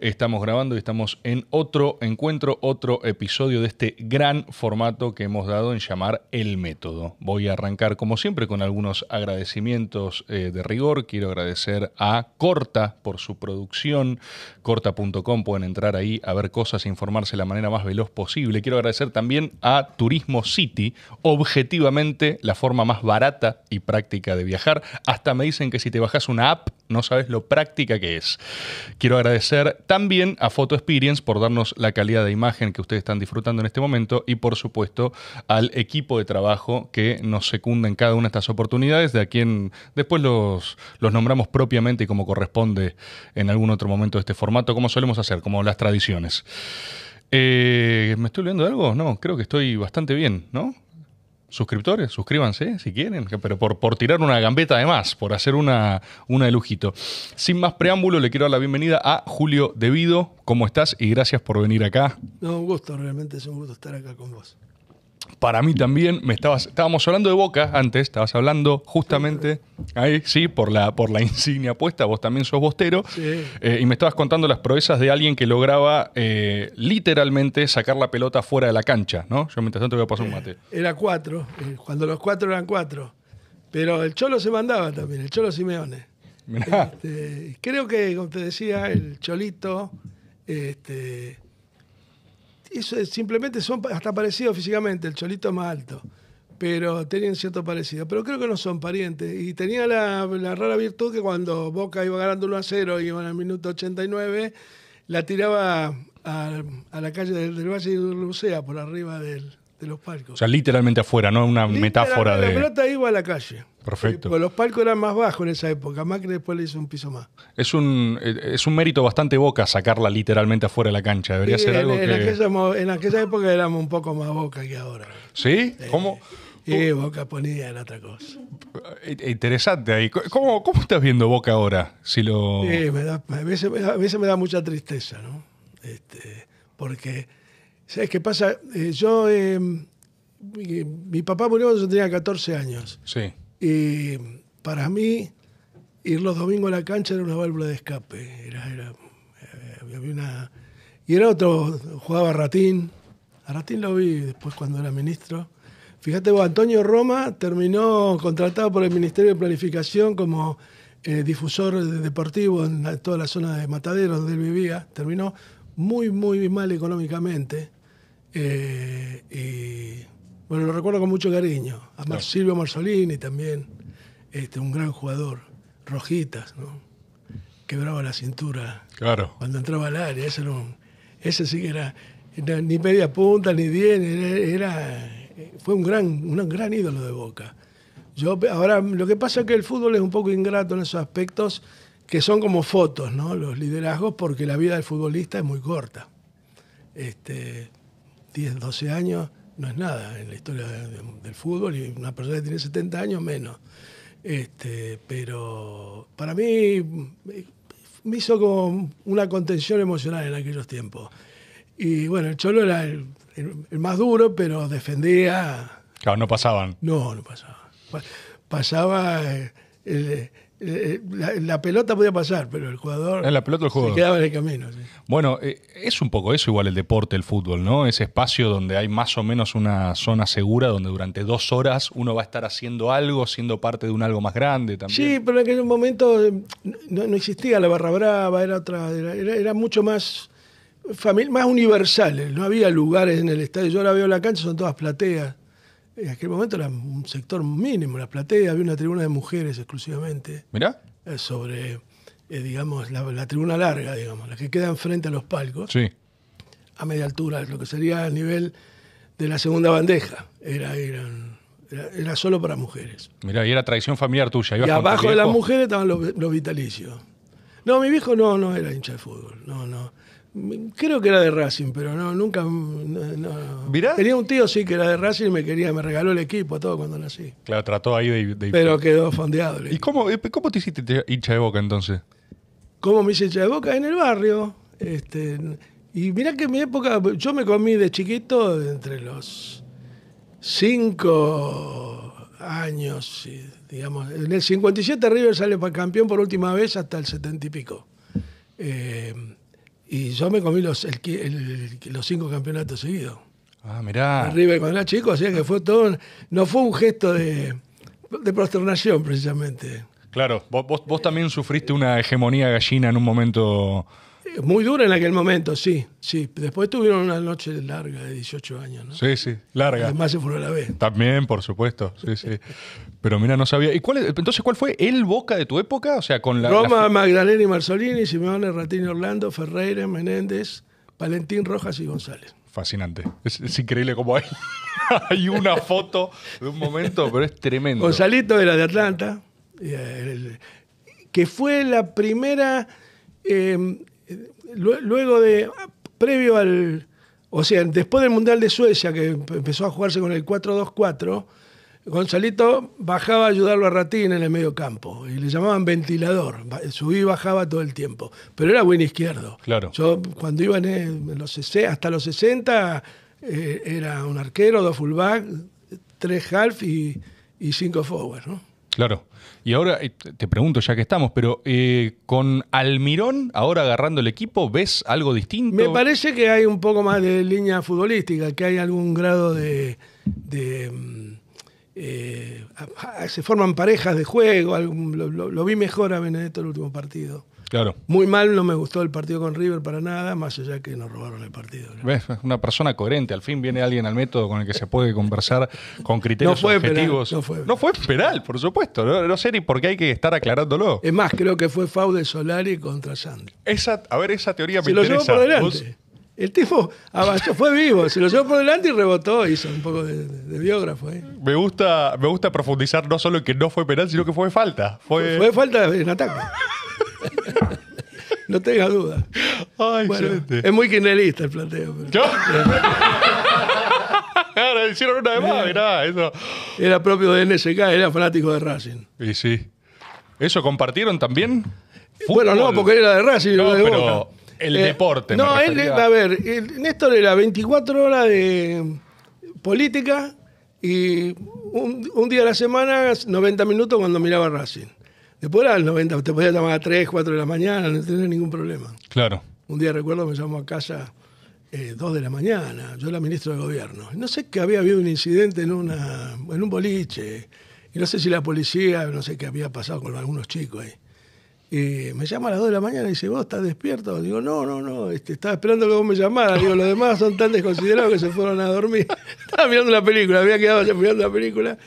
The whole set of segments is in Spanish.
Estamos grabando y estamos en otro encuentro, otro episodio de este gran formato que hemos dado en llamar El Método. Voy a arrancar como siempre con algunos agradecimientos eh, de rigor. Quiero agradecer a Corta por su producción, corta.com, pueden entrar ahí a ver cosas, e informarse de la manera más veloz posible. Quiero agradecer también a Turismo City, objetivamente la forma más barata y práctica de viajar. Hasta me dicen que si te bajas una app no sabes lo práctica que es. Quiero agradecer también a Photo Experience por darnos la calidad de imagen que ustedes están disfrutando en este momento y por supuesto al equipo de trabajo que nos secunda en cada una de estas oportunidades, de a quien después los, los nombramos propiamente y como corresponde en algún otro momento de este formato, como solemos hacer, como las tradiciones. Eh, ¿Me estoy olvidando algo? No, creo que estoy bastante bien, ¿no? suscriptores, suscríbanse si quieren, pero por, por tirar una gambeta además, por hacer una, una de Sin más preámbulo, le quiero dar la bienvenida a Julio Devido. ¿Cómo estás? Y gracias por venir acá. No, un gusto, realmente es un gusto estar acá con vos para mí también, me estabas, estábamos hablando de Boca antes, estabas hablando justamente ahí, sí, por la, por la insignia puesta, vos también sos bostero, eh, y me estabas contando las proezas de alguien que lograba eh, literalmente sacar la pelota fuera de la cancha, ¿no? Yo mientras tanto voy a pasar un eh, mate. Era cuatro, cuando los cuatro eran cuatro, pero el Cholo se mandaba también, el Cholo Simeone. Este, creo que, como te decía, el Cholito... Este, eso simplemente son hasta parecidos físicamente, el cholito es más alto, pero tenían cierto parecido. Pero creo que no son parientes. Y tenía la, rara virtud que cuando Boca iba ganando 1 a 0 y iban al minuto 89, la tiraba a, la calle del, del Valle de Lucea, por arriba del, de los palcos. O sea, literalmente afuera, ¿no? Una metáfora de. La pelota iba a la calle. Perfecto. los palcos eran más bajos en esa época. más que después le hizo un piso más. Es un, eh, es un mérito bastante boca sacarla literalmente afuera de la cancha. Debería ser en, algo que. Aquella, en aquella época éramos un poco más boca que ahora. ¿Sí? sí. cómo Y Boca ponía en otra cosa. Eh, eh, interesante ahí. ¿Cómo, estás viendo Boca ahora? Si lo... Sí, a, veces, a, me da mucha tristeza, ¿no? Este, porque ¿Sabes qué pasa? Eh, yo, em, eh, mi, papá murió cuando yo tenía 14 años. Sí. Y para mí, ir los domingos a la cancha era una válvula de escape. Era, eh, había una, y era otro, jugaba a Ratín. A Ratín lo vi después cuando era ministro. Fíjate vos, Antonio Roma terminó contratado por el Ministerio de Planificación como difusor deportivo en toda la zona de Mataderos donde él vivía. Terminó muy, muy mal económicamente. Eh, y bueno, lo recuerdo con mucho cariño. A Silvio Marzolini también, este, un gran jugador. Rojitas, ¿no? Quebraba la cintura. Claro. Cuando entraba al área, ese, ese sí que era, ni media punta, ni bien era, fue un gran, un gran ídolo de Boca. Yo, ahora, lo que pasa es que el fútbol es un poco ingrato en esos aspectos que son como fotos, ¿no? Los liderazgos, porque la vida del futbolista es muy corta. Este, 10, 12 años no es nada en la historia del fútbol y una persona que tiene 70 años menos. Este, pero para mí me hizo como una contención emocional en aquellos tiempos. Y bueno, el Cholo era el, más duro, pero defendía. Claro, no pasaban. No, no pasaban. Pasaba eh, el, eh, eh, la, pelota podía pasar, pero el jugador, la pelota, jugador. quedaba en el camino. Bueno, eh, es un poco eso igual el deporte, el fútbol, ¿no? Ese espacio donde hay más o menos una zona segura, donde durante dos horas uno va a estar haciendo algo, siendo parte de un algo más grande también. Sí, pero en aquel momento no, existía la barra brava, era otra, era, era mucho más más universales, no había lugares en el estadio. Yo ahora veo la cancha, son todas plateas. En aquel momento era un sector mínimo, la platea, había una tribuna de mujeres exclusivamente. ¿Mirá? Eh, sobre, eh, digamos, la, tribuna larga, digamos, la que queda frente a los palcos. Sí. A media altura, lo que sería el nivel de la segunda bandeja. Era, era, solo para mujeres. Mirá, y era tradición familiar tuya. y abajo de las mujeres estaban los, los vitalicios. No, mi viejo no, no era hincha de fútbol. No, no. Creo que era de Racing, pero no, nunca. No, Tenía un tío, sí, que era de Racing y me quería, me regaló el equipo todo cuando nací. Claro, trató ahí de. Pero quedó fondeado. ¿Y cómo, eh, cómo te hiciste hincha de boca entonces? ¿Cómo me hice hincha de boca? En el barrio. Este, y mirá que en mi época, yo me comí de chiquito entre los cinco años, digamos. En el 57 River sale para campeón por última vez hasta el 70 y pico. Eh, y yo me comí los, los cinco campeonatos seguidos. Ah, mirá. River cuando era chico, así que fue todo. No fue un gesto de, de prosternación, precisamente. Claro, vos, vos, también sufriste una hegemonía gallina en un momento eh, muy dura en aquel momento, sí, sí. Después tuvieron una noche larga de 18 años, ¿no? Sí, sí, larga. Además se fueron a la vez. También, por supuesto, sí, sí. Pero mira, no sabía. ¿Y cuál, entonces cuál fue el Boca de tu época? O sea, con la... Roma, Magdalena y Marzolini, Simeone, Ratini, Orlando, Ferreira, Menéndez, Valentín Rojas y González. Fascinante. Es, increíble cómo hay, hay una foto de un momento, pero es tremendo. Gonzalito era de Atlanta, eh, que fue la primera... Eh, luego de, previo al, o sea, después del Mundial de Suecia, que empezó a jugarse con el 4-2-4, Gonzalito bajaba a ayudarlo a Ratín en el medio campo. Y le llamaban ventilador. Subía y bajaba todo el tiempo. Pero era buen izquierdo. Claro. Yo cuando iba e, hasta los 60 eh, era un arquero, dos fullback, tres half y, cinco forward. ¿no? Claro. Y ahora eh, te pregunto, ya que estamos, pero eh, con Almirón ahora agarrando el equipo, ¿ves algo distinto? Me parece que hay un poco más de línea futbolística, que hay algún grado de. Mm, eh, se forman parejas de juego, lo, lo, vi mejor a Benedetto el último partido. Claro. Muy mal, no me gustó el partido con River para nada, más allá que nos robaron el partido. Una persona coherente, al fin viene alguien al método con el que se puede conversar con criterios no fue objetivos. Penal, no, fue penal. por supuesto. No, sé ni por qué hay que estar aclarándolo. Es más, creo que fue Faude Solari contra Sandri. Esa, a ver, esa teoría me lo por El tipo avanzó, ah, fue vivo, se lo llevó por delante y rebotó, hizo un poco de, biógrafo. ¿eh? Me, gusta, me gusta profundizar no solo en que no fue penal, sino que fue falta. Fue, fue falta en ataque. No tenga duda. Ay, bueno, es muy quinelista el planteo. ¿Yo? Ahora hicieron una de más, mirá, eso. Era propio de NSK, era fanático de Racing. Y sí. ¿Eso compartieron también? Bueno, no, porque era de Racing. No, pero el eh, deporte. No, él, a ver, Néstor era 24 horas de política y un día a la semana, 90 minutos cuando miraba Racing. Después era 90, te podía llamar a 3, 4 de la mañana, no tenía ningún problema. Claro. Un día recuerdo me llamó a casa eh, 2 de la mañana, yo era ministro de gobierno. No sé que había habido un incidente en, una, en un boliche, y no sé si la policía, no sé qué había pasado con algunos chicos ahí. Y me llama a las 2 de la mañana y dice, ¿vos estás despierto? Digo, no, no, no, este, estaba esperando que vos me llamaras. Digo, los demás son tan desconsiderados que se fueron a dormir. estaba mirando la película, había quedado mirando la película.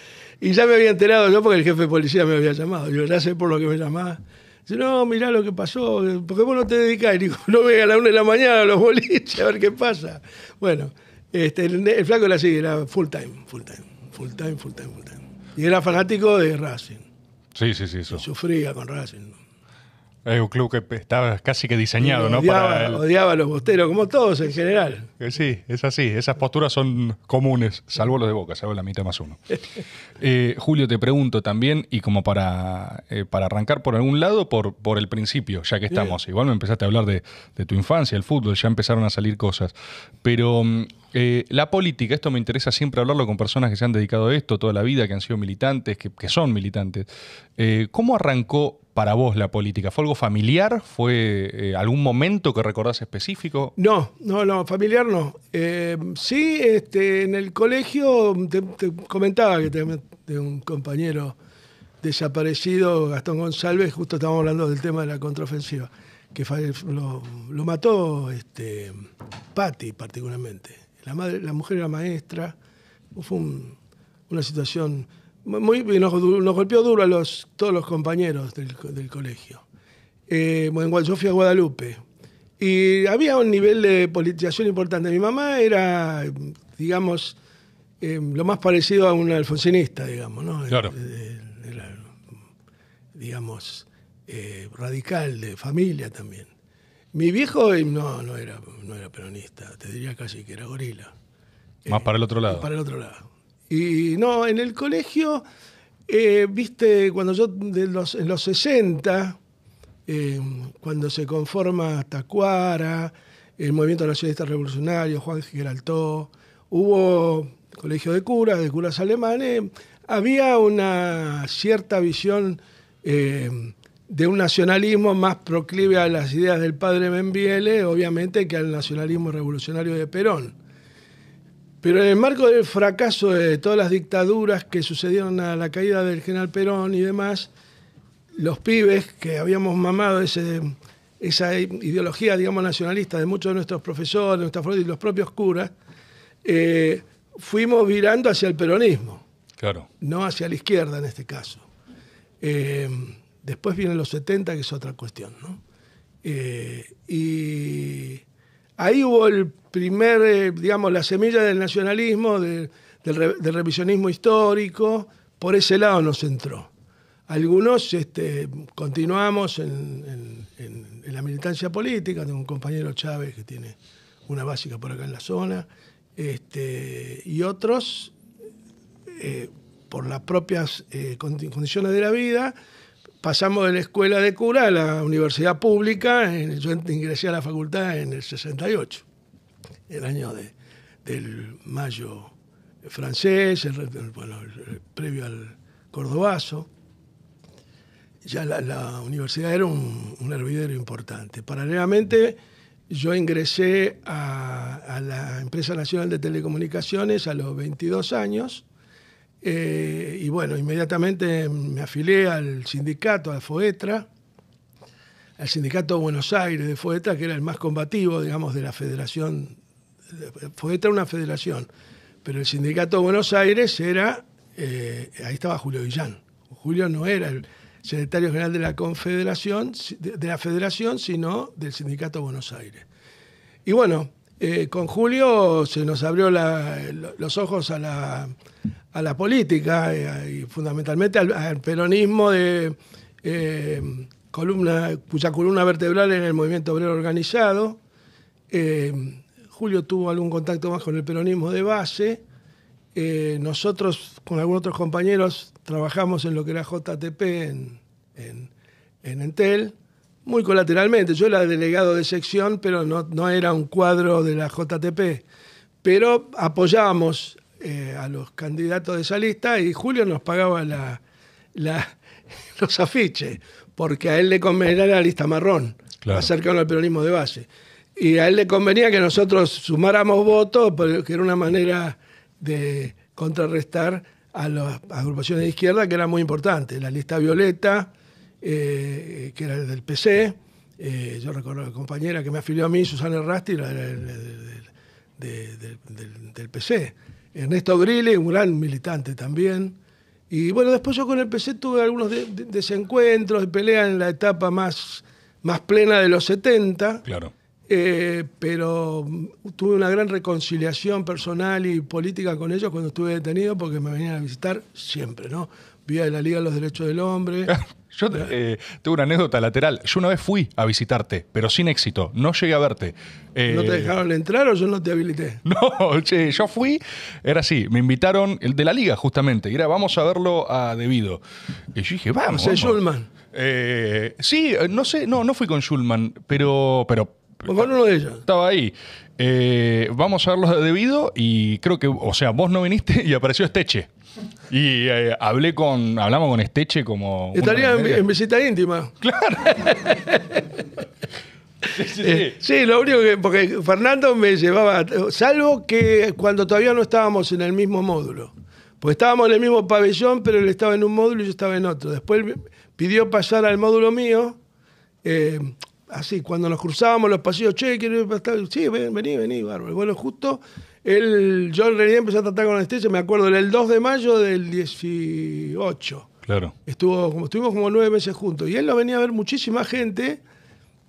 Y ya me había enterado yo porque el jefe de policía me había llamado. Yo ya sé por lo que me llamaba. Dice, no, mirá lo que pasó, porque vos no te dedicás? Y digo, no venga a la una de la mañana a los boliches a ver qué pasa. Bueno, este, el, flaco era así, era full time, full time, full time, full time, full time. Y era fanático de Racing. Sí, sí, sí, sufría con Racing. Es un club que estaba casi que diseñado, ¿no? Odiaba, a los bosteros, como todos en general. Eh, sí, es así. Esas posturas son comunes, salvo los de Boca, salvo la mitad más uno. Eh, Julio, te pregunto también, y como para, eh, para arrancar por algún lado, por, por el principio, ya que estamos. Igual me empezaste a hablar de, tu infancia, el fútbol, ya empezaron a salir cosas. Pero mm, la política, esto me interesa siempre hablarlo con personas que se han dedicado a esto toda la vida, que han sido militantes, que, que son militantes. ¿Cómo arrancó para vos la política? ¿Fue algo familiar? ¿Fue eh, algún momento que recordás específico? No, no, no, familiar no. Eh, sí, este, en el colegio te, comentaba que tenía un compañero desaparecido, Gastón González, justo estábamos hablando del tema de la contraofensiva, que lo, mató este, Patti particularmente. La, madre, la mujer era maestra, fue una situación muy, nos, golpeó duro a los, todos los compañeros del, del colegio. Eh, yo fui a Guadalupe. Y había un nivel de politización importante. Mi mamá era, digamos, em, lo más parecido a un alfonsinista, digamos, ¿no? digamos, eh, radical, de familia también. Mi viejo no, no, era, no era peronista, te diría casi que era gorila. Más eh, para el otro lado. Para el otro lado. Y no, en el colegio, eh, viste, cuando yo en los 60, em, cuando se conforma Tacuara, el Movimiento Nacionalista Revolucionario, Juan Giraltó, hubo colegio de curas, de curas alemanes, había una cierta visión em, de un nacionalismo más proclive a las ideas del padre Membiele, obviamente, que al nacionalismo revolucionario de Perón. Pero en el marco del fracaso de todas las dictaduras que sucedieron a la caída del general Perón y demás, los pibes que habíamos mamado esa ideología, digamos, nacionalista de muchos de nuestros profesores, de nuestros y los propios curas, eh, fuimos virando hacia el peronismo. Claro. No hacia la izquierda en este caso. Eh, después vienen los 70, que es otra cuestión, ¿no? Eh, y Ahí hubo el primer, eh, digamos, la semilla del nacionalismo, del, revisionismo histórico, por ese lado nos entró. Algunos este, continuamos en, la militancia política, tengo un compañero Chávez que tiene una básica por acá en la zona, este, y otros, eh, por las propias eh, condiciones de la vida, pasamos de la escuela de cura a la universidad pública. yo ingresé a la facultad en el 68, el año del mayo francés, previo al cordobazo. Ya la, universidad era un, hervidero importante. Paralelamente, yo ingresé a la Empresa Nacional de Telecomunicaciones a los 22 años eh, y bueno, inmediatamente me afilé al sindicato, al FOETRA, al sindicato de Buenos Aires de FOETRA, que era el más combativo, digamos, de la federación. FOETRA era una federación, pero el sindicato de Buenos Aires era, eh, ahí estaba Julio Villán. Julio no era el secretario general de la Confederación, de la Federación, sino del sindicato de Buenos Aires. Y bueno, eh, con Julio se nos abrió los ojos a la, a la política eh, y, fundamentalmente al, peronismo de eh, columna, cuya columna vertebral en el movimiento obrero organizado. Eh, Julio tuvo algún contacto más con el peronismo de base. nosotros, con algunos otros compañeros, trabajamos en lo que era JTP en, Entel, muy colateralmente. Yo era delegado de sección, pero no, no era un cuadro de la JTP. Pero apoyábamos eh, a los candidatos de esa lista y Julio nos pagaba los afiches, porque a él le convenía la lista marrón, claro. al peronismo de base. Y a él le convenía que nosotros sumáramos votos, porque era una manera de contrarrestar a las agrupaciones de izquierda, que era muy importante. La lista violeta, eh, que era del PC, eh, yo recuerdo a la compañera que me afilió a mí, Susana Rasti, del, del, del PC. Ernesto Grile, un gran militante también. Y bueno, después yo con el PC tuve algunos desencuentros, y pelea en la etapa más, más plena de los 70. Claro. Eh, pero mm, tuve una gran reconciliación personal y política con ellos cuando estuve detenido porque me venían a visitar siempre, ¿no? Vía de la Liga de los Derechos del Hombre. Yo eh, eh, tengo una anécdota lateral. Yo una vez fui a visitarte, pero sin éxito. No llegué a verte. ¿No te dejaron entrar o yo no te habilité? No, yo fui, era así, me invitaron, el de la liga justamente, y era vamos a verlo a Debido. Y yo dije, vamos. José sí, no sé, no, no fui con Schulman, pero, pero uno pues de ellos. Estaba ahí. Eh, vamos a verlo debido y creo que, o sea, vos no viniste y apareció Esteche. Y eh, hablé con, hablamos con Esteche como... Estaría en, visita íntima. Claro. Eh, sí, lo único que, porque Fernando me llevaba, salvo que cuando todavía no estábamos en el mismo módulo, pues estábamos en el mismo pabellón, pero él estaba en un módulo y yo estaba en otro. Después pidió pasar al módulo mío, así, cuando nos cruzábamos los pasillos, che, ¿quieres estar? Sí, ven, vení, vení, bárbaro. Bueno, justo, él, yo en realidad empecé a tratar con anestesia, me acuerdo, el 2 de mayo del 18. Claro. Estuvo, estuvimos como nueve meses juntos. Y él lo venía a ver muchísima gente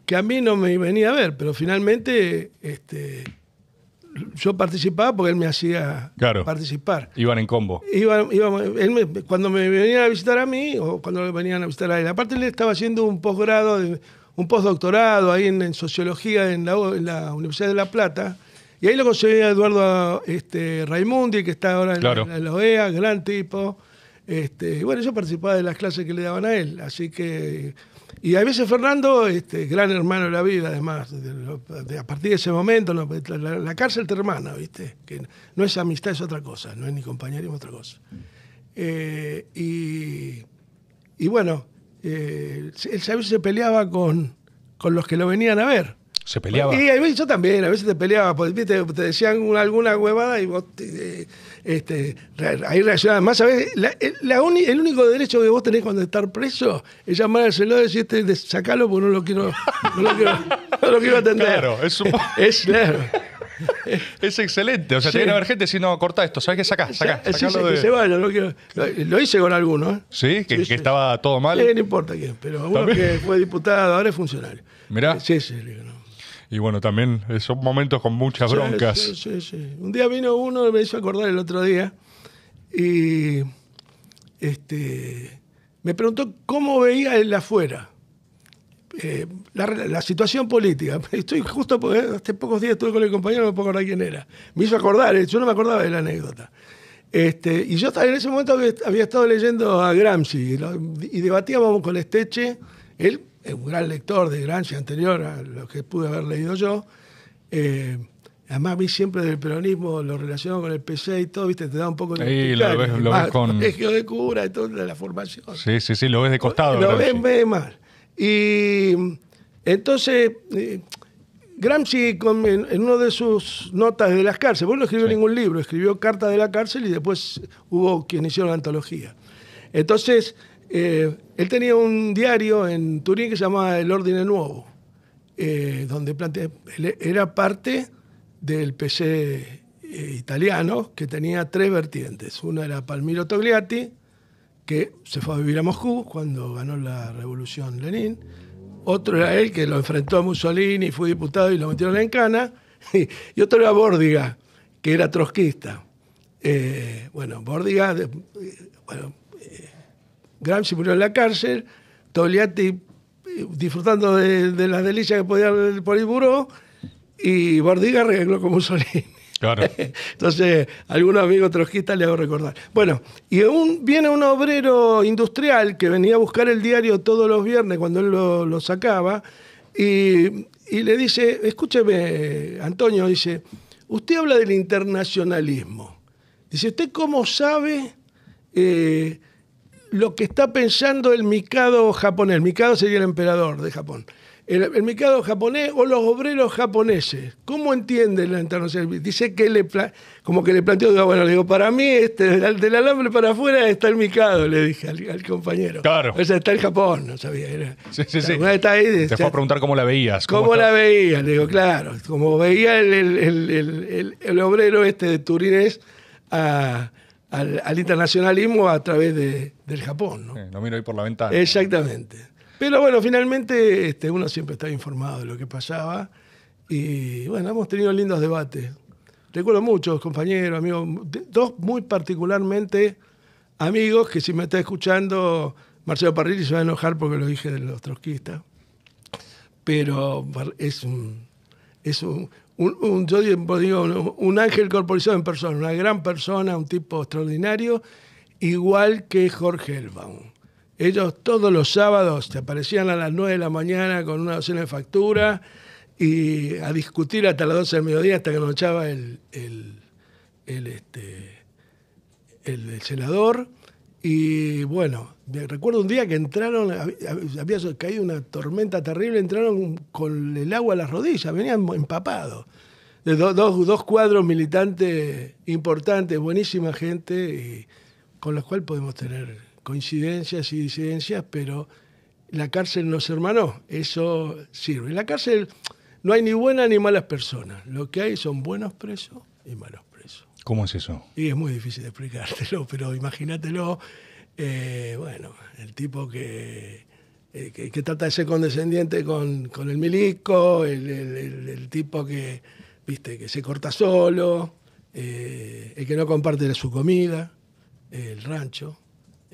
que a mí no me venía a ver, pero finalmente este, yo participaba porque él me hacía participar. Iban en combo. cuando me venían a visitar a mí o cuando venían a visitar a él. Aparte, él estaba haciendo un posgrado de un postdoctorado ahí en, sociología en la, Universidad de La Plata. Y ahí lo conseguía a Eduardo este, Raimundi, que está ahora en, la, OEA, gran tipo. Este, y bueno, yo participaba de las clases que le daban a él, así que... Y a veces Fernando, este, gran hermano de la vida, además, a partir de ese momento, la, cárcel te hermana, ¿viste? Que no es amistad, es otra cosa, no es ni compañerismo, es otra cosa. Eh, y bueno, eh, él a veces se peleaba con, los que lo venían a ver. Se peleaba. Y a veces yo también, a veces te peleaba, porque te, decían alguna huevada y vos eh, este, ahí reaccionabas. Más a veces, el único derecho que vos tenés cuando estar preso es llamar al celular y decirte, este, sacalo porque no lo quiero, no lo quiero, atender. Claro, es un... es, es excelente. O sea, tiene que haber gente si no, corta esto, ¿sabes qué? Sacá, sacá. que se lo, hice con algunos. ¿eh? Sí, que, estaba todo mal. Eh, no importa quién, pero uno que fue diputado, ahora es funcionario. Mirá. Sí, sí, Y bueno, también eh, son momentos con muchas broncas. Sí, sí, sí. Un día vino uno, me hizo acordar el otro día, y este, me preguntó cómo veía el afuera. Eh, la, situación política. Estoy justo, hace pocos días estuve con el compañero, no puedo acordar quién era. Me hizo acordar, eh, yo no me acordaba de la anécdota. Este, y yo estaba en ese momento había, había estado leyendo a Gramsci y, debatíamos con Esteche, él, es un gran lector de Gramsci anterior a lo que pude haber leído yo. Eh, Además, mí siempre del peronismo, lo relacionado con el PC y todo, ¿viste? Te da un poco de. Sí, lo ves, de cura y toda la formación. Sí, sí, sí, lo ves de costado. Lo ves, mal. Y entonces, eh, Gramsci, en, uno una de sus notas de las cárceles, bueno, no escribió ningún libro, escribió Carta de la cárcel y después hubo quien hicieron la antología. Entonces, eh, él tenía un diario en Turín que se llamaba El Orden Nuevo, eh, donde era parte del PC italiano que tenía tres vertientes. Una era Palmiro Togliatti, que se fue a vivir a Moscú cuando ganó la revolución Lenin. Otro era él que lo enfrentó a Mussolini, fue diputado y lo metieron en encana Y otro era Bordiga que era trotskista. Eh, bueno, Bordiga, bueno, eh, Gramsci murió en la cárcel, Togliatti eh, disfrutando de, las delicias que podía por el buró, y Bordiga regaló con Mussolini. Entonces, a algún amigo trojista le hago recordar. Bueno, y viene un obrero industrial que venía a buscar el diario todos los viernes cuando él lo, sacaba y, le dice, escúcheme, Antonio, dice, usted habla del internacionalismo. Dice, ¿usted cómo sabe eh, lo que está pensando el Mikado japonés? Mikado sería el emperador de Japón el, mercado japonés o los obreros japoneses. ¿Cómo entienden la internacional? Dice que le, como que le planteó, ah, bueno, le digo, para mí, este, del, alambre para afuera está el mercado, le dije al, compañero. Claro. O sea, está el Japón, no sabía. Era, sí, sí, sí. Te fue a preguntar cómo la veías. ¿Cómo, la veías? Le digo, claro, como veía el, el, el obrero este de Turines Al, internacionalismo a través del Japón. ¿no? lo miro ahí por la ventana. Exactamente. Pero bueno, finalmente este, uno siempre está informado de lo que pasaba y bueno, hemos tenido lindos debates. Recuerdo muchos compañeros, amigos, dos muy particularmente amigos que si me está escuchando Marcelo Parrilli se va a enojar porque lo dije de los trotskistas, pero es un, es un, yo digo, un ángel corporizado en persona, una gran persona, un tipo extraordinario, igual que Jorge Elbaum. Ellos todos los sábados te aparecían a las 9 de la mañana con una docena de factura y a discutir hasta las 12 del mediodía hasta que nos echaba el, senador. Este, y bueno, recuerdo un día que entraron, había caído una tormenta terrible, entraron con el agua a las rodillas, venían empapados. De dos cuadros militantes importantes, buenísima gente, con los cuales podemos tener coincidencias y disidencias, pero la cárcel nos hermanó, eso sirve. En la cárcel no hay ni buenas ni malas personas, lo que hay son buenos presos y malos presos. ¿Cómo es eso? Y es muy difícil explicártelo, pero imagínatelo, eh, bueno, el tipo eh, que, trata de ser condescendiente con, el milico, el, tipo que, viste, que se corta solo, eh, el que no comparte su comida, el rancho.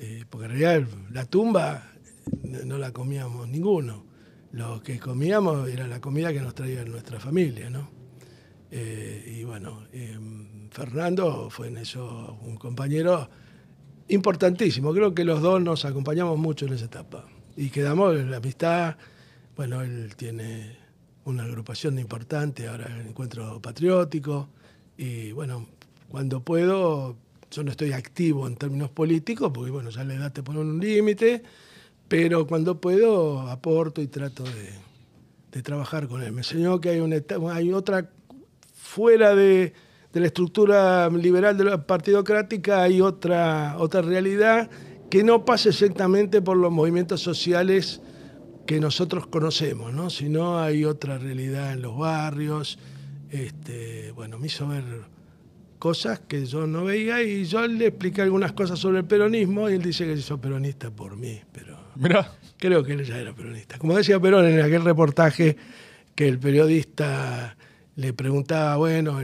Eh, porque en realidad la tumba no, la comíamos ninguno. Lo que comíamos era la comida que nos traía nuestra familia, ¿no? Eh, y bueno, em, Fernando fue en eso un compañero importantísimo. Creo que los dos nos acompañamos mucho en esa etapa. Y quedamos en la amistad. Bueno, él tiene una agrupación importante, ahora el Encuentro Patriótico. Y bueno, cuando puedo yo no estoy activo en términos políticos, porque bueno, ya la edad te pone un límite, pero cuando puedo aporto y trato de, trabajar con él. Me enseñó que hay, una, hay otra, fuera de, la estructura liberal de la partidocrática, hay otra, otra realidad que no pasa exactamente por los movimientos sociales que nosotros conocemos, ¿no? sino hay otra realidad en los barrios. Este, bueno, me hizo ver cosas que yo no veía y yo le expliqué algunas cosas sobre el peronismo y él dice que es hizo peronista por mí, pero creo que él ya era peronista. Como decía Perón en aquel reportaje que el periodista le preguntaba, bueno,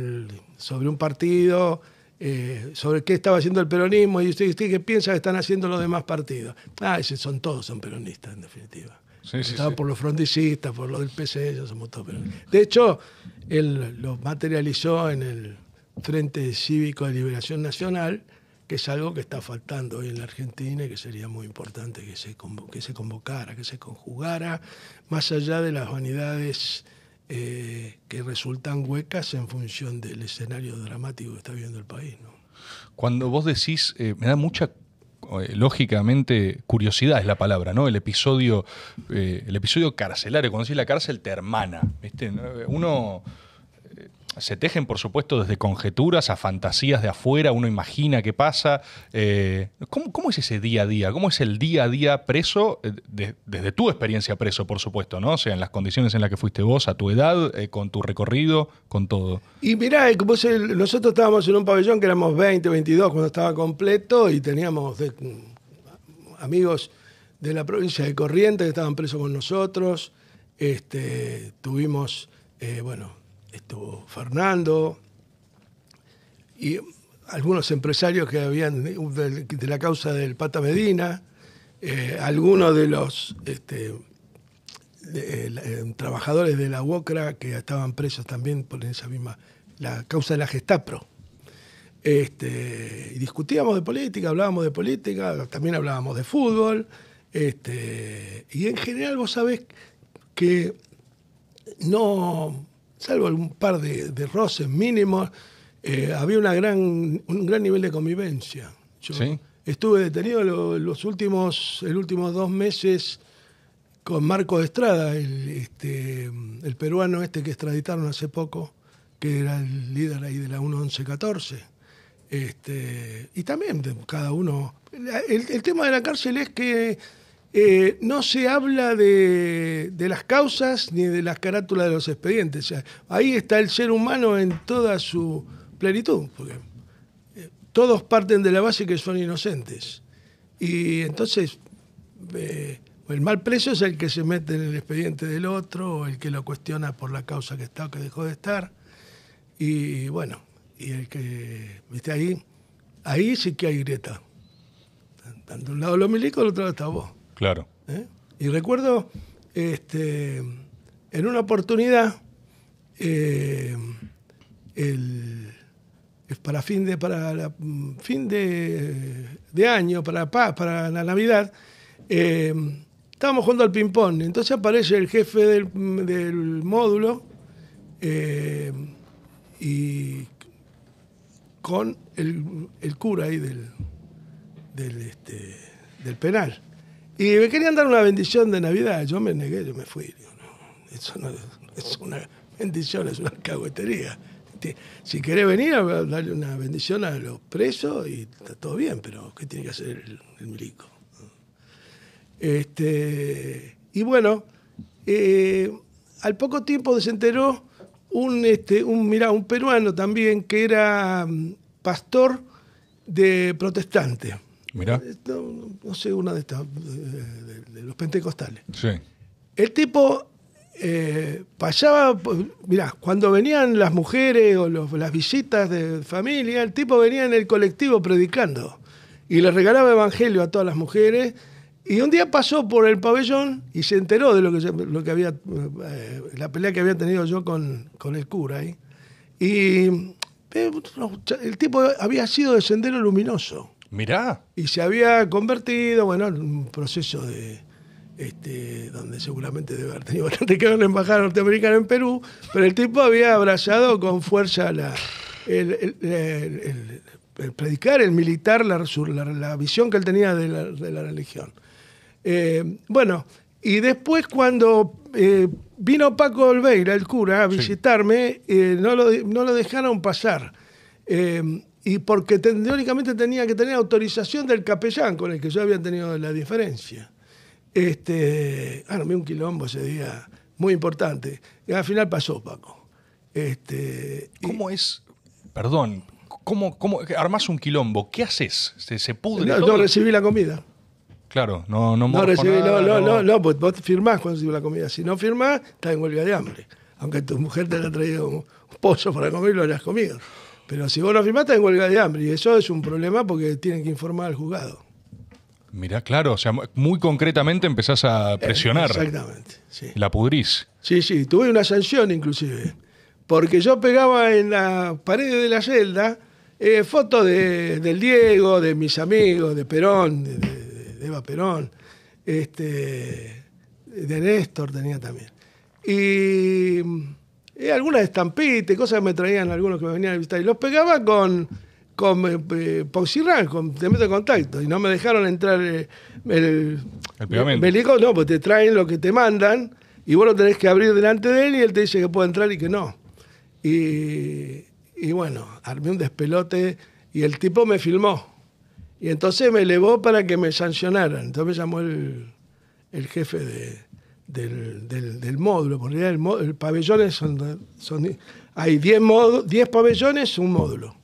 sobre un partido, eh, sobre qué estaba haciendo el peronismo y usted, dice qué piensa que están haciendo los demás partidos. Ah, ese son todos son peronistas en definitiva. Estaban por los frondicistas, por los del PC, e, ellos somos todos peronistas. De hecho, él lo materializó en el Frente Cívico de Liberación Nacional, que es algo que está faltando hoy en la Argentina y que sería muy importante que se, que se convocara, que se conjugara, más allá de las vanidades eh, que resultan huecas en función del escenario dramático que está viviendo el país. Cuando vos decís, eh, me da mucha eh, lógicamente curiosidad es la palabra, ¿no? El episodio, el episodio carcelario, cuando decís la cárcel te hermana, Uno se tejen, por supuesto, desde conjeturas a fantasías de afuera, uno imagina qué pasa. Eh, ¿cómo, es ese día a día? ¿Cómo es el día a día preso, eh, desde tu experiencia preso, por supuesto, ¿no? O sea, en las condiciones en las que fuiste vos, a tu edad, eh, con tu recorrido, con todo. Y mirá, nosotros estábamos en un pabellón que éramos 20, 22 cuando estaba completo y teníamos amigos de la provincia de Corrientes que estaban presos con nosotros. Este, tuvimos, bueno, estuvo Fernando y algunos empresarios que habían de la causa del Pata Medina, eh, algunos de los este, eh, trabajadores de la UOCRA que estaban presos también por esa misma, la causa de la Gestapro. Este, y discutíamos de política, hablábamos de política, también hablábamos de fútbol. Este, y en general vos sabés que no, salvo algún par de, roces mínimos, eh, había una gran, un gran nivel de convivencia. Yo estuve detenido los, últimos, el dos meses con Marco Estrada, el, este, el peruano este que extraditaron hace poco, que era el líder ahí de la 1114. Este, y también cada uno. el tema de la cárcel es que eh, no se habla de, las causas ni de las carátulas de los expedientes. ahí está el ser humano en toda su plenitud, porque eh, todos parten de la base que son inocentes. Y entonces, eh, el mal preso es el que se mete en el expediente del otro, o el que lo cuestiona por la causa que está o que dejó de estar. Y bueno, y el que, viste, ahí, ahí sí que hay grieta. Tanto un lado los milicos, del otro lado está vos. Claro. ¿Eh? Y recuerdo este, en una oportunidad, eh, para fin de, para fin de, año, para, para la Navidad, eh, estábamos jugando al ping-pong. Entonces aparece el jefe del, módulo y con el, cura ahí del, del este, penal. Y me querían dar una bendición de Navidad. Yo me negué, yo me fui. eso no es una bendición, es una cagüetería. Si querés venir, a darle una bendición a los presos y está todo bien, pero ¿qué tiene que hacer el, milico? Este, y bueno, eh, al poco tiempo se enteró un, este, un, mirá, un peruano también que era mm, pastor de protestante. Mira. Eh, no, sé, una de estas, eh, de, los pentecostales. El tipo pasaba, eh, mirá, cuando venían las mujeres o las visitas de familia, el tipo venía en el colectivo predicando y le regalaba evangelio a todas las mujeres. Y un día pasó por el pabellón y se enteró de lo que, había, la pelea que había tenido yo con, el cura Y el tipo había sido de sendero luminoso. Y se había convertido, bueno, en un proceso de. Este, donde seguramente debe haber tenido bastante que ver la embajada norteamericana en Perú, pero el tipo había abrazado con fuerza el, predicar, el militar, la, visión que él tenía de la, religión. Eh, bueno, y después cuando eh, vino Paco Olveira, el cura, a visitarme, eh, no, lo, no, lo, dejaron pasar y porque teóricamente tenía que tener autorización del capellán con el que yo había tenido la diferencia. Este, armé ah, un quilombo ese día, muy importante. Y al final pasó, Paco. Este, ¿Cómo es? Perdón, ¿cómo, ¿cómo armás un quilombo? ¿Qué haces? ¿Se, pudre? No, todo? no recibí la comida. Claro, no no no, recibí, no, no, no, no, pues vos firmás cuando recibís la comida. Si no firmás, estás en huelga de hambre. Aunque tu mujer te haya traído un pozo para comer, lo hayas comido. Pero si vos no firmás, estás en huelga de hambre. Y eso es un problema porque tienen que informar al juzgado. Mirá, claro, o sea, muy concretamente empezás a eh, presionar. Exactamente, La pudrís. Sí, sí, tuve una sanción inclusive. Porque yo pegaba en la pared de la celda eh, fotos de, del Diego, de mis amigos, de Perón, de, Eva Perón, este, de Néstor tenía también. Y eh, algunas estampitas, cosas que me traían algunos que me venían a visitar. Y los pegaba con, con eh, con cemento de contacto. Y no me dejaron entrar eh, el, no, pues te traen lo que te mandan y vos lo tenés que abrir delante de él y él te dice que puede entrar y que no. Y, bueno, armé un despelote y el tipo me filmó. Y entonces me elevó para que me sancionaran. Entonces me llamó el jefe de, del, del, del módulo. Por el, el pabellón son, son, hay 10 pabellones, un módulo.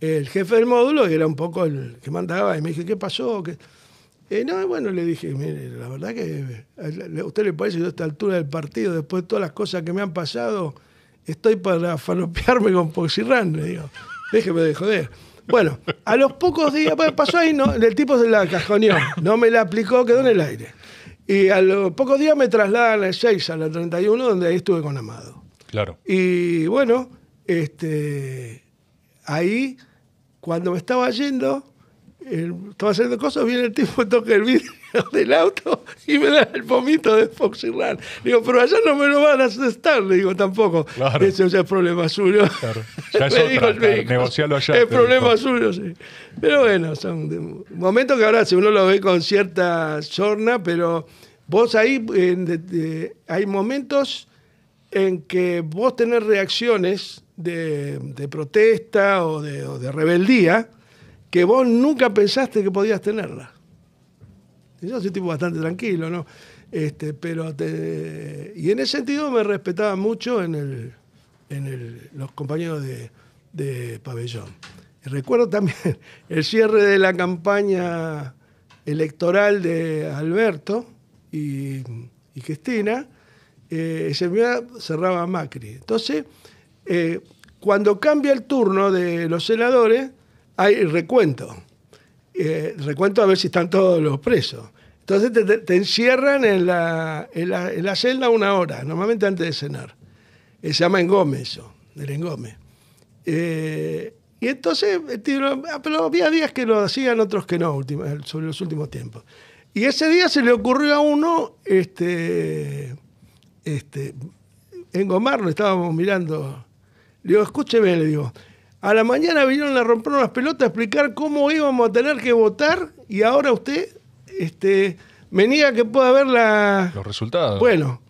El jefe del módulo era un poco el que mandaba y me dije, ¿qué pasó? que eh, bueno, le dije, mire, la verdad que eh, usted le parece que yo a esta altura del partido, después de todas las cosas que me han pasado, estoy para falopearme con Poxirrán, le digo, déjeme de joder. Bueno, a los pocos días, pues, pasó ahí, no, el tipo se la cajoneó, no me la aplicó, quedó en el aire. Y a los pocos días me trasladan a 6, a la 31, donde ahí estuve con Amado. Claro. Y bueno, este, ahí, cuando me estaba yendo, estaba haciendo cosas, viene el tipo, toca el vídeo. del auto y me da el vomito de Foxy Run. Digo, pero allá no me lo van a aceptar, le digo, tampoco. Ese ya es problema suyo. Claro. Ya es otra. Negocialo allá. Es problema suyo, sí. Pero bueno, son momentos que ahora si uno lo ve con cierta sorna, pero vos ahí hay momentos en que vos tenés reacciones de, protesta o de, de rebeldía que vos nunca pensaste que podías tenerlas. Yo soy tipo bastante tranquilo, ¿no? Este, pero y en ese sentido me respetaba mucho en, el, los compañeros de, pabellón. recuerdo también el cierre de la campaña electoral de Alberto y, Cristina, eh, ese día cerraba Macri. Entonces, eh, cuando cambia el turno de los senadores, hay recuento. Eh, recuento a ver si están todos los presos. Entonces te, encierran en la, celda una hora, normalmente antes de cenar. Eh, se llama engome eso, del engome. Eh, y entonces, eh, ah, pero había días que lo hacían, otros que no, sobre los últimos tiempos. Y ese día se le ocurrió a uno este, este, engomarlo, estábamos mirando. Le digo, escúcheme, le digo, a la mañana vinieron a romper unas pelotas a explicar cómo íbamos a tener que votar y ahora usted este, me que pueda ver la... los resultados. Bueno,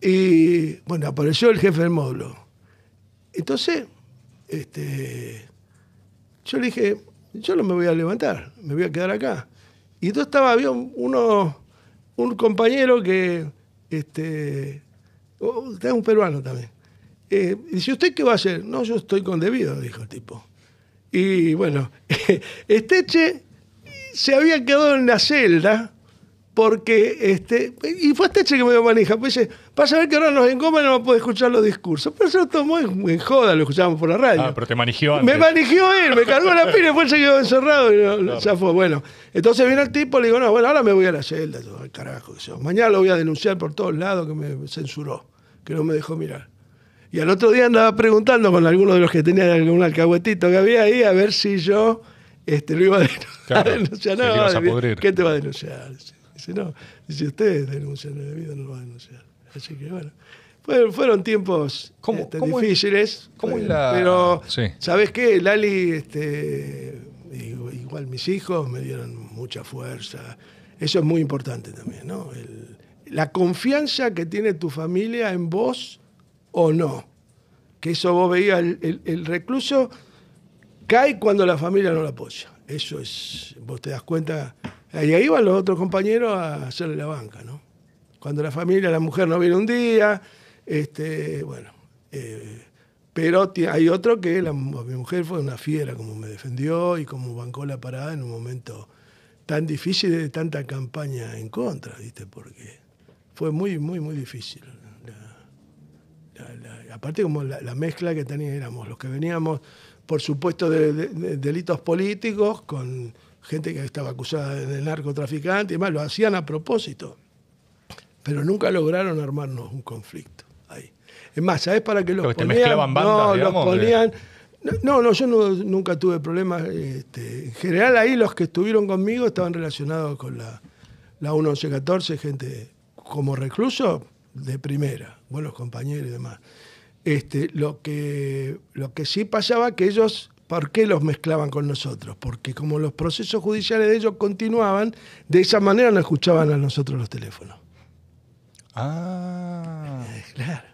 y bueno, apareció el jefe del módulo. Entonces, este, yo le dije, yo no me voy a levantar, me voy a quedar acá. Y entonces estaba, había uno, un compañero que, este, es un peruano también. Eh, dice, ¿usted qué va a hacer? No, yo estoy con debido, dijo el tipo. Y bueno, Esteche se había quedado en la celda porque este y fue este che que me dio manija pues dice a ver que ahora nos y no puede escuchar los discursos pero se lo tomó en, joda lo escuchábamos por la radio ah pero te manigió antes. me manigió él me cargó la pila y fue se quedó encerrado y ya fue bueno entonces vino el tipo le digo no bueno ahora me voy a la celda carajo mañana lo voy a denunciar por todos lados que me censuró que no me dejó mirar y al otro día andaba preguntando con alguno de los que tenían algún alcahuetito que había ahí a ver si yo este, lo iba a denunciar. ¿Qué te va a denunciar? Dice, no, dice, ustedes denuncian el debido, no lo va a denunciar. Así que bueno. Fueron, tiempos este, difíciles. ¿cómo es eh, la... Pero, ¿sabes qué? Lali, este, igual mis hijos me dieron mucha fuerza. Eso es muy importante también, ¿no? la confianza que tiene tu familia en vos o no. Que eso vos veías, el recluso Cae cuando la familia no la apoya. Eso es, vos te das cuenta. Y ahí van los otros compañeros a hacerle la banca, ¿no? Cuando la familia, la mujer no viene un día, este, bueno. Eh, pero hay otro que mi mujer fue una fiera, como me defendió y como bancó la parada en un momento tan difícil de tanta campaña en contra, ¿viste? Porque fue muy, muy, muy difícil. aparte, como la, mezcla que teníamos, los que veníamos por supuesto de, delitos políticos, con gente que estaba acusada de narcotraficante y demás, lo hacían a propósito, pero nunca lograron armarnos un conflicto ahí. Es más, sabes para qué los Porque Te mezclaban bandas, no, ponían... No, no, yo nunca tuve problemas. Este, en general ahí los que estuvieron conmigo estaban relacionados con la, la 1114, gente como recluso de primera, buenos compañeros y demás. Este, lo, que, lo que sí pasaba que ellos, ¿por qué los mezclaban con nosotros? Porque como los procesos judiciales de ellos continuaban, de esa manera no escuchaban a nosotros los teléfonos. Ah. Claro.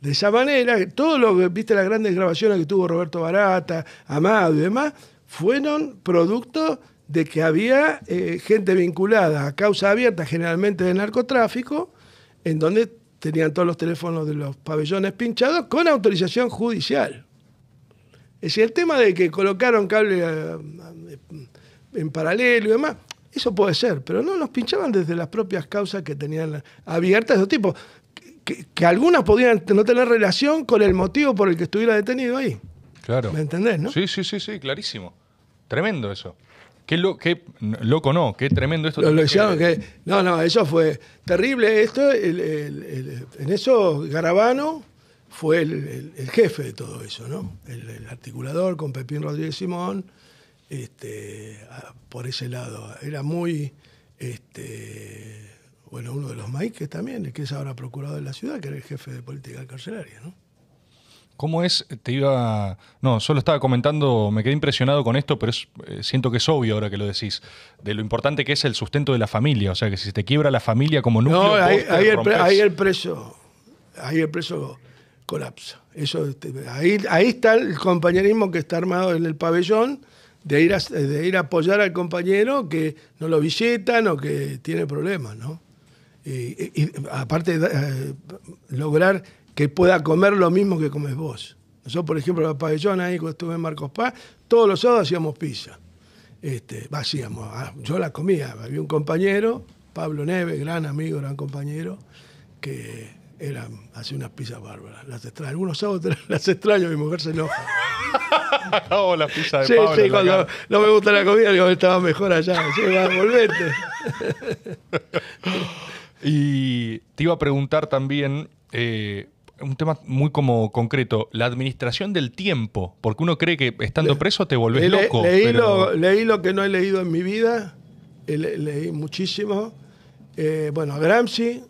De esa manera, todo lo que, viste, las grandes grabaciones que tuvo Roberto Barata, Amado y demás, fueron producto de que había eh, gente vinculada a causa abierta, generalmente de narcotráfico, en donde tenían todos los teléfonos de los pabellones pinchados con autorización judicial. Es decir, el tema de que colocaron cable eh, eh, en paralelo y demás, eso puede ser, pero no, los pinchaban desde las propias causas que tenían abiertas de esos tipos, que, algunas podían no tener relación con el motivo por el que estuviera detenido ahí. Claro. ¿Me entendés, no? Sí, sí, sí, sí, clarísimo. Tremendo eso. Qué, lo, qué, loco no, qué tremendo esto. que, no, no, eso fue terrible. Esto, en eso Garabano fue el, jefe de todo eso, ¿no? El, articulador con Pepín Rodríguez Simón, este, por ese lado. Era muy, este, bueno, uno de los maíques también, el que es ahora procurador de la ciudad, que era el jefe de política carcelaria, ¿no? ¿Cómo es? Te iba. No, solo estaba comentando, me quedé impresionado con esto, pero eh, siento que es obvio ahora que lo decís, de lo importante que es el sustento de la familia. O sea, que si te quiebra la familia como núcleo. No, ahí, el, ahí el, preso. Ahí el preso colapsa. Eso, este, ahí, ahí está el compañerismo que está armado en el pabellón, de ir, a, de ir a apoyar al compañero que no lo visitan o que tiene problemas, ¿no? Y, aparte, eh, lograr que pueda comer lo mismo que comes vos. Nosotros, por ejemplo, en el pabellón ahí cuando estuve en Marcos Paz, todos los sábados hacíamos pizza. Este, hacíamos, ah, yo la comía, había un compañero, Pablo Neves, gran amigo, gran compañero, que era, unas pizzas bárbaras, las extraño. Algunos sábados las extraño, mi mujer se enoja. no, oh, las pizzas de sí, Pablo. Sí, cuando no me gusta la comida, digo, estaba mejor allá, volverte. y te iba a preguntar también... Eh, un tema muy como concreto, la administración del tiempo, porque uno cree que estando preso te volvés loco. Leí, lo, que no he leído en mi vida, eh, leí muchísimo. Eh, bueno, Gramsci,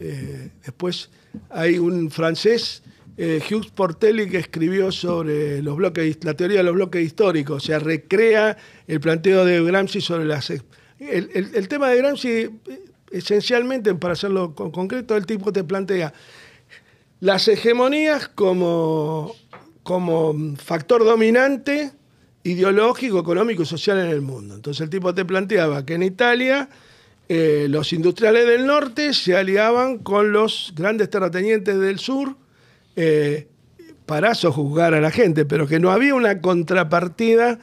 eh, después hay un francés, Hughes Portelli, que escribió sobre los la teoría de los bloques históricos, o sea, recrea el planteo de Gramsci sobre las... El, tema de Gramsci, esencialmente, para hacerlo concreto, el tipo te plantea las hegemonías como, como factor dominante ideológico, económico y social en el mundo. Entonces el tipo te planteaba que en Italia eh, los industriales del norte se aliaban con los grandes terratenientes del sur eh, para sojuzgar a la gente, pero que no había una contrapartida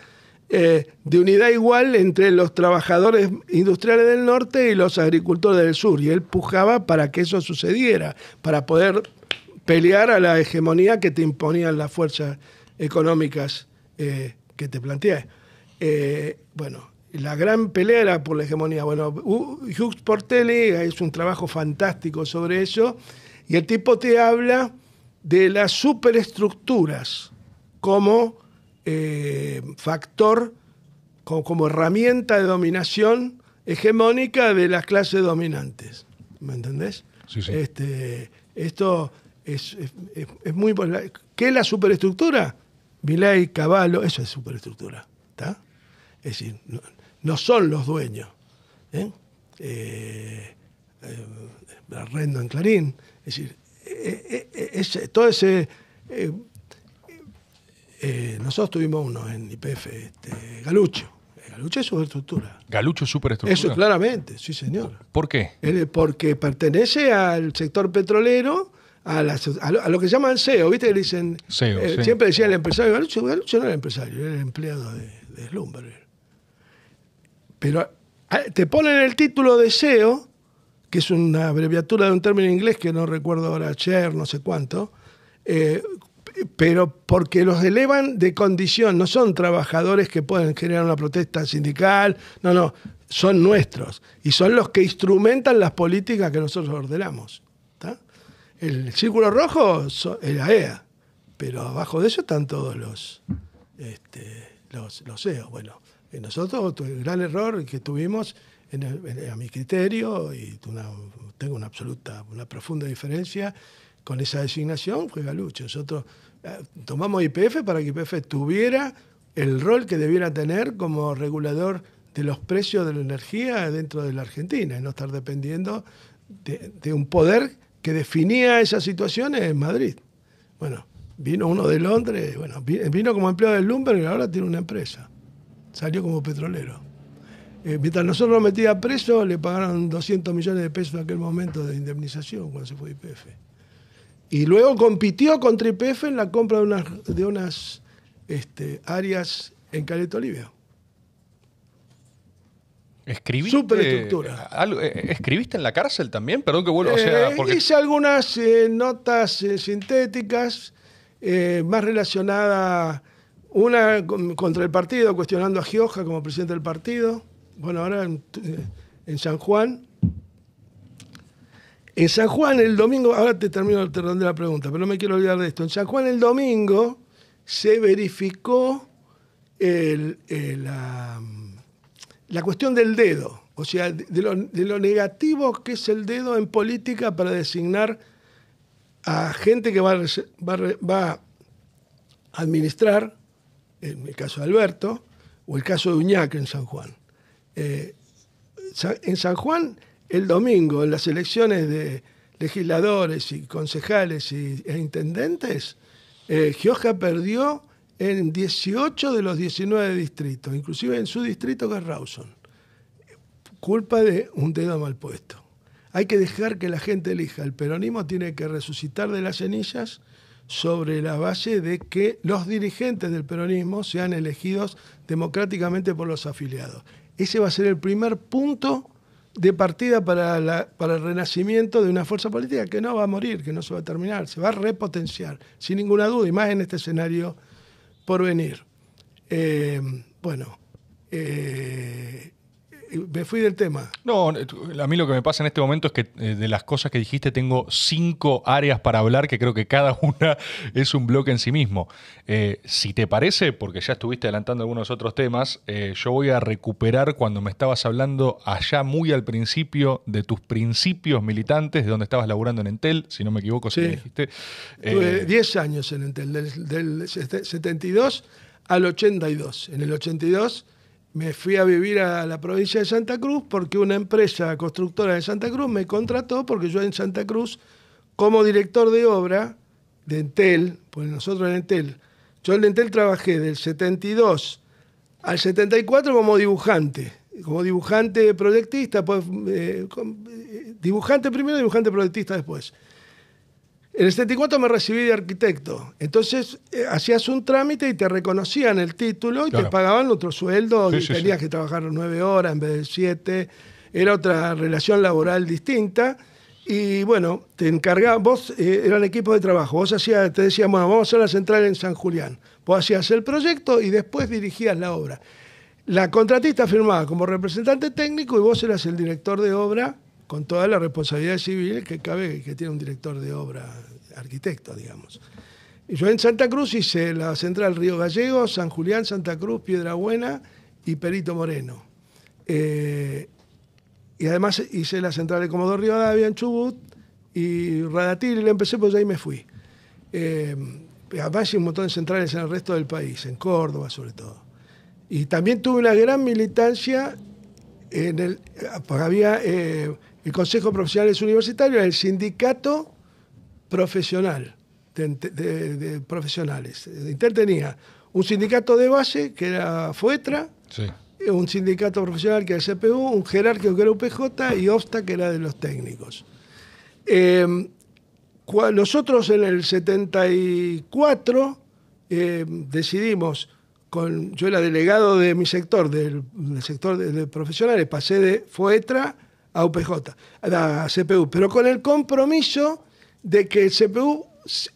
eh, de unidad igual entre los trabajadores industriales del norte y los agricultores del sur. Y él pujaba para que eso sucediera, para poder pelear a la hegemonía que te imponían las fuerzas económicas eh, que te planteé. Eh, bueno, la gran pelea era por la hegemonía. Bueno, Hughes Portelli es un trabajo fantástico sobre eso, y el tipo te habla de las superestructuras como eh, factor, como, herramienta de dominación hegemónica de las clases dominantes. ¿Me entendés? Sí, sí. Este, esto es, es, es muy... ¿Qué es la superestructura? Milay Caballo, eso es superestructura. Es decir, no, son los dueños. ¿eh? eh, eh en Clarín, es decir, eh, todo ese... nosotros tuvimos uno en IPF, este, Galucho. Galucho es superestructura. Galucho es superestructura. Eso claramente, sí señor. ¿Por qué? Porque pertenece al sector petrolero a, lo, que llaman SEO, ¿viste? Que dicen. E eh, siempre decía el empresario Galucho. no era el empresario, era el empleado de, de Pero ah, te ponen el título de SEO, que es una abreviatura de un término inglés que no recuerdo ahora, ayer, no sé cuánto, eh, pero porque los elevan de condición, no son trabajadores que pueden generar una protesta sindical, no, no, son nuestros y son los que instrumentan las políticas que nosotros ordenamos. El círculo rojo es la EA, pero abajo de eso están todos los, este, los, los e Bueno, eh, nosotros, el gran error que tuvimos, a mi criterio, y tengo una absoluta, una profunda diferencia con esa designación, fue Galucho. Nosotros eh, tomamos IPF para que IPF tuviera el rol que debiera tener como regulador de los precios de la energía dentro de la Argentina y no estar dependiendo de un poder que definía esas situaciones en Madrid. Bueno, vino uno de Londres, bueno, vino como empleado de Lumber y ahora tiene una empresa. Salió como petrolero. Eh, mientras nosotros lo metía preso, le pagaron 200 millones de pesos en aquel momento de indemnización cuando se fue IPF. Y luego compitió contra IPF en la compra de unas, de unas este, áreas en Caleta Olivia. ¿Escribiste, eh, eh, ¿Escribiste en la cárcel también? Perdón que vuelvo. O sea, eh, porque... hice algunas notas sintéticas más relacionadas, una contra el partido, cuestionando a Gioja como presidente del partido, bueno, ahora en, San Juan. En San Juan el domingo, ahora te termino te de la pregunta, pero no me quiero olvidar de esto. En San Juan el domingo se verificó el, la, la cuestión del dedo, o sea, de lo, negativo que es el dedo en política para designar a gente que va a, administrar, en el caso de Alberto, o el caso de Uñac en San Juan. Eh, en San Juan, el domingo, en las elecciones de legisladores y concejales y, e intendentes, eh, Gioja perdió en 18 de los 19 distritos, inclusive en su distrito que es Rawson. Culpa de un dedo mal puesto. Hay que dejar que la gente elija. El peronismo tiene que resucitar de las cenizas sobre la base de que los dirigentes del peronismo sean elegidos democráticamente por los afiliados. Ese va a ser el primer punto de partida para, para el renacimiento de una fuerza política que no va a morir, que no se va a terminar, se va a repotenciar, sin ninguna duda, y más en este escenario por venir. Eh, bueno, eh, me fui del tema. No, a mí lo que me pasa en este momento es que eh, de las cosas que dijiste tengo cinco áreas para hablar que creo que cada una es un bloque en sí mismo. Eh, si te parece, porque ya estuviste adelantando algunos otros temas, eh, yo voy a recuperar cuando me estabas hablando allá muy al principio de tus principios militantes, de donde estabas laburando en Entel, si no me equivoco, sí. si dijiste. Tuve 10 años en Entel, del 72 al 82. En el 82 me fui a vivir a la provincia de Santa Cruz porque una empresa constructora de Santa Cruz me contrató porque yo en Santa Cruz, como director de obra de Entel, pues nosotros en Entel, yo en Entel trabajé del 72 al 74 como dibujante, como dibujante proyectista, pues, eh, eh, dibujante primero, dibujante proyectista después. En el 74 me recibí de arquitecto. Entonces eh, hacías un trámite y te reconocían el título y te pagaban otro sueldo y tenías que trabajar nueve horas en vez de siete. Era otra relación laboral distinta. Y bueno, te encargaban, vos eh, eran equipos de trabajo, vos hacías, te decíamos, bueno, vamos a hacer la central en San Julián. Vos hacías el proyecto y después dirigías la obra. La contratista firmaba como representante técnico y vos eras el director de obra con toda la responsabilidad civil que cabe que tiene un director de obra, arquitecto, digamos. Yo en Santa Cruz hice la central Río Gallego, San Julián, Santa Cruz, Piedra Buena y Perito Moreno. Eh, y además hice la central de Comodoro Rivadavia en Chubut y Radatil, y le empecé, pues ahí me fui. Eh, además hice un montón de centrales en el resto del país, en Córdoba sobre todo. Y también tuve una gran militancia en el. El Consejo Profesionales Universitario era el sindicato profesional de, profesionales. Inter tenía un sindicato de base, que era FUETRA, un sindicato profesional que era el CPU, un jerárquico que era UPJ y OBSTA que era de los técnicos. Em, nosotros en el 74 em, decidimos, yo era delegado de mi sector, del, sector de, de, profesionales, pasé de FOETRA a UPJ, a CPU, pero con el compromiso de que el CPU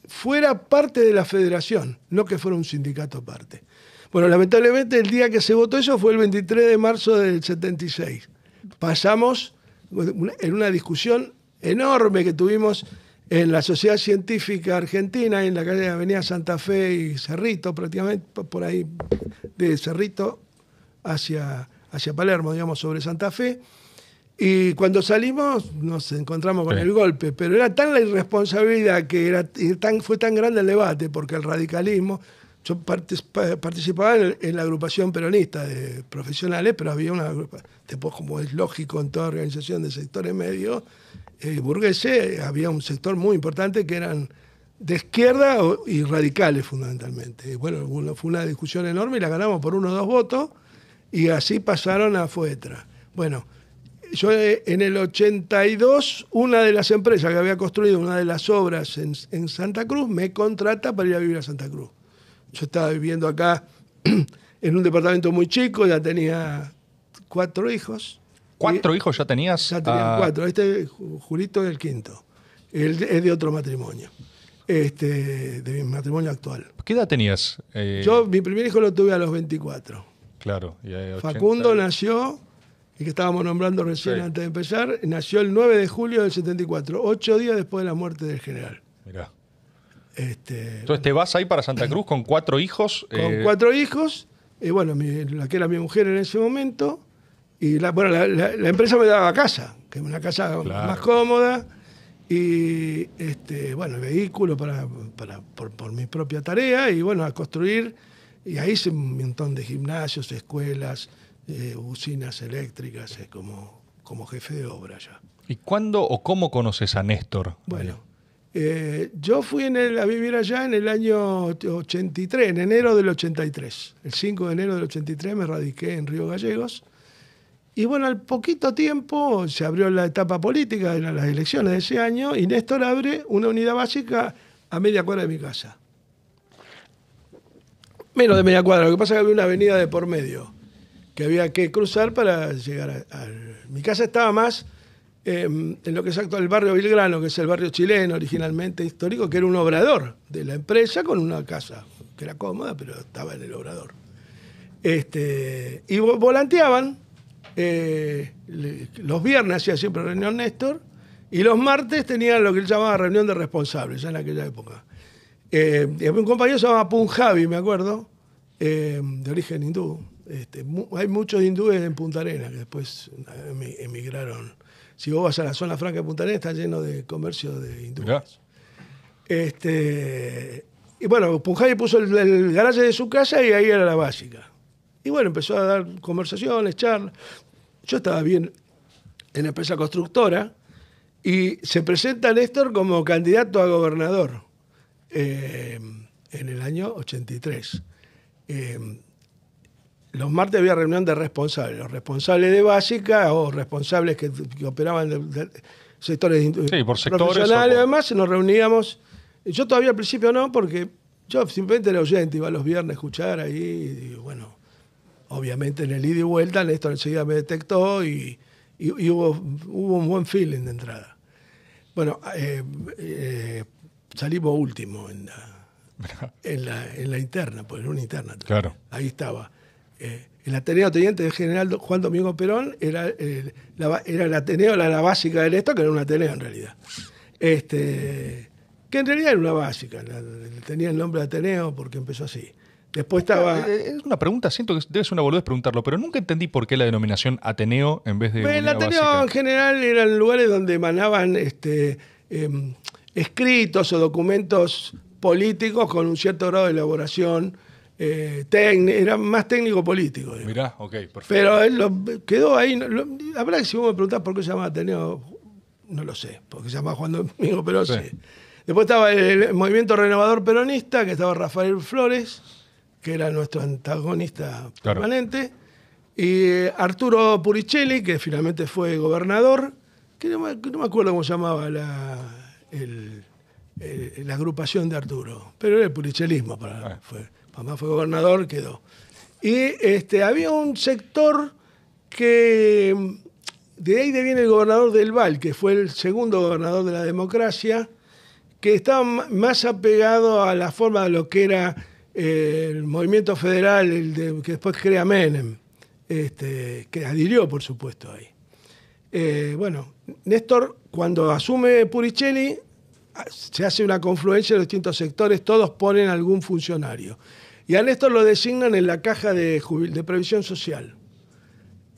fuera parte de la federación, no que fuera un sindicato aparte. Bueno, lamentablemente el día que se votó eso fue el 23 de marzo del 76. Pasamos en una discusión enorme que tuvimos en la Sociedad Científica Argentina, en la calle de Avenida Santa Fe y Cerrito, prácticamente por ahí, de Cerrito hacia, hacia Palermo, digamos, sobre Santa Fe y cuando salimos nos encontramos con el golpe, pero era tan la irresponsabilidad que era, tan, fue tan grande el debate, porque el radicalismo, yo participaba en, la agrupación peronista de profesionales, pero había una después como es lógico en toda organización de sectores medios eh, burgueses, había un sector muy importante que eran de izquierda y radicales fundamentalmente. Bueno, fue una discusión enorme y la ganamos por uno o dos votos y así pasaron a Fuetra. Bueno, yo eh, en el 82, una de las empresas que había construido una de las obras en, Santa Cruz me contrata para ir a vivir a Santa Cruz. Yo estaba viviendo acá en un departamento muy chico, ya tenía cuatro hijos. ¿Cuatro hijos ya tenías? Ya tenía ah. cuatro. Este Julito es el quinto. Él es de otro matrimonio, este, de mi matrimonio actual. ¿Qué edad tenías? Eh, yo mi primer hijo lo tuve a los 24. Claro. Facundo nació y que estábamos nombrando recién antes de empezar, nació el 9 de julio del 74, ocho días después de la muerte del general. Mirá. Este, Entonces te vas ahí para Santa Cruz con cuatro hijos. Eh, con cuatro hijos, y bueno, la que era mi mujer en ese momento, y la, la, empresa me daba casa, que es una casa más cómoda, y este, bueno, vehículo para, por, por, mi propia tarea, y bueno, a construir, y ahí hice un montón de gimnasios, escuelas, eh, usinas eléctricas como, como jefe de obra ya. ¿Y cuándo o cómo conoces a Néstor? Bueno, eh, yo fui a vivir allá en el año 83, en enero del 83. El 5 de enero del 83 me radiqué en Río Gallegos. Y bueno, al poquito tiempo se abrió la etapa política, eran las elecciones de ese año, y Néstor abre una unidad básica a media cuadra de mi casa. Menos de media cuadra, lo que pasa es que había una avenida de por medio que había que cruzar para llegar a, mi casa estaba más em, en lo que es actual el barrio Vilgrano, que es el barrio chileno originalmente histórico, que era un obrador de la empresa con una casa que era cómoda, pero estaba en el obrador. Este, y volanteaban eh, los viernes hacía siempre reunión Néstor y los martes tenían lo que él llamaba reunión de responsables, ya en aquella época. Eh, un compañero se llamaba Punjabi, me acuerdo, eh, de origen hindú, este, hay muchos hindúes en Punta Arenas que después eh, emigraron. Si vos vas a la zona franca de Punta Arenas, está lleno de comercio de hindúes. Este, y bueno, Punjabi puso el, garaje de su casa y ahí era la básica. Y bueno, empezó a dar conversaciones, charlas. Yo estaba bien en la empresa constructora y se presenta Néstor como candidato a gobernador eh, en el año 83. Eh, los martes había reunión de responsables, los responsables de básica o responsables que, operaban de, sectores profesionales además, nos reuníamos. Yo todavía al principio no, porque yo simplemente era oyente, iba los viernes a escuchar ahí, y bueno, obviamente en el ida y vuelta, Néstor enseguida me detectó y, hubo, un buen feeling de entrada. Bueno, eh, eh, salimos último en la, en la, interna, pues en una interna. Claro. Ahí estaba. Eh, el Ateneo Teniente de General Juan Domingo Perón era, eh, la, el Ateneo, la, básica del esto, que era un Ateneo en realidad. Este, que en realidad era una básica, tenía el nombre de Ateneo porque empezó así. Después estaba. Eh, es una pregunta, siento que debes una boludez preguntarlo, pero nunca entendí por qué la denominación Ateneo en vez de. el Ateneo en general eran lugares donde emanaban este, em, escritos o documentos políticos con un cierto grado de elaboración eh, era más técnico político. Mirá, ok, perfecto. Pero él quedó ahí. habrá que si vos me preguntás por qué se llama Ateneo, no lo sé, porque se llama Juan Domingo, pero Después estaba el, Movimiento Renovador Peronista, que estaba Rafael Flores, que era nuestro antagonista permanente, y Arturo Puricelli, que finalmente fue gobernador, que no, me acuerdo cómo se llamaba la, agrupación de Arturo, pero era el purichelismo para, ah. fue. Además fue gobernador, quedó. Y este, había un sector que de ahí viene el gobernador del Val, que fue el segundo gobernador de la democracia, que estaba más apegado a la forma de lo que era eh, el movimiento federal, el que después crea Menem, este, que adhirió, por supuesto, ahí. Eh, bueno, Néstor, cuando asume Puricelli, se hace una confluencia de los distintos sectores, todos ponen algún funcionario. Y a Néstor lo designan en la caja de, previsión social.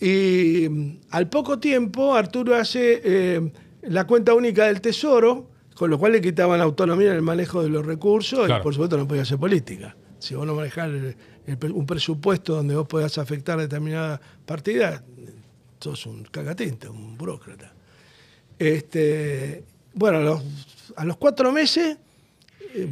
Y mm, al poco tiempo Arturo hace eh, la cuenta única del Tesoro, con lo cual le quitaban autonomía en el manejo de los recursos y por supuesto no podía hacer política. Si vos no manejás un presupuesto donde vos podías afectar determinada partida, sos un cagatinte, un burócrata. Este, bueno, a los, a los cuatro meses eh,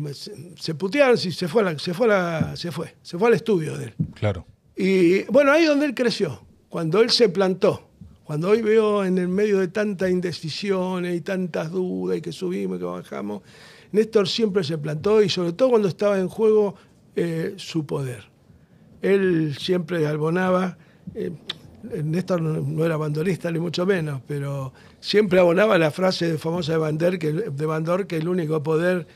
se putearon, si se fue, se, fue se, fue, se fue al estudio de él. Claro. Y bueno, ahí donde él creció, cuando él se plantó, cuando hoy veo en el medio de tantas indecisiones y tantas dudas y que subimos y que bajamos, Néstor siempre se plantó y sobre todo cuando estaba en juego eh, su poder. Él siempre albonaba, eh, Néstor no, no era bandolista ni mucho menos, pero siempre abonaba la frase famosa de Van, que, de Bandor, que el único poder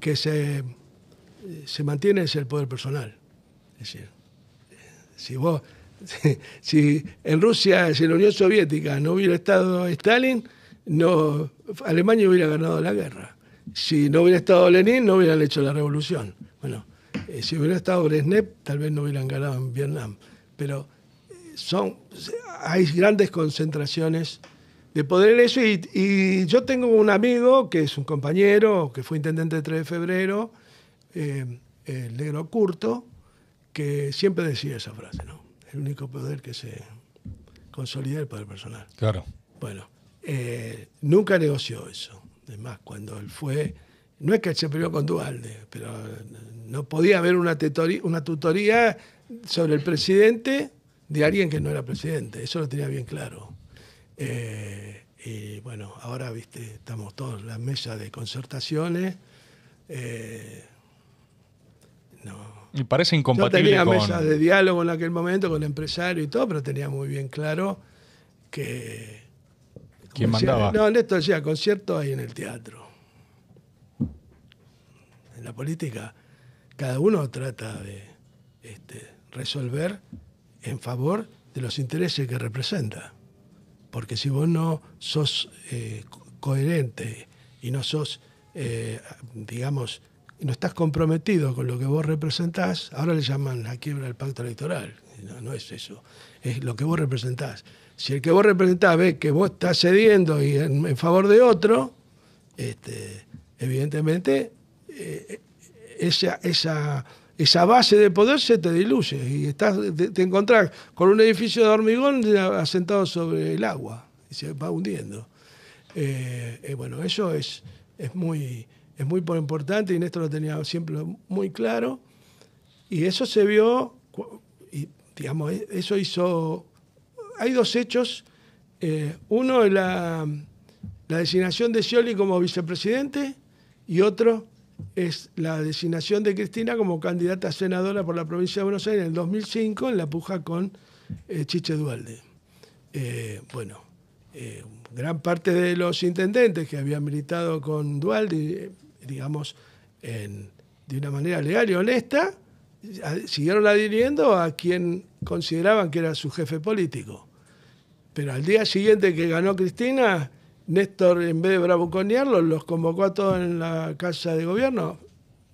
que se, se mantiene es el poder personal. Es decir, eh, si vos, si, en Rusia, si en la Unión Soviética no hubiera estado Stalin, no, Alemania hubiera ganado la guerra. Si no hubiera estado Lenin, no hubieran hecho la revolución. Bueno, eh, si hubiera estado Brezhnev, tal vez no hubieran ganado en Vietnam. Pero eh, son, hay grandes concentraciones el poder eso. Y, y, yo tengo un amigo que es un compañero, que fue intendente de 3 de febrero, eh, el negro Curto, que siempre decía esa frase, ¿no? El único poder que se consolida el poder personal. Claro. Bueno, eh, nunca negoció eso. Es más, cuando él fue, no es que se peleó con Dualde, pero eh, no podía haber una, una tutoría sobre el presidente de alguien que no era presidente. Eso lo tenía bien claro. Eh, y bueno, ahora viste, estamos todos en la mesa de concertaciones. Eh, y parece incompatible. Yo tenía mesas de diálogo en aquel momento con el empresario y todo, pero tenía muy bien claro que. ¿Quién mandaba? No, Néstor decía concierto hay en el teatro. En la política, cada uno trata de este, resolver en favor de los intereses que representa. Porque si vos no sos eh, coherente y no sos, eh, digamos, no estás comprometido con lo que vos representás, ahora le llaman la quiebra del pacto electoral. No, es eso, es lo que vos representás. Si el que vos representás ve que vos estás cediendo y en, favor de otro, este, evidentemente eh, esa, esa esa base de poder se te diluye y estás, te, encontrás con un edificio de hormigón asentado sobre el agua y se va hundiendo. Eh, eh, bueno, eso es, es, muy, es muy importante y Néstor lo tenía siempre muy claro y eso se vio, digamos, e, eso hizo... Hay dos hechos. Eh, uno, la, la designación de Scioli como vicepresidente y otro, es la designación de Cristina como candidata a senadora por la provincia de Buenos Aires en el 2005 en la puja con eh, Chiche Dualde. Eh, bueno, eh, gran parte de los intendentes que habían militado con Dualde, digamos, de una manera leal y honesta, siguieron adhiriendo a quien consideraban que era su jefe político. Pero al día siguiente que ganó Cristina, Néstor, en vez de bravuconearlos, los convocó a todos en la casa de gobierno,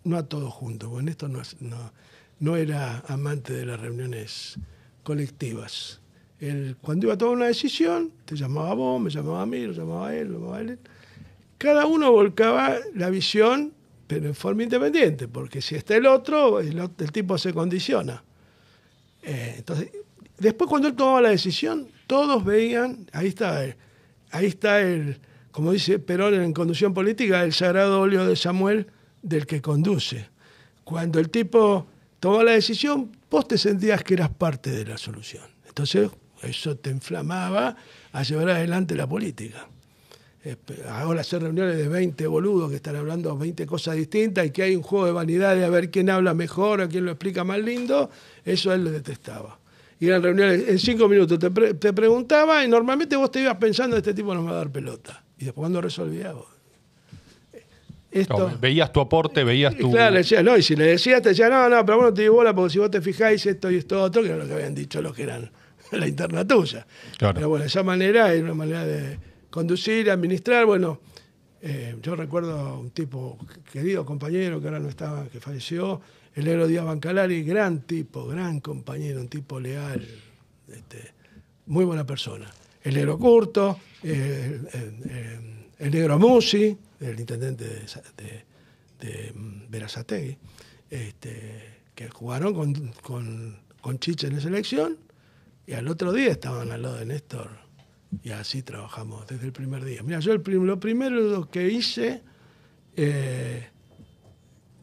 no a todos juntos, porque Néstor no, no, era amante de las reuniones colectivas. cuando iba a tomar una decisión, te llamaba a vos, me llamaba a mí, lo llamaba a él, lo llamaba a él. Cada uno volcaba la visión, pero en forma independiente, porque si está el otro, el, tipo se condiciona. Eh, entonces, después cuando él tomaba la decisión, todos veían, ahí está, él, eh, ahí está el, como dice Perón en Conducción Política, el sagrado óleo de Samuel del que conduce. Cuando el tipo tomó la decisión, vos te sentías que eras parte de la solución. Entonces, eso te inflamaba a llevar adelante la política. Ahora hacer reuniones de 20 boludos que están hablando 20 cosas distintas y que hay un juego de vanidad de a ver quién habla mejor o quién lo explica más lindo, eso él lo detestaba y reuniones en cinco minutos. Te, preguntaba y normalmente vos te ibas pensando, este tipo nos va a dar pelota. Y después cuando resolvía vos. veías tu aporte, veías eh, tu. y si le decías, te decía, no, no, pero bueno te di bola porque si vos te fijáis esto y esto otro, que era lo que habían dicho los que eran la interna tuya. Pero bueno, esa manera es una manera de conducir, administrar. Bueno, eh, yo recuerdo un tipo querido, compañero, que ahora no estaba, que falleció, el negro Díaz Bancalari, gran tipo, gran compañero, un tipo leal, este, muy buena persona. El negro Curto, eh, eh, el negro Musi, el intendente de, de, mm, Verazategui, este, que jugaron con, con, Chiche en la selección y al otro día estaban al lado de Néstor y así trabajamos desde el primer día. Mira, yo el lo primero que hice... Eh,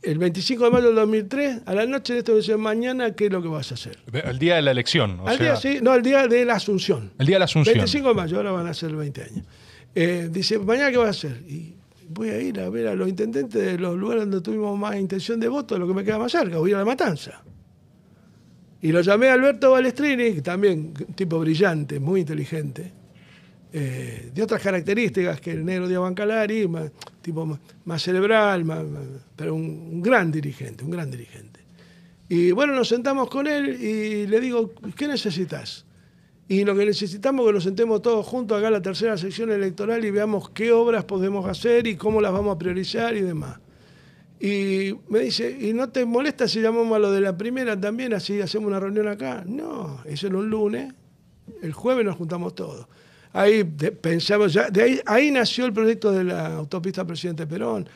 el 25 de mayo del 2003, a la noche de esto, decía, mañana, ¿qué es lo que vas a hacer? El día de la elección. O al día, no, el día de la Asunción. El día de la Asunción. 25 de mayo, ahora van a ser 20 años. Eh, dice, mañana, ¿qué vas a hacer? Y voy a ir a ver a los intendentes de los lugares donde tuvimos más intención de voto, lo que me queda más cerca, voy a la matanza. Y lo llamé a Alberto Balestrini, también tipo brillante, muy inteligente, eh, de otras características que el negro de Abancalari, tipo más, cerebral, pero un, gran dirigente, un gran dirigente. Y bueno, nos sentamos con él y le digo, ¿qué necesitas? Y lo que necesitamos es que nos sentemos todos juntos acá en la tercera sección electoral y veamos qué obras podemos hacer y cómo las vamos a priorizar y demás. Y me dice, ¿y no te molesta si llamamos a lo de la primera también, así hacemos una reunión acá? No, eso es un lunes, el jueves nos juntamos todos. Ahí pensamos, de ahí, nació el proyecto de la autopista Presidente Perón.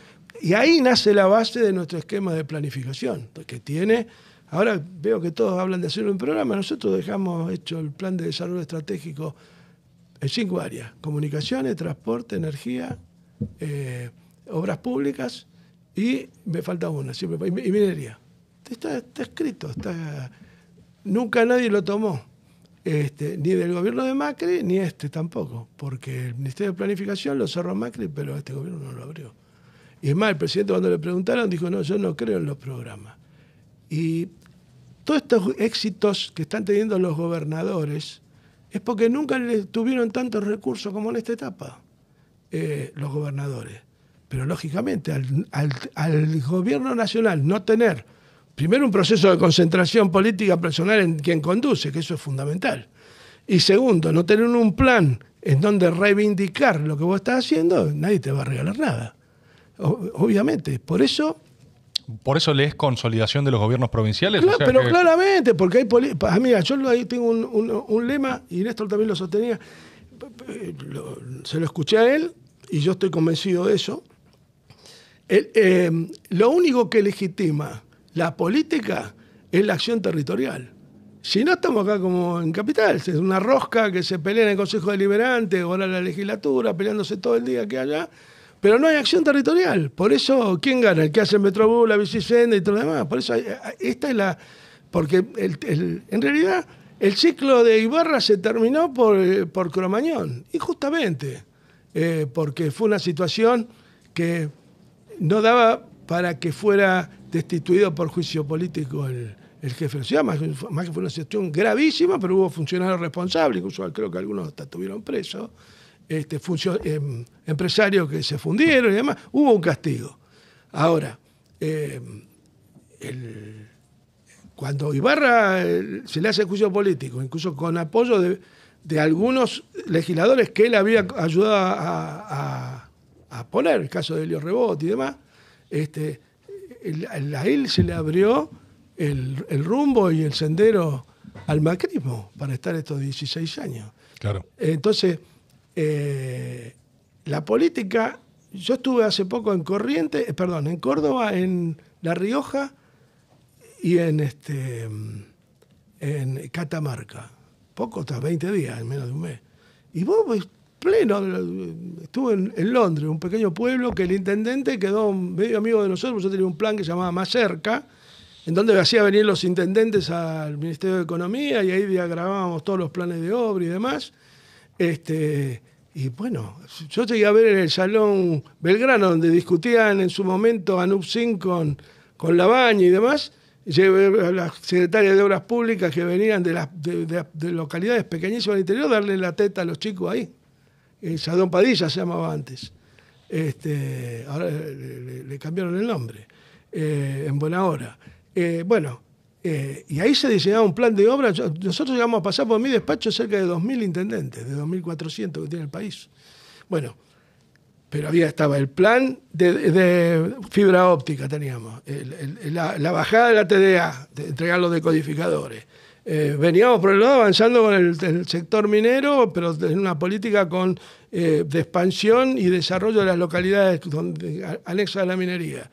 Y ahí nace la base de nuestro esquema de planificación, que tiene Ahora veo que todos hablan de hacer un programa. Nosotros dejamos hecho el plan de desarrollo estratégico en cinco áreas: comunicaciones, transporte, energía, eh, obras públicas y me falta una, siempre, y minería. Está, está escrito, está, nunca nadie lo tomó. Este, ni del gobierno de Macri, ni este tampoco, porque el Ministerio de Planificación lo cerró Macri, pero este gobierno no lo abrió. Y es más, el presidente cuando le preguntaron dijo, no, yo no creo en los programas. Y todos estos éxitos que están teniendo los gobernadores es porque nunca les tuvieron tantos recursos como en esta etapa eh, los gobernadores. Pero lógicamente, al gobierno nacional no tener primero un proceso de concentración política personal en quien conduce, que eso es fundamental. Y segundo, no tener un plan en donde reivindicar lo que vos estás haciendo, nadie te va a regalar nada. obviamente, por eso... ¿Por eso lees consolidación de los gobiernos provinciales? pero claramente, porque hay... Amiga, ah, yo ahí tengo un, lema, y Néstor también lo sostenía, se lo escuché a él, y yo estoy convencido de eso. Eh, lo único que legitima la política es la acción territorial. Si no, estamos acá como en Capital, es una rosca que se pelea en el Consejo Deliberante, ahora la legislatura, peleándose todo el día que allá, pero no hay acción territorial. Por eso, ¿quién gana? El que hace el Metrobús, la bicicenda y todo lo demás. Por eso, eh, eh, esta es la... Porque en realidad el ciclo de Ibarra se terminó por, eh, Cromañón, Y justamente porque fue una situación que no daba para que fuera destituido por juicio político el, jefe de la ciudad, más, que fue una situación gravísima, pero hubo funcionarios responsables, incluso creo que algunos hasta estuvieron presos, este, em, empresarios que se fundieron y demás, hubo un castigo. Ahora, em, cuando Ibarra se le hace juicio político, incluso con apoyo de, algunos legisladores que él había ayudado a, a, poner, el caso de Elio Rebot y demás, este, el, a él se le abrió el, rumbo y el sendero al macrismo para estar estos 16 años. Claro. Entonces, eh, la política, yo estuve hace poco en Corrientes, eh, perdón, en Córdoba, en La Rioja y en, este, en Catamarca. Poco, hasta 20 días, en menos de un mes. Y vos, eh, estuve en, Londres, un pequeño pueblo que el intendente quedó medio amigo de nosotros, yo tenía un plan que se llamaba Más Cerca, en donde hacía venir los intendentes al Ministerio de Economía y ahí diagramábamos todos los planes de obra y demás. Este, y bueno, yo llegué a ver en el Salón Belgrano, donde discutían en su momento a Singh con, con Labaña y demás, llevé a las secretarias de Obras Públicas que venían de, las, localidades pequeñísimas del interior, darle la teta a los chicos ahí eh, Sadón Padilla se llamaba antes. Este, ahora le, cambiaron el nombre, eh, en buena hora. Eh, bueno, eh, y ahí se diseñaba un plan de obra. nosotros llegamos a pasar por mi despacho cerca de 2.000 intendentes, de 2.400 que tiene el país. Bueno, pero había, estaba el plan de, fibra óptica, teníamos, la, bajada de la TDA, de entregar los decodificadores eh, veníamos por el lado avanzando con el, sector minero, pero en una política eh, de expansión y desarrollo de las localidades anexas a la minería,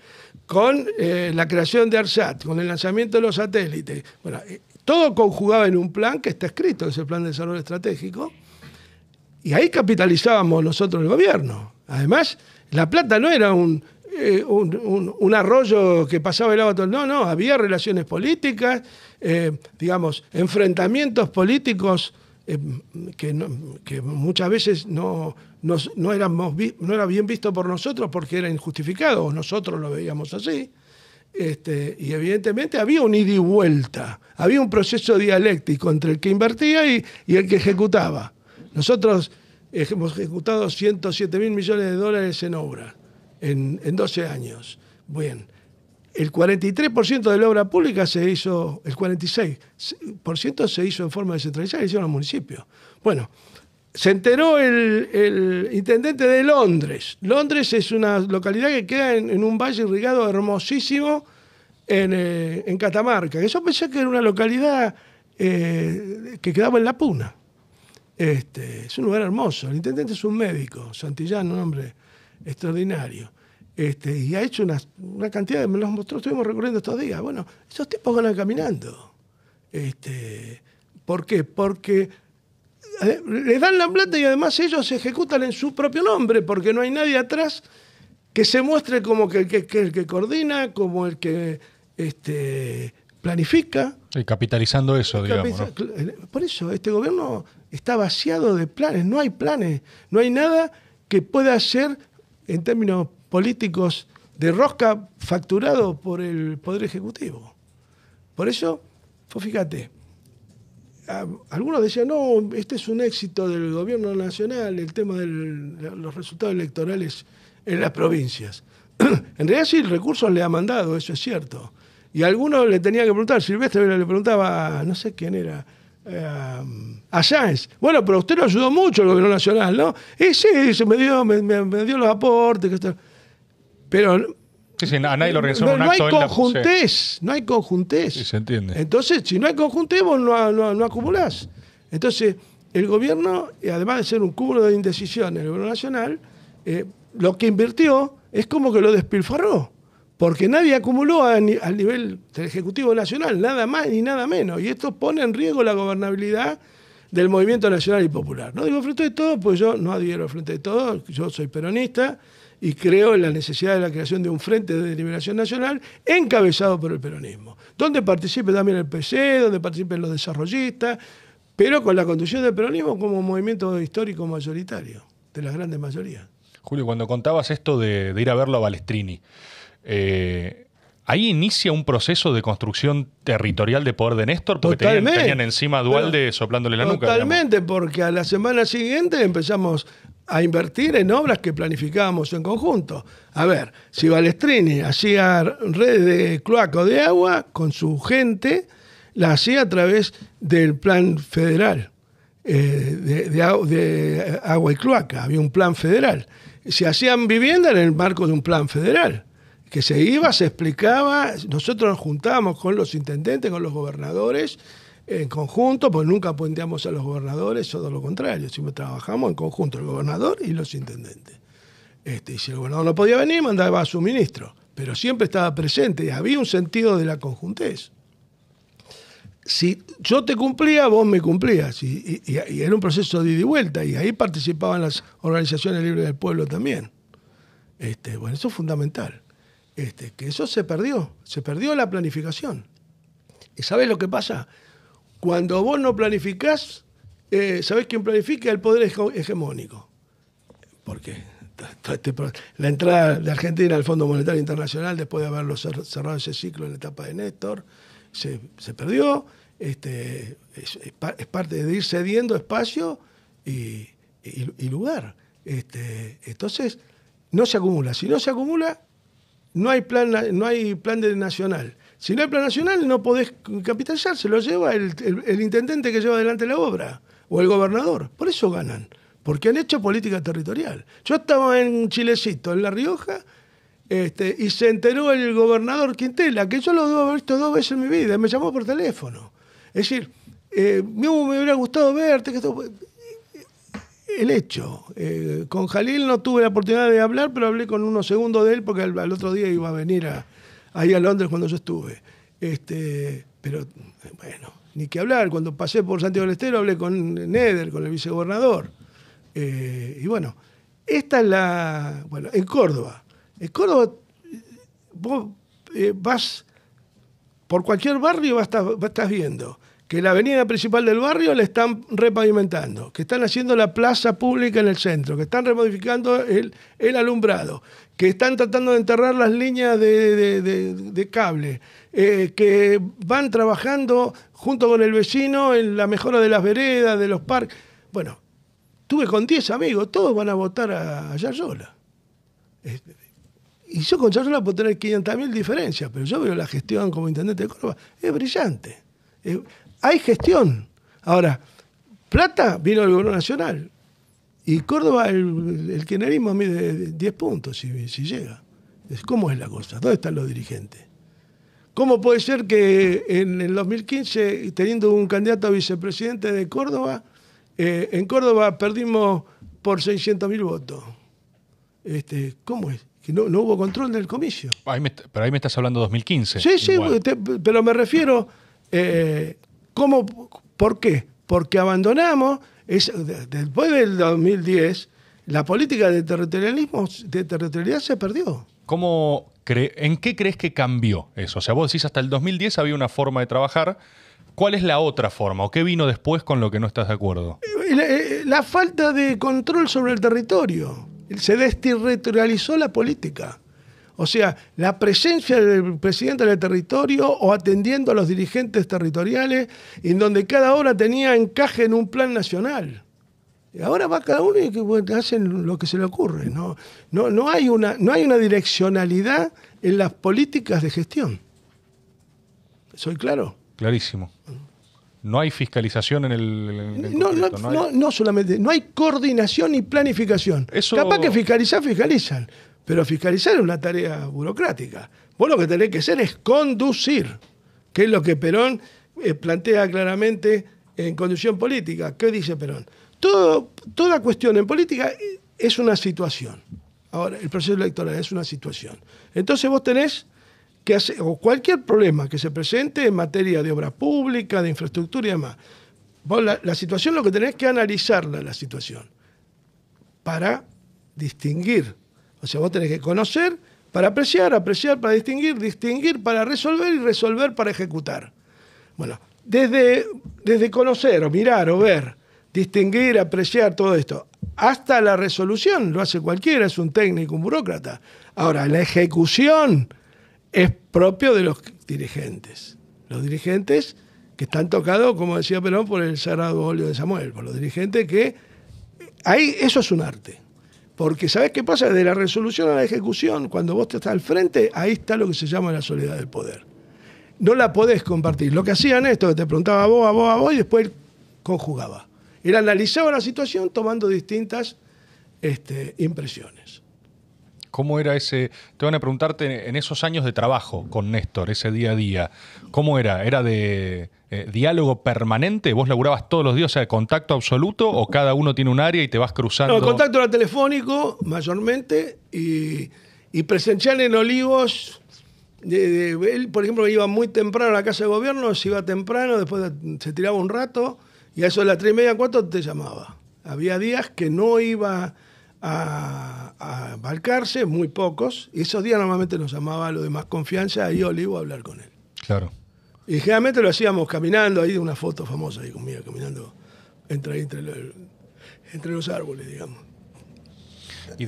con eh, la creación de ARSAT, con el lanzamiento de los satélites. Bueno, todo conjugaba en un plan que está escrito, que es el Plan de Desarrollo Estratégico, y ahí capitalizábamos nosotros el gobierno. Además, la plata no era un, un, arroyo que pasaba el agua todo. No, no, había relaciones políticas eh, digamos, enfrentamientos políticos eh, que, muchas veces no, no, éramos, no era bien visto por nosotros porque era injustificado, nosotros lo veíamos así. Este, y evidentemente había un ida y vuelta, había un proceso dialéctico entre el que invertía y, el que ejecutaba. Nosotros hemos ejecutado 107 mil millones de dólares en obra en, 12 años. El 43% de la obra pública se hizo, el 46% se hizo en forma descentralizada y hicieron los municipios. Bueno, se enteró el, intendente de Londres. Londres es una localidad que queda en, un valle irrigado hermosísimo en, Catamarca, eh, en, Catamarca. Yo pensé que era una localidad eh, que quedaba en La Puna. Este, es un lugar hermoso. El intendente es un médico, Santillán, un hombre extraordinario. Este, y ha hecho una, cantidad, de, me los mostró, estuvimos recorriendo estos días. Bueno, esos tipos ganan caminando. Este, ¿Por qué? Porque eh, le dan la plata y además ellos se ejecutan en su propio nombre, porque no hay nadie atrás que se muestre como que, el que coordina, como el que este, planifica. Y capitalizando eso, digamos. Eh, por eso, este gobierno está vaciado de planes, no hay planes, no hay nada que pueda hacer en términos políticos de rosca facturados por el Poder Ejecutivo. Por eso, fíjate, algunos decían, no, este es un éxito del gobierno nacional, el tema de los resultados electorales en las provincias. en realidad sí, recursos le ha mandado, eso es cierto. Y algunos le tenía que preguntar, Silvestre le preguntaba, no sé quién era, eh, a Sáenz. Bueno, pero usted lo ayudó mucho el gobierno nacional, ¿no? Y sí, se me dio, me, dio los aportes. Que pero no, hay conjuntés, no hay conjuntés. Sí, se entiende. Entonces, si no hay conjuntés, vos no, acumulás. Entonces, el gobierno, además de ser un cúmulo de indecisión en el gobierno nacional, eh, lo que invirtió es como que lo despilfarró. Porque nadie acumuló al nivel del Ejecutivo Nacional, nada más ni nada menos. Y esto pone en riesgo la gobernabilidad del movimiento nacional y popular. No digo frente de todo, pues yo no adhiero frente de todo, yo soy peronista, y creo en la necesidad de la creación de un Frente de Liberación Nacional encabezado por el peronismo, donde participe también el PC, donde participen los desarrollistas, pero con la conducción del peronismo como movimiento histórico mayoritario, de las grandes mayorías. Julio, cuando contabas esto de, ir a verlo a Balestrini, eh, Ahí inicia un proceso de construcción territorial de poder de Néstor, porque tenían, encima a Dualde soplándole la nuca. Totalmente, porque a la semana siguiente empezamos a invertir en obras que planificábamos en conjunto. A ver, si Balestrini hacía redes de o de agua con su gente, la hacía a través del plan federal eh, de, de, de agua y cloaca. Había un plan federal. Se hacían vivienda en el marco de un plan federal que se iba, se explicaba, nosotros nos juntábamos con los intendentes, con los gobernadores, en conjunto, pues nunca apuenteamos a los gobernadores, todo lo contrario, siempre trabajamos en conjunto, el gobernador y los intendentes. Este, y si el gobernador no podía venir, mandaba a su ministro, pero siempre estaba presente y había un sentido de la conjuntez. Si yo te cumplía, vos me cumplías, y, era un proceso de ida y vuelta, y ahí participaban las organizaciones libres del pueblo también. Este, bueno, eso es fundamental. Este, que eso se perdió, se perdió la planificación. ¿Y sabes lo que pasa? Cuando vos no planificás, eh, ¿sabés quién planifica? El poder hegemónico. Porque la entrada de Argentina al Fondo Monetario Internacional después de haberlo cerrado ese ciclo en la etapa de Néstor se, perdió este, es, parte de ir cediendo espacio y, lugar este, entonces no se acumula si no se acumula no hay plan, no hay plan nacional. Si no hay plan nacional, no podés capitalizar, se lo lleva el, intendente que lleva adelante la obra o el gobernador. Por eso ganan, porque han hecho política territorial. Yo estaba en Chilecito, en La Rioja, este, y se enteró el gobernador Quintela, que yo lo he visto dos veces en mi vida, me llamó por teléfono. Es decir, eh, me hubiera gustado verte. Que esto el hecho. Eh, con Jalil no tuve la oportunidad de hablar, pero hablé con unos segundos de él porque al, otro día iba a venir a, ahí a Londres cuando yo estuve. Este, pero bueno, ni que hablar. Cuando pasé por Santiago del Estero hablé con Neder, con el vicegobernador. Eh, y bueno, esta es la. Bueno, en Córdoba. En Córdoba, vos eh, vas por cualquier barrio vas, vas, estás viendo que la avenida principal del barrio la están repavimentando, que están haciendo la plaza pública en el centro, que están remodificando el, el alumbrado, que están tratando de enterrar las líneas de, cable, eh, que van trabajando junto con el vecino en la mejora de las veredas, de los parques. Bueno, tuve con 10 amigos, todos van a votar a, Yayola. y yo con Yayola puedo tener 500.000 diferencias, pero yo veo la gestión como intendente de Córdoba, es brillante hay gestión. Ahora, plata vino del gobierno nacional. Y Córdoba, el, quinerismo mide 10 puntos si, si llega. ¿Cómo es la cosa? ¿Dónde están los dirigentes? ¿Cómo puede ser que en el 2015, teniendo un candidato a vicepresidente de Córdoba, eh, en Córdoba perdimos por 600.000 votos? Este, ¿Cómo es? Que no, no hubo control del comicio. pero ahí me estás hablando de 2015. Sí, sí, pero me refiero, eh, ¿Cómo, ¿Por qué? Porque abandonamos, después del 2010, la política de territorialismo, de territorialidad se perdió. ¿Cómo ¿En qué crees que cambió eso? O sea, vos decís hasta el 2010 había una forma de trabajar. ¿Cuál es la otra forma o qué vino después con lo que no estás de acuerdo? Eh, eh, la falta de control sobre el territorio. Se desterritorializó la política. O sea, la presencia del presidente del territorio o atendiendo a los dirigentes territoriales, en donde cada obra tenía encaje en un plan nacional. Y ahora va cada uno y hacen lo que se le ocurre. No, no, no, hay una, no hay una direccionalidad en las políticas de gestión. ¿Soy claro? Clarísimo. No hay fiscalización en el. no, no, solamente. No hay coordinación ni planificación. Capaz que fiscalizar, fiscalizan. Pero fiscalizar es una tarea burocrática. Vos lo que tenés que hacer es conducir, que es lo que Perón eh, plantea claramente en conducción política. ¿Qué dice Perón? toda cuestión en política es una situación. Ahora, el proceso electoral es una situación. Entonces vos tenés que hacer, o cualquier problema que se presente en materia de obra pública, de infraestructura y demás, vos la, situación lo que tenés que analizarla, la situación, para distinguir o sea, vos tenés que conocer para apreciar, apreciar para distinguir, distinguir para resolver y resolver para ejecutar. Bueno, desde, desde conocer o mirar o ver, distinguir, apreciar todo esto, hasta la resolución, lo hace cualquiera, es un técnico, un burócrata. Ahora, la ejecución es propio de los dirigentes. Los dirigentes que están tocados, como decía Perón, por el cerrado óleo de Samuel, por los dirigentes que... Ahí eso es un arte. Porque sabes qué pasa? De la resolución a la ejecución, cuando vos te estás al frente, ahí está lo que se llama la soledad del poder. No la podés compartir. Lo que hacían esto, que te preguntaba a vos, a vos, a vos, y después conjugaba. Él analizaba la situación tomando distintas este, impresiones. ¿Cómo era ese? Te van a preguntarte en esos años de trabajo con Néstor, ese día a día. ¿Cómo era? ¿Era de eh, diálogo permanente? ¿Vos laburabas todos los días, o contacto absoluto o cada uno tiene un área y te vas cruzando? No, contacto era telefónico mayormente y, presencial en Olivos. De, él, por ejemplo, iba muy temprano a la casa de gobierno, se iba temprano, después se tiraba un rato y a eso de las tres y media, cuatro te llamaba. Había días que no iba a, a muy pocos, y esos días normalmente nos llamaba a los de más confianza y Olivo a hablar con él. Claro. Y generalmente lo hacíamos caminando, ahí una foto famosa ahí conmigo, caminando entre, entre, los árboles, digamos. Y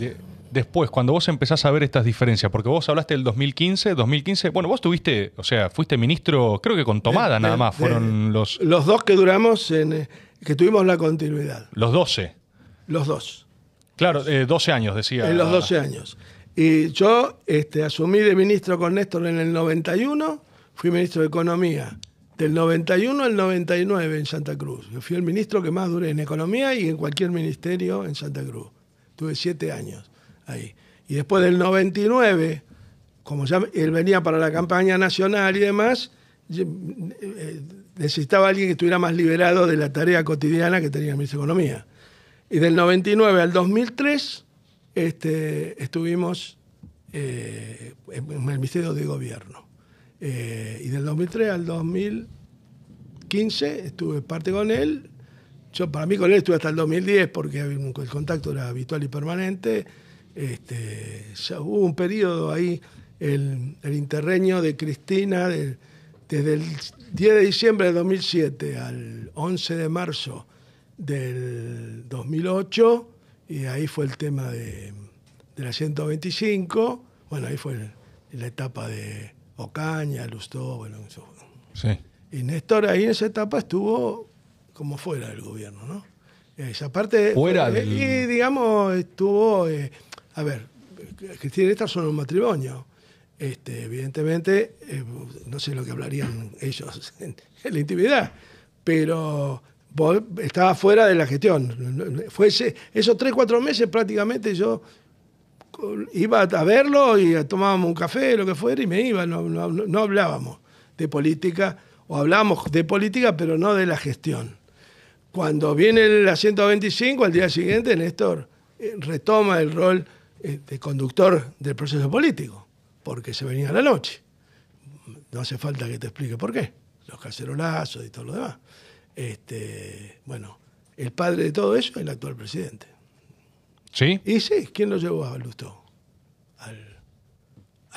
después, cuando vos empezás a ver estas diferencias, porque vos hablaste del 2015, 2015, bueno, vos tuviste, o sea, fuiste ministro, creo que con Tomada nada más, fueron los... Los dos que duramos, en, eh, que tuvimos la continuidad. Los 12. Los dos. Claro, eh, doce 12 años, decía. En los 12 años. Y yo este, asumí de ministro con Néstor en el 91 fui ministro de Economía del 91 al 99 en Santa Cruz. Yo fui el ministro que más duré en Economía y en cualquier ministerio en Santa Cruz. Tuve siete años ahí. Y después del 99, como ya él venía para la campaña nacional y demás, eh, necesitaba alguien que estuviera más liberado de la tarea cotidiana que tenía el ministro de Economía. Y del 99 al 2003 este, estuvimos eh, en el Ministerio de Gobierno. Eh, y del 2003 al 2015 estuve parte con él. Yo para mí con él estuve hasta el 2010 porque el contacto era habitual y permanente. Este, ya hubo un periodo ahí, el, interreño de Cristina, desde el 10 de diciembre del 2007 al 11 de marzo del 2008, y ahí fue el tema de, la 125, bueno, ahí fue la etapa de, Ocaña, Lustó, bueno, eso. Sí. Y Néstor ahí en esa etapa estuvo como fuera del gobierno, ¿no? Esa parte... Fuera del... Y digamos, estuvo... Eh, a ver, Cristina y Néstor son un matrimonio. Este, evidentemente, eh, no sé lo que hablarían ellos en, la intimidad, pero estaba fuera de la gestión. Fue esos tres, cuatro meses prácticamente yo iba a verlo y tomábamos un café, lo que fuera, y me iba, no, hablábamos de política, o hablábamos de política, pero no de la gestión. Cuando viene la 125, al día siguiente, Néstor eh, retoma el rol eh, de conductor del proceso político, porque se venía la noche. No hace falta que te explique por qué, los cacerolazos y todo lo demás. Este, bueno, el padre de todo eso es el actual presidente. ¿Sí? Y sí, ¿quién lo llevó a Lustó? Al,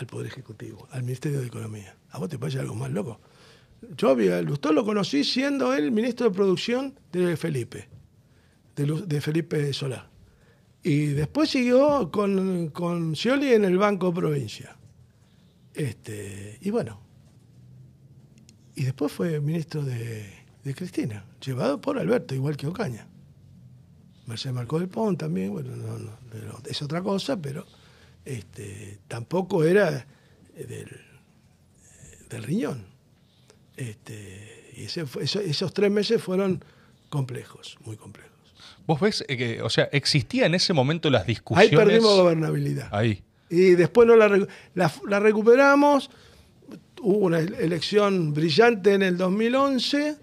Poder Ejecutivo, al Ministerio de Economía. ¿A vos te parece algo más loco? Yo a eh, Lustó lo conocí siendo el ministro de Producción de Felipe, de, Felipe Solá. Y después siguió con, con en el Banco Provincia. Este, y bueno. Y después fue ministro de Cristina, llevado por Alberto, igual que Ocaña. Mercedes Marcó del Pont también, bueno, es otra cosa, pero este, tampoco era eh, eh, del, riñón. Este, y esos tres meses fueron complejos, muy complejos. ¿Vos ves eh, que, o sea, existía en ese momento las discusiones? Ahí perdimos gobernabilidad. Ahí. Y después no la, recuperamos. Hubo una elección brillante en el 2011,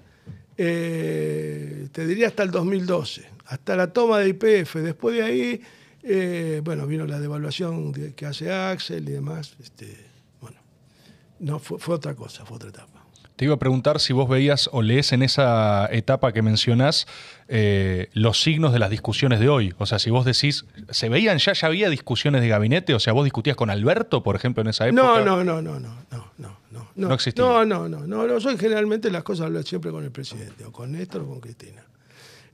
te diría hasta el 2012 hasta la toma de IPF. Después de ahí, eh, bueno, vino la devaluación que hace Axel y demás. Este, bueno, no, fue, otra cosa, fue otra etapa. Te iba a preguntar si vos veías o lees en esa etapa que mencionás eh, los signos de las discusiones de hoy. O sea, si vos decís, ¿se veían ya, ya había discusiones de gabinete? O sea, ¿vos discutías con Alberto, por ejemplo, en esa época? No, no, no, no, no, no, no. No, no existía. No, no, no, no, no. Yo generalmente las cosas hablo siempre con el presidente, o con Néstor o con Cristina.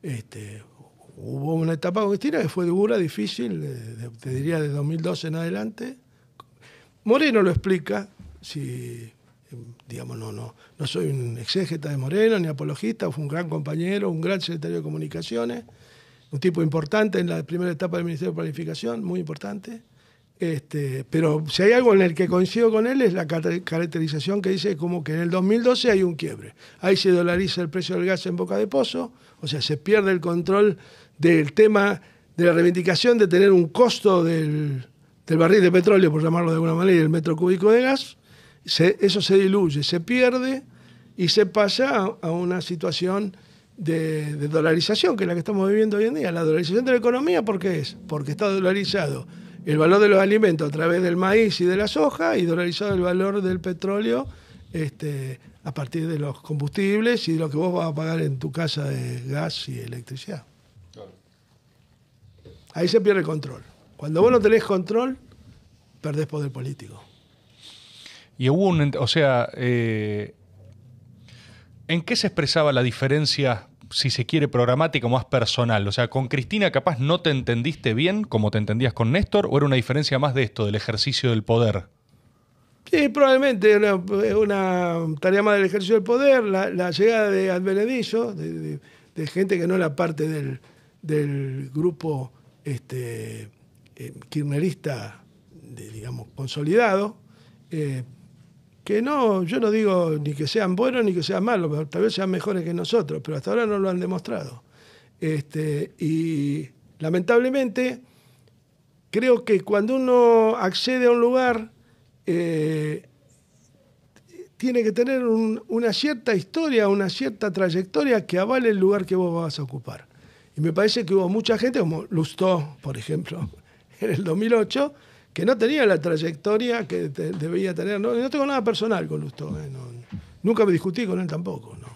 Este, hubo una etapa Cristina que fue dura, difícil, eh, te diría de 2012 en adelante. Moreno lo explica, si digamos, no, no, soy un exégeta de Moreno ni apologista, fue un gran compañero, un gran secretario de comunicaciones, un tipo importante en la primera etapa del Ministerio de Planificación, muy importante. Este, pero si hay algo en el que coincido con él es la caracterización que dice como que en el 2012 hay un quiebre. Ahí se dolariza el precio del gas en boca de pozo, o sea, se pierde el control del tema de la reivindicación de tener un costo del, barril de petróleo, por llamarlo de alguna manera, y el metro cúbico de gas, eso se diluye, se pierde y se pasa a, una situación de, de, dolarización, que es la que estamos viviendo hoy en día. La dolarización de la economía, ¿por qué es? Porque está dolarizado el valor de los alimentos a través del maíz y de la soja y dolarizado el valor del petróleo este, a partir de los combustibles y de lo que vos vas a pagar en tu casa de gas y electricidad. Ahí se pierde el control. Cuando vos no tenés control, perdés poder político. Y hubo un, o sea, eh, ¿en qué se expresaba la diferencia, si se quiere, programática o más personal? O sea, con Cristina capaz no te entendiste bien como te entendías con Néstor, o era una diferencia más de esto, del ejercicio del poder. Sí, probablemente Es una tarea más del ejercicio del poder, la, llegada de Advenedillo, de, gente que no era parte del grupo este, eh, kirchnerista, digamos, consolidado, eh, que no, yo no digo ni que sean buenos ni que sean malos, tal vez sean mejores que nosotros, pero hasta ahora no lo han demostrado. Este, y lamentablemente, creo que cuando uno accede a un lugar, eh, tiene que tener una cierta historia, una cierta trayectoria que avale el lugar que vos vas a ocupar. Y me parece que hubo mucha gente, como Lustó, por ejemplo, en el 2008, que no tenía la trayectoria que debía tener. No, tengo nada personal con Lustó. ¿eh? nunca me discutí con él tampoco. ¿no?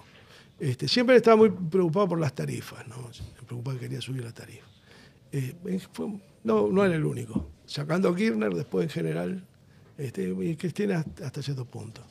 Este, siempre estaba muy preocupado por las tarifas. ¿no? Me preocupaba que quería subir la tarifa. Eh, no, no era el único. Sacando a Kirchner, después en general, este, y Cristina hasta cierto punto.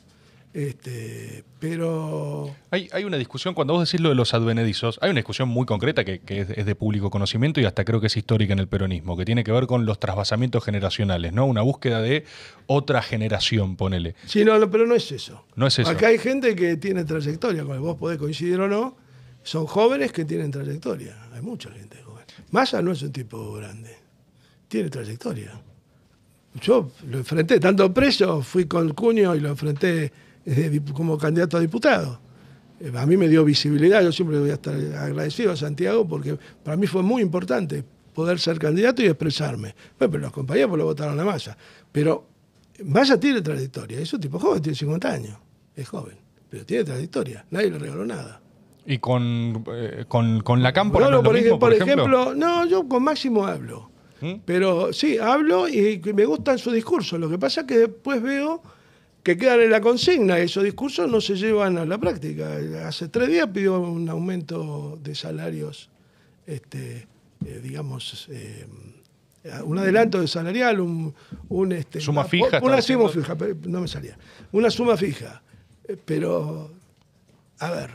Este, pero. Hay, una discusión, cuando vos decís lo de los advenedizos, hay una discusión muy concreta que, es, de público conocimiento y hasta creo que es histórica en el peronismo, que tiene que ver con los trasvasamientos generacionales, ¿no? Una búsqueda de otra generación, ponele. Sí, no, pero no es eso. No es eso. Acá hay gente que tiene trayectoria, con vos podés coincidir o no, son jóvenes que tienen trayectoria. Hay mucha gente joven. Massa no es un tipo grande, tiene trayectoria. Yo lo enfrenté, tanto preso, fui con cuño y lo enfrenté como candidato a diputado. Eh, a mí me dio visibilidad, yo siempre voy a estar agradecido a Santiago porque para mí fue muy importante poder ser candidato y expresarme. Bueno, pero los compañeros por pues lo votaron la masa. Pero Massa tiene trayectoria, es un tipo joven, tiene 50 años, es joven, pero tiene trayectoria, nadie le regaló nada. ¿Y con, eh, la campaña No, no, por, ejemplo? no, yo con Máximo hablo. ¿Mm? Pero sí, hablo y me gustan sus discursos. Lo que pasa es que después veo que quedan en la consigna. Esos discursos no se llevan a la práctica. Hace tres días pidió un aumento de salarios, este, eh, digamos, eh, un adelanto de salarial, un, este, suma fija. Una suma fija, no me salía. Una suma fija. Eh, pero, a ver,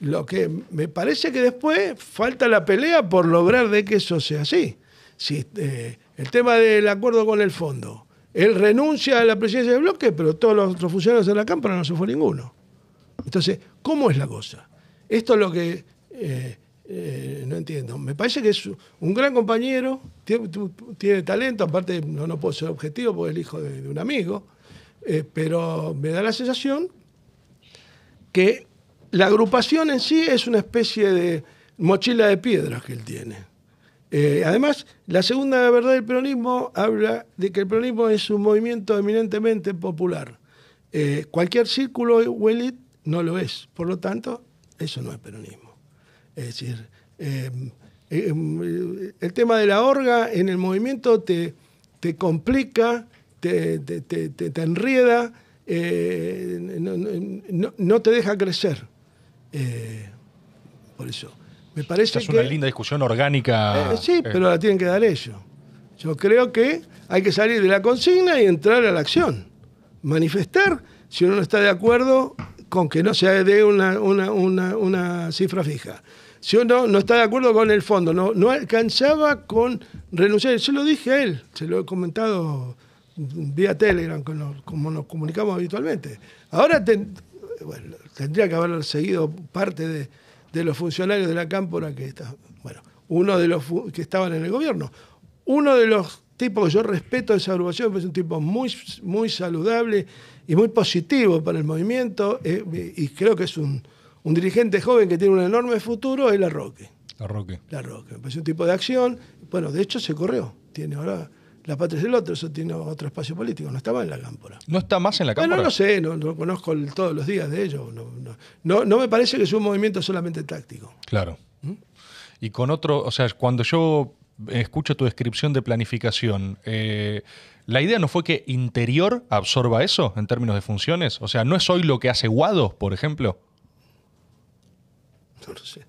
lo que me parece que después falta la pelea por lograr de que eso sea así. Si, el tema del acuerdo con el fondo él renuncia a la presidencia del bloque, pero todos los otros funcionarios de la Cámara no se fue ninguno. Entonces, ¿cómo es la cosa? Esto es lo que eh, eh, no entiendo. Me parece que es un gran compañero, tiene, talento, aparte no, no, puedo ser objetivo porque es el hijo de, un amigo, eh, pero me da la sensación que la agrupación en sí es una especie de mochila de piedras que él tiene. Eh, además, la segunda verdad del peronismo habla de que el peronismo es un movimiento eminentemente popular. Eh, cualquier círculo o no lo es. Por lo tanto, eso no es peronismo. Es decir, eh, em, el tema de la orga en el movimiento te, te complica, te, te, enrieda, no, no, te deja crecer. por eso es una linda discusión orgánica. Eh, sí, eh. pero la tienen que dar ellos. Yo creo que hay que salir de la consigna y entrar a la acción. Manifestar si uno no está de acuerdo con que no se dé una, una, cifra fija. Si uno no está de acuerdo con el fondo, no, no alcanzaba con renunciar. Se lo dije a él, se lo he comentado vía Telegram, como nos comunicamos habitualmente. Ahora tendría que haber seguido parte de, de los funcionarios de la cámpora que está, bueno, uno de los que estaban en el gobierno. Uno de los tipos que yo respeto de esa agrupación, es un tipo muy, muy saludable y muy positivo para el movimiento, eh, y creo que es un, un, dirigente joven que tiene un enorme futuro, es La Roque. La Roque. La Roque. Es un tipo de acción. Bueno, de hecho se corrió. Tiene ahora la patria es del otro, eso tiene otro espacio político, no estaba en la cámpora. ¿No está más en la cámpora? no no sé, no, conozco todos los días de ello. No, no, me parece que es un movimiento solamente táctico. Claro. ¿Mm? Y con otro, o sea, cuando yo escucho tu descripción de planificación, eh, ¿la idea no fue que interior absorba eso en términos de funciones? O sea, ¿no es hoy lo que hace Guado, por ejemplo? No lo sé.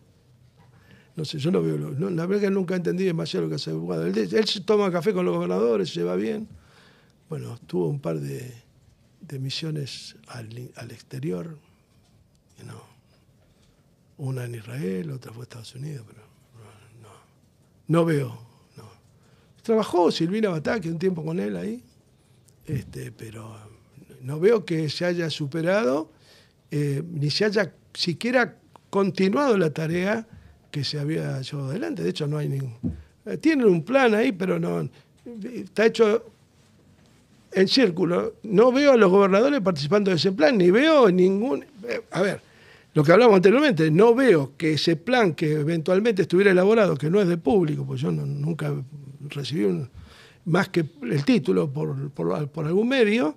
No sé, yo no veo. la verdad que nunca entendí demasiado lo que hace ha Él, él se toma café con los gobernadores, se va bien. Bueno, tuvo un par de, misiones al, exterior. Una en Israel, otra fue a Estados Unidos, pero no, no veo. Trabajó Silvina Bataki un tiempo con él ahí, este, pero no veo que se haya superado, eh, ni se haya siquiera continuado la tarea que se había llevado adelante. De hecho, no hay ningún. Eh, tienen un plan ahí, pero no. Está hecho en círculo. No veo a los gobernadores participando de ese plan, ni veo ningún. Eh, a ver, lo que hablamos anteriormente, no veo que ese plan que eventualmente estuviera elaborado, que no es de público, porque yo nunca recibí más que el título por, algún medio,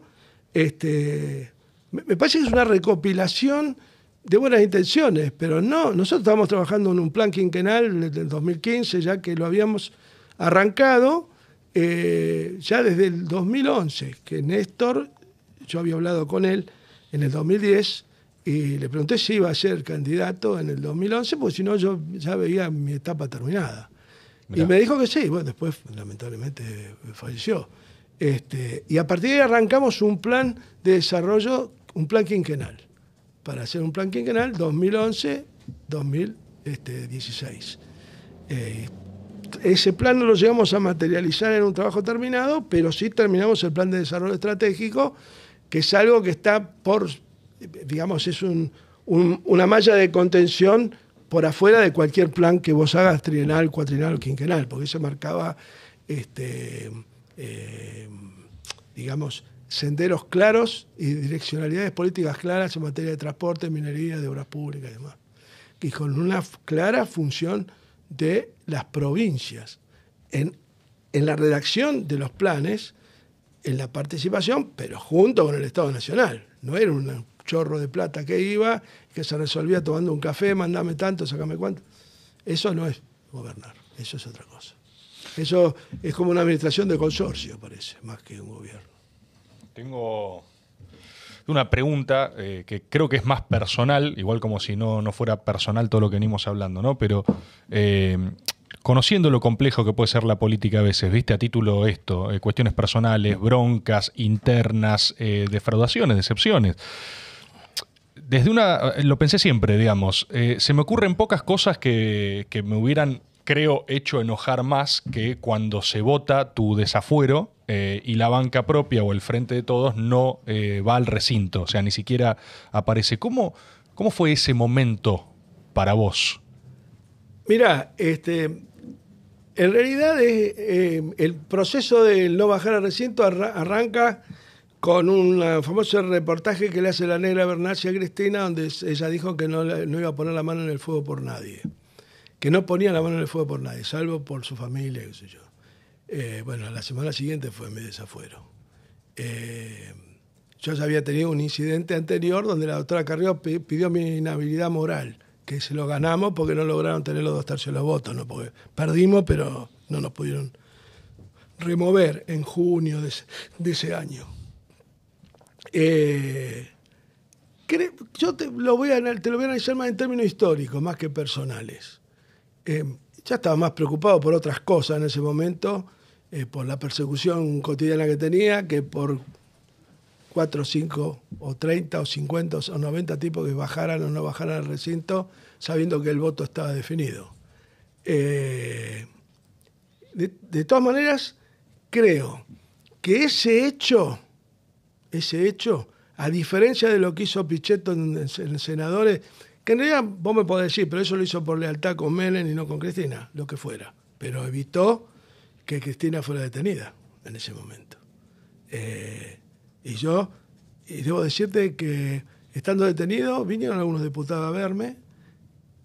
este, me, parece que es una recopilación de buenas intenciones, pero no, nosotros estábamos trabajando en un plan quinquenal el 2015, ya que lo habíamos arrancado eh, ya desde el 2011, que Néstor, yo había hablado con él en el 2010 y le pregunté si iba a ser candidato en el 2011, porque si no yo ya veía mi etapa terminada. Y me dijo que sí, bueno, después lamentablemente falleció. Este, y a partir de ahí arrancamos un plan de desarrollo, un plan quinquenal para hacer un plan quinquenal 2011-2016. Este, eh, ese plan no lo llegamos a materializar en un trabajo terminado, pero sí terminamos el plan de desarrollo estratégico, que es algo que está por, digamos, es una malla de contención por afuera de cualquier plan que vos hagas trienal, cuatrienal quinquenal, porque se marcaba, este, eh, digamos, senderos claros y direccionalidades políticas claras en materia de transporte, minería, de obras públicas y demás. Y con una clara función de las provincias en, en la redacción de los planes, en la participación, pero junto con el Estado Nacional. No era un chorro de plata que iba, que se resolvía tomando un café, mandame tanto, sacame cuánto. Eso no es gobernar, eso es otra cosa. Eso es como una administración de consorcio, parece, más que un gobierno. Tengo una pregunta eh, que creo que es más personal, igual como si no, no fuera personal todo lo que venimos hablando, ¿no? Pero eh, conociendo lo complejo que puede ser la política a veces, ¿viste? A título esto, eh, cuestiones personales, broncas internas, defraudaciones, decepciones. Desde una, lo pensé siempre, digamos, se me ocurren pocas cosas que me hubieran creo, hecho enojar más que cuando se vota tu desafuero eh, y la banca propia o el frente de todos no eh, va al recinto, o sea, ni siquiera aparece. ¿Cómo, cómo fue ese momento para vos? Mira, este, en realidad es, eh, el proceso de no bajar al recinto arranca con un famoso reportaje que le hace la negra Bernacia a Cristina, donde ella dijo que no iba a poner la mano en el fuego por nadie que no ponía la mano en el fuego por nadie, salvo por su familia, qué sé yo. Eh, bueno, la semana siguiente fue mi desafuero. Eh, yo ya había tenido un incidente anterior donde la doctora Carrió pidió mi inhabilidad moral, que se lo ganamos porque no lograron tener los dos tercios de los votos, ¿no? porque perdimos, pero no nos pudieron remover en junio de ese, año. Eh, yo te lo, voy a, te lo voy a analizar más en términos históricos, más que personales. Eh, ya estaba más preocupado por otras cosas en ese momento, eh, por la persecución cotidiana que tenía, que por cuatro, cinco o 30 o 50 o 90 tipos que bajaran o no bajaran al recinto, sabiendo que el voto estaba definido. Eh, de, todas maneras, creo que ese hecho, ese hecho, a diferencia de lo que hizo Pichetto en senadores, en realidad vos me podés decir, pero eso lo hizo por lealtad con melen y no con Cristina, lo que fuera. Pero evitó que Cristina fuera detenida en ese momento. Eh, y yo, y debo decirte que estando detenido, vinieron algunos diputados a verme,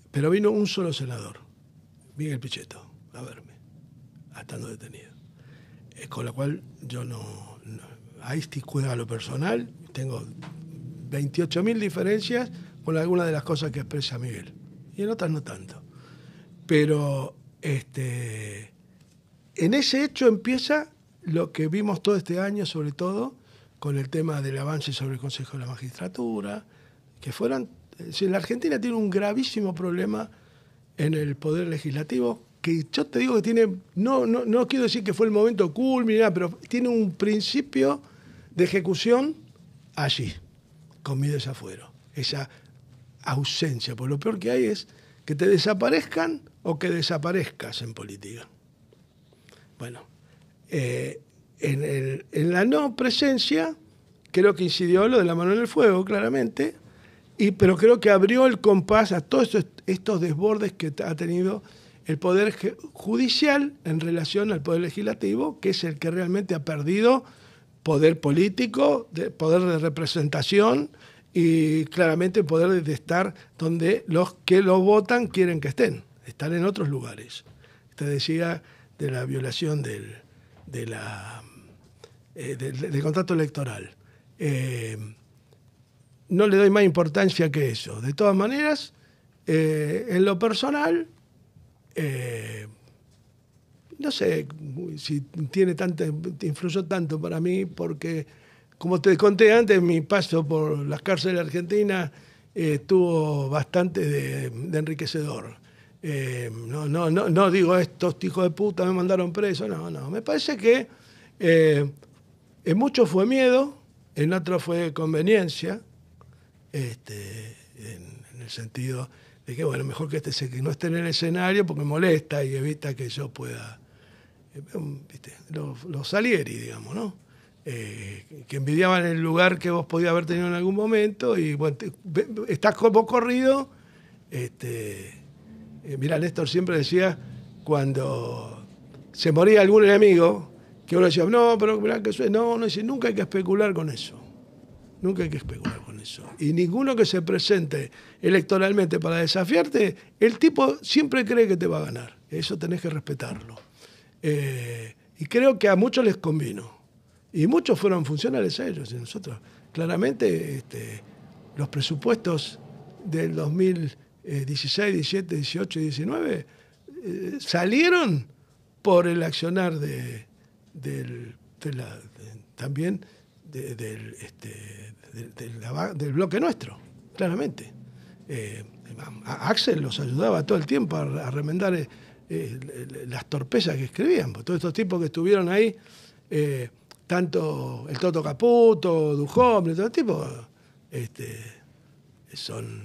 pero vino un solo senador, Miguel Pichetto, a verme, estando detenido. Eh, con lo cual yo no, ahí estoy cuidando a lo personal, tengo 28.000 diferencias con algunas de las cosas que expresa Miguel. Y en otras no tanto. Pero este, en ese hecho empieza lo que vimos todo este año, sobre todo con el tema del avance sobre el Consejo de la Magistratura, que fueran... Si la Argentina tiene un gravísimo problema en el Poder Legislativo, que yo te digo que tiene, no, no, no quiero decir que fue el momento culminado, pero tiene un principio de ejecución allí, con mi desafuero. Esa ausencia, porque lo peor que hay es que te desaparezcan o que desaparezcas en política. Bueno, eh, en, la no presencia creo que incidió lo de la mano en el fuego, claramente, y, pero creo que abrió el compás a todos estos, desbordes que ha tenido el Poder Judicial en relación al Poder Legislativo, que es el que realmente ha perdido poder político, poder de representación y claramente poder de estar donde los que lo votan quieren que estén, Están en otros lugares. Usted decía de la violación del, eh, del, contrato electoral. Eh, no le doy más importancia que eso. De todas maneras, eh, en lo personal, no sé si tiene tanto, influyó tanto para mí porque como te conté antes, mi paso por las cárceles de Argentina eh, estuvo bastante de, enriquecedor. Eh, no, no, no, digo estos hijos de puta me mandaron preso, no, no. Me parece que eh, en muchos fue miedo, en otros fue conveniencia, este, en, el sentido de que, bueno, mejor que, este, no esté en el escenario porque molesta y evita que yo pueda. ¿viste? los Salieri, digamos, ¿no? Eh, que envidiaban el lugar que vos podías haber tenido en algún momento y bueno, estás como corrido. Este, eh, mira, Néstor siempre decía, cuando se moría algún enemigo, que uno decía, no, pero mirá que soy. No, no, nunca hay que especular con eso. Nunca hay que especular con eso. Y ninguno que se presente electoralmente para desafiarte, el tipo siempre cree que te va a ganar. Eso tenés que respetarlo. Eh, y creo que a muchos les convino. Y muchos fueron funcionales a ellos y nosotros. Claramente este, los presupuestos del 2016, 17, 18 y 19 eh, salieron por el accionar de, también del, bloque nuestro, claramente. Eh, Axel los ayudaba todo el tiempo a, remendar eh, las torpezas que escribían. Todos estos tipos que estuvieron ahí tanto el Toto Caputo, Duhombre, todo tipo, este, son,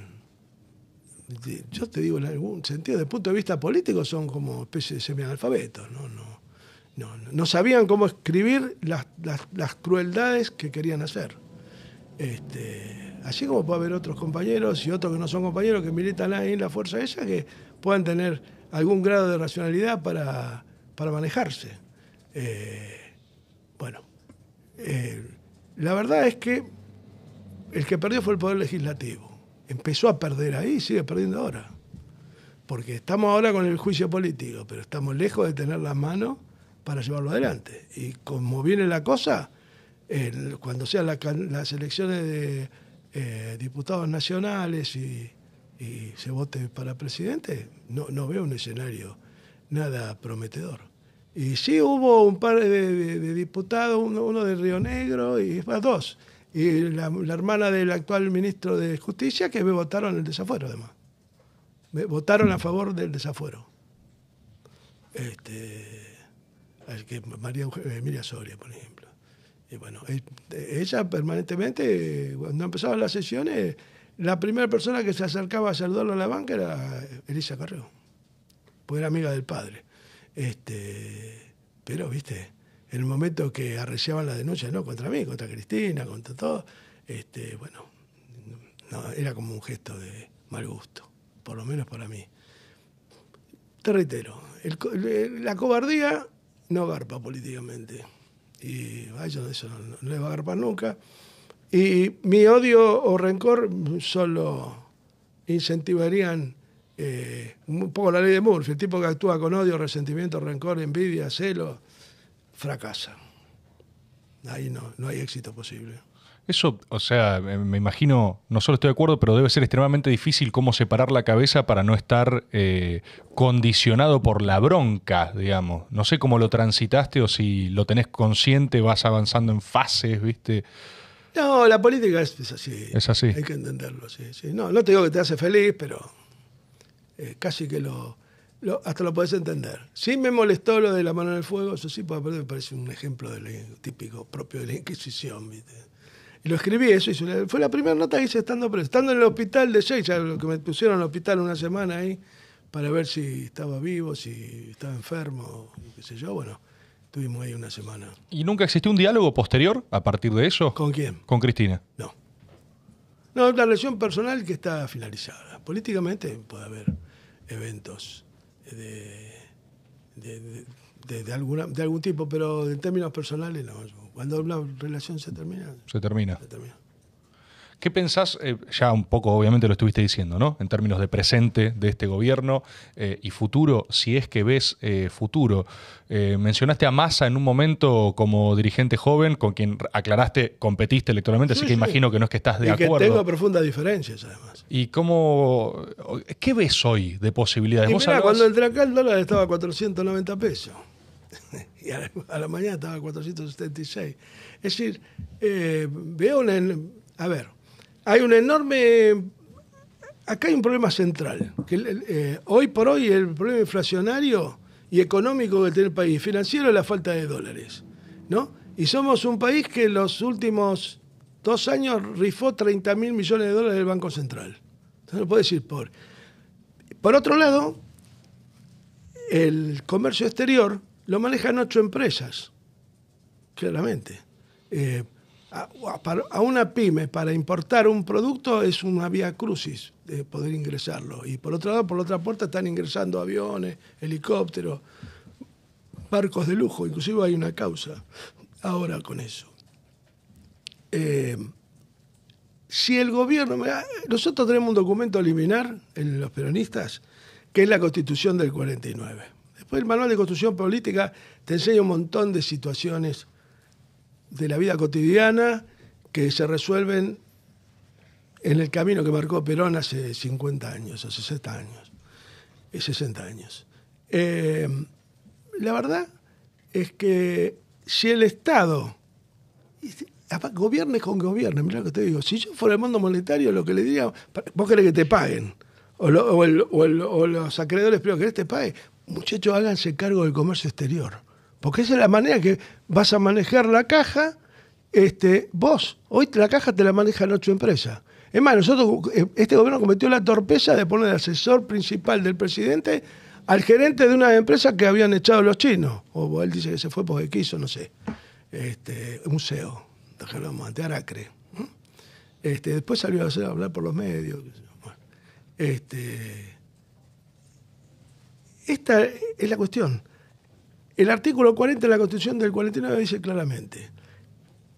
yo te digo, en algún sentido, desde el punto de vista político, son como especie de semianalfabetos, ¿no? No, sabían cómo escribir las, crueldades que querían hacer. Este, así como puede haber otros compañeros y otros que no son compañeros que militan ahí en la fuerza de esa, que puedan tener algún grado de racionalidad para, manejarse. Eh, bueno, eh, la verdad es que el que perdió fue el Poder Legislativo. Empezó a perder ahí y sigue perdiendo ahora. Porque estamos ahora con el juicio político, pero estamos lejos de tener las manos para llevarlo adelante. Y como viene la cosa, cuando sean las elecciones de eh, diputados nacionales y, y, se vote para presidente, no, no veo un escenario nada prometedor. Y sí hubo un par de, diputados, uno, uno, de Río Negro y más dos. Y la, hermana del actual ministro de Justicia que me votaron el desafuero, además. Me votaron a favor del desafuero. Este, que María Emilia Soria, por ejemplo. Y bueno, eh, ella permanentemente, cuando empezaban las sesiones, la primera persona que se acercaba a saludarlo a la banca era Elisa Carreo, pues era amiga del padre. Este, pero, viste, en el momento que arreciaban la denuncia, no, contra mí, contra Cristina, contra todo, este, bueno, era como un gesto de mal gusto, por lo menos para mí. Te reitero, la cobardía no garpa políticamente. Y a ellos eso no, no va a garpar nunca. Y mi odio o rencor solo incentivarían eh, un poco la ley de Murphy, el tipo que actúa con odio, resentimiento, rencor, envidia, celo, fracasa. Ahí no, no hay éxito posible. Eso, o sea, eh, me imagino, no solo estoy de acuerdo, pero debe ser extremadamente difícil cómo separar la cabeza para no estar eh, condicionado por la bronca, digamos. No sé cómo lo transitaste o si lo tenés consciente, vas avanzando en fases, ¿viste? No, la política es, así. Es así. Hay que entenderlo, sí, No, no te digo que te hace feliz, pero eh, casi que lo, hasta lo podés entender. Sí me molestó lo de la mano en el fuego, eso sí, me parece un ejemplo del eh, típico propio de la Inquisición. Y lo escribí eso, fue la primera nota que hice estando, estando en el hospital de Seiza, lo que me pusieron en el hospital una semana ahí, para ver si estaba vivo, si estaba enfermo, qué sé yo, bueno. Estuvimos ahí una semana. ¿Y nunca existió un diálogo posterior a partir de eso? ¿Con quién? Con Cristina. No. No, la relación personal que está finalizada. Políticamente puede haber eventos de, de, alguna, de algún tipo, pero en términos personales no. Cuando una relación Se termina. Se termina. ¿Qué pensás, eh, ya un poco obviamente lo estuviste diciendo, ¿no? En términos de presente de este gobierno eh, y futuro, si es que ves eh, futuro. mencionaste a Massa en un momento como dirigente joven, con quien aclaraste, competiste electoralmente, así que imagino que no es que estás de y acuerdo. Que tengo profundas diferencias, además. ¿Y cómo. ¿Qué ves hoy de posibilidades? Y cuando entré acá el dólar estaba a 490 pesos. y a la, mañana estaba a 476. Es decir, veo en. a ver, hay un enorme... Acá hay un problema central, que eh, hoy por hoy el problema inflacionario y económico que tiene el país financiero es la falta de dólares, ¿no? Y somos un país que en los últimos dos años rifó 30 mil millones de dólares del Banco Central. lo puedo decir por. Por otro lado, el comercio exterior lo manejan ocho empresas, claramente. Eh, a, una pyme para importar un producto es una vía crucis de poder ingresarlo. Y por otro lado, por la otra puerta están ingresando aviones, helicópteros, barcos de lujo. Inclusive hay una causa ahora con eso. Eh, si el gobierno... Nosotros tenemos un documento a eliminar en los peronistas, que es la constitución del 49. Después el manual de construcción política te enseña un montón de situaciones de la vida cotidiana que se resuelven en el camino que marcó Perón hace 50 años, hace 60 años. 60 eh, años. Eh, la verdad es que si el Estado, gobierne con gobierne, mira lo que te digo, si yo fuera el mundo monetario, lo que le diría, vos querés que te paguen, o, los acreedores, pero querés que te paguen, muchachos, háganse cargo del comercio exterior porque esa es la manera que vas a manejar la caja este, vos. Hoy la caja te la manejan ocho empresas. Es más, nosotros, eh, este gobierno cometió la torpeza de poner el asesor principal del presidente al gerente de una empresa que habían echado los chinos. O él dice que se fue porque quiso, no sé. Este, un CEO, de Aracre. Este, después salió a hacer hablar por los medios. este, esta es la cuestión. El artículo 40 de la Constitución del 49 dice claramente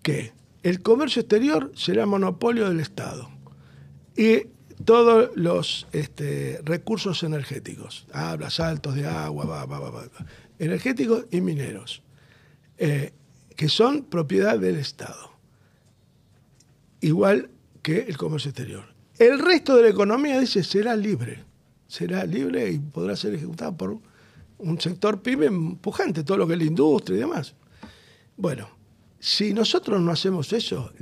que el comercio exterior será monopolio del Estado y todos los este, recursos energéticos, habla saltos de agua, energéticos y mineros, eh, que son propiedad del Estado, igual que el comercio exterior. El resto de la economía, dice, será libre, será libre y podrá ser ejecutado por un sector pyme empujante, todo lo que es la industria y demás. Bueno, si nosotros no hacemos eso,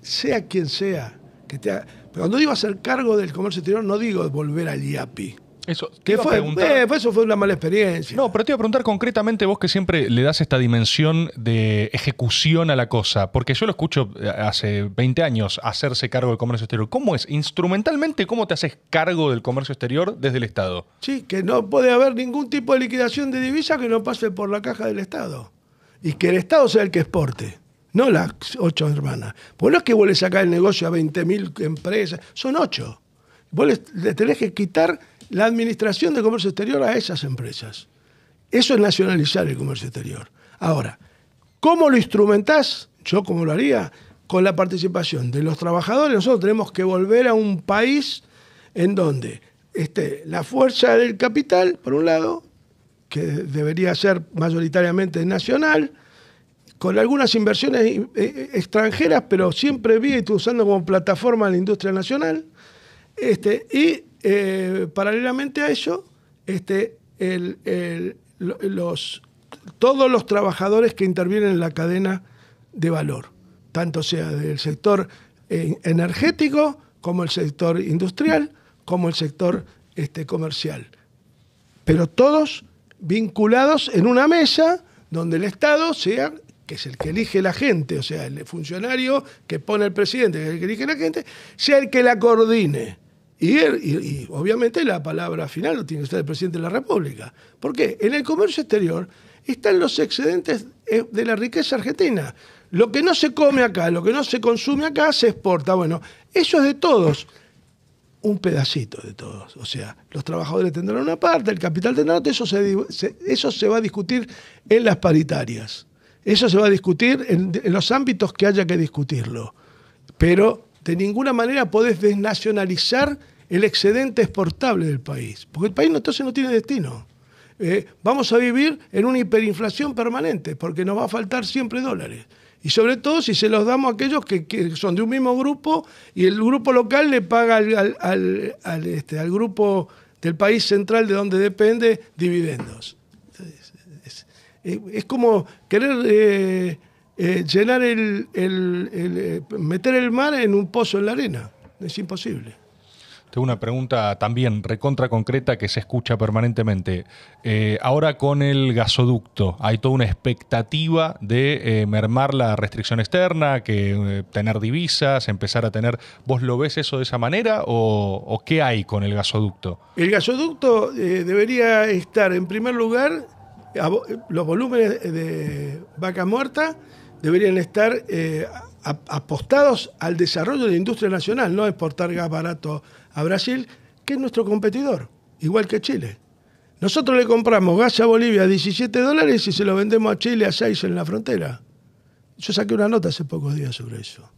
sea quien sea, que te cuando digo hacer cargo del comercio exterior, no digo volver al IAPI. Eso, ¿Qué eh, fue? eso fue una mala experiencia. No, pero te iba a preguntar concretamente vos que siempre le das esta dimensión de ejecución a la cosa, porque yo lo escucho eh, hace 20 años hacerse cargo del comercio exterior. ¿Cómo es? Instrumentalmente, ¿cómo te haces cargo del comercio exterior desde el Estado? Sí, que no puede haber ningún tipo de liquidación de divisas que no pase por la caja del Estado. Y que el Estado sea el que exporte, no las ocho hermanas. Pues no es que vuelves a sacar el negocio a 20.000 empresas, son ocho. Vos le tenés que quitar la administración de comercio exterior a esas empresas. Eso es nacionalizar el comercio exterior. Ahora, ¿cómo lo instrumentás? Yo ¿cómo lo haría, con la participación de los trabajadores, nosotros tenemos que volver a un país en donde la fuerza del capital, por un lado, que debería ser mayoritariamente nacional, con algunas inversiones eh, eh, extranjeras, pero siempre vía y usando como plataforma la industria nacional, este, y eh, paralelamente a eso, este, todos los trabajadores que intervienen en la cadena de valor, tanto sea del sector eh, energético como el sector industrial, como el sector este, comercial. Pero todos vinculados en una mesa donde el Estado sea, que es el que elige la gente, o sea, el funcionario que pone el presidente, que es el que elige la gente, sea el que la coordine y, obviamente la palabra final lo tiene que el presidente de la República. ¿Por qué? En el comercio exterior están los excedentes eh, de la riqueza argentina. Lo que no se come acá, lo que no se consume acá, se exporta. Bueno, eso es de todos. Un pedacito de todos. O sea, los trabajadores tendrán una parte, el capital tendrá otra. Eso se, eso se va a discutir en las paritarias. Eso se va a discutir en, en los ámbitos que haya que discutirlo. Pero de ninguna manera podés desnacionalizar el excedente exportable del país, porque el país entonces no tiene destino. Eh, vamos a vivir en una hiperinflación permanente, porque nos va a faltar siempre dólares. Y sobre todo si se los damos a aquellos que, son de un mismo grupo y el grupo local le paga al, este, al grupo del país central de donde depende dividendos. Es, como querer eh, eh, llenar el, meter el mar en un pozo en la arena. Es imposible. Tengo una pregunta también recontra concreta que se escucha permanentemente. Eh, ahora con el gasoducto hay toda una expectativa de eh, mermar la restricción externa, que eh, tener divisas, empezar a tener. ¿Vos lo ves eso de esa manera o, qué hay con el gasoducto? El gasoducto debería estar en primer lugar los volúmenes de vaca muerta deberían estar apostados al desarrollo de la industria nacional, no exportar gas barato a Brasil, que es nuestro competidor, igual que Chile. Nosotros le compramos gas a Bolivia a 17 dólares y se lo vendemos a Chile a 6 en la frontera. Yo saqué una nota hace pocos días sobre eso.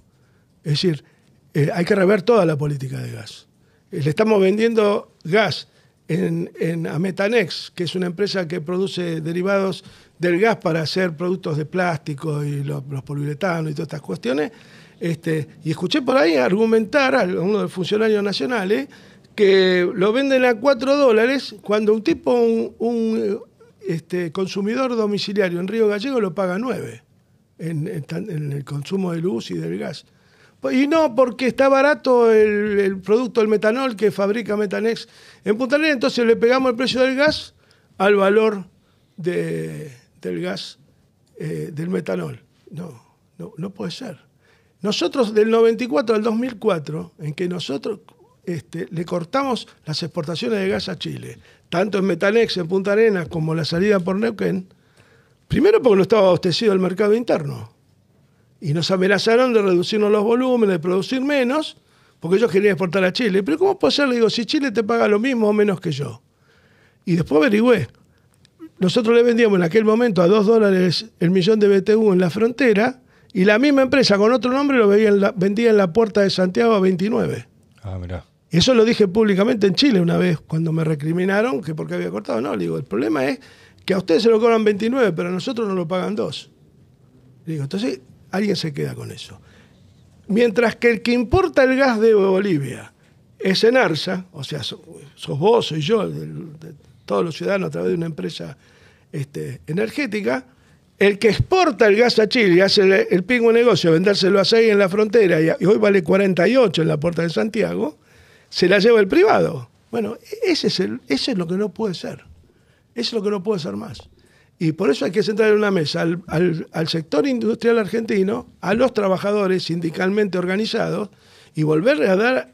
Es decir, eh, hay que rever toda la política de gas. Eh, le estamos vendiendo gas en, a Metanex, que es una empresa que produce derivados del gas para hacer productos de plástico y los, los poliuretanos y todas estas cuestiones. Este, y escuché por ahí argumentar a uno de los funcionarios nacionales que lo venden a 4 dólares cuando un tipo, un, este, consumidor domiciliario en Río Gallego lo paga 9 en, el consumo de luz y del gas. Y no porque está barato el, producto, del metanol que fabrica Metanex en Punta Arenas, entonces le pegamos el precio del gas al valor del gas, eh, del metanol. No, no, no puede ser. Nosotros del 94 al 2004, en que nosotros este, le cortamos las exportaciones de gas a Chile, tanto en Metanex, en Punta Arenas, como la salida por Neuquén, primero porque no estaba abastecido el mercado interno. Y nos amenazaron de reducirnos los volúmenes, de producir menos, porque ellos querían exportar a Chile. Pero ¿cómo puede ser? Le digo, si Chile te paga lo mismo o menos que yo. Y después averigüé. Nosotros le vendíamos en aquel momento a 2 dólares el millón de BTU en la frontera y la misma empresa con otro nombre lo veía vendía en la puerta de Santiago a 29. Ah, mirá. Eso lo dije públicamente en Chile una vez, cuando me recriminaron que porque había cortado. No, le digo, el problema es que a ustedes se lo cobran 29, pero a nosotros nos lo pagan dos. digo, entonces alguien se queda con eso. Mientras que el que importa el gas de Bolivia es Arsa, o sea, sos vos, soy yo, todos los ciudadanos a través de una empresa este, energética, el que exporta el gas a Chile y hace el, pingo negocio, vendérselo a 6 en la frontera y, hoy vale 48 en la puerta de Santiago, se la lleva el privado. Bueno, ese es, el, ese es lo que no puede ser. Eso es lo que no puede ser más. Y por eso hay que centrar en una mesa al, sector industrial argentino, a los trabajadores sindicalmente organizados y volverle a dar,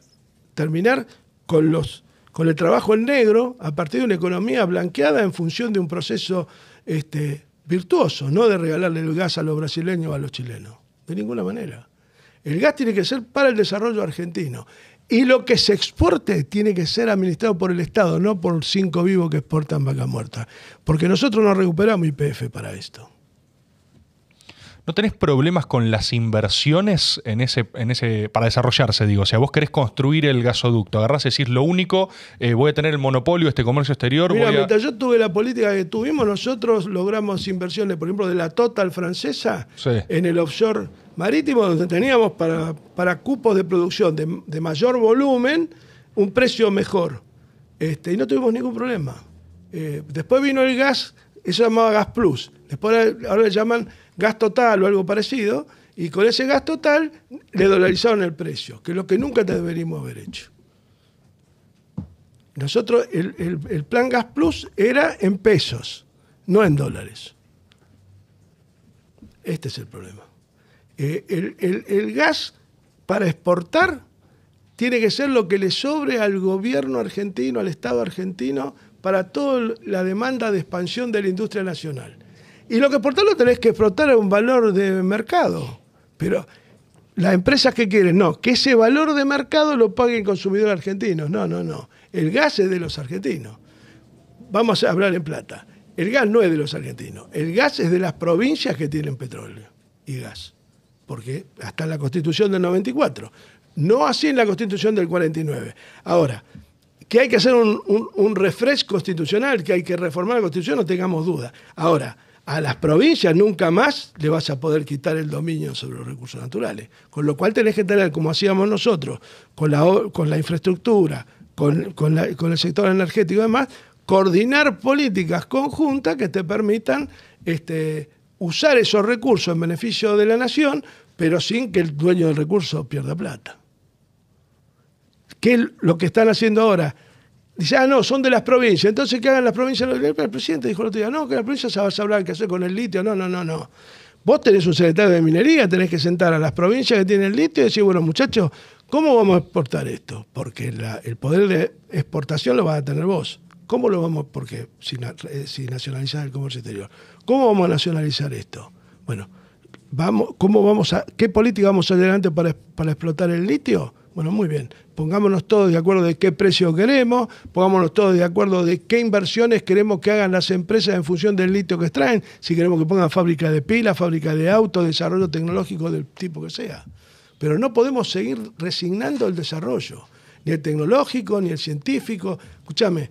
terminar con, los, con el trabajo en negro a partir de una economía blanqueada en función de un proceso este, virtuoso, no de regalarle el gas a los brasileños o a los chilenos, de ninguna manera. El gas tiene que ser para el desarrollo argentino. Y lo que se exporte tiene que ser administrado por el Estado, no por cinco vivos que exportan vaca muerta. Porque nosotros no recuperamos IPF para esto. ¿No tenés problemas con las inversiones en ese, en ese, para desarrollarse? Digo, o sea, vos querés construir el gasoducto, agarrás y decís lo único, eh, voy a tener el monopolio, este comercio exterior. Mira, mientras yo tuve la política que tuvimos, nosotros logramos inversiones, por ejemplo, de la Total francesa en el offshore marítimo, donde teníamos para, para cupos de producción de, mayor volumen un precio mejor. Este, y no tuvimos ningún problema. Eh, después vino el gas, eso se llamaba Gas Plus. Después ahora le llaman gas total o algo parecido, y con ese gas total le dolarizaron el precio, que es lo que nunca deberíamos haber hecho. Nosotros, el, el, plan Gas Plus era en pesos, no en dólares. Este es el problema. Eh, el gas para exportar tiene que ser lo que le sobre al gobierno argentino, al Estado argentino, para toda la demanda de expansión de la industria nacional. Y lo que exportarlo tenés que explotar a un valor de mercado. Pero las empresas que quieren, no, que ese valor de mercado lo paguen consumidores consumidor argentino. No, no, no. El gas es de los argentinos. Vamos a hablar en plata. El gas no es de los argentinos. El gas es de las provincias que tienen petróleo y gas. Porque hasta la constitución del 94. No así en la constitución del 49. Ahora, que hay que hacer un, un, un refresco constitucional, que hay que reformar la constitución, no tengamos duda. Ahora, a las provincias nunca más le vas a poder quitar el dominio sobre los recursos naturales. Con lo cual tenés que tener, como hacíamos nosotros, con la, infraestructura, con, el sector energético y demás, coordinar políticas conjuntas que te permitan este, usar esos recursos en beneficio de la nación, pero sin que el dueño del recurso pierda plata. ¿Qué es lo que están haciendo ahora? Dice, ah, no, son de las provincias. Entonces, ¿qué hagan las provincias? El presidente dijo el otro día, no, que las provincias se vas a hablar qué hacer con el litio. No, no, no, no. Vos tenés un secretario de minería, tenés que sentar a las provincias que tienen litio y decir, bueno, muchachos, ¿cómo vamos a exportar esto? Porque el poder de exportación lo vas a tener vos. ¿Cómo lo vamos? Porque si, eh, si el comercio exterior. ¿Cómo vamos a nacionalizar esto? Bueno, vamos, ¿cómo vamos a, ¿qué política vamos adelante para explotar el litio? Bueno, muy bien, pongámonos todos de acuerdo de qué precio queremos, pongámonos todos de acuerdo de qué inversiones queremos que hagan las empresas en función del litio que extraen, si queremos que pongan fábrica de pilas, fábrica de autos, desarrollo tecnológico del tipo que sea. Pero no podemos seguir resignando el desarrollo, ni el tecnológico, ni el científico. Escúchame,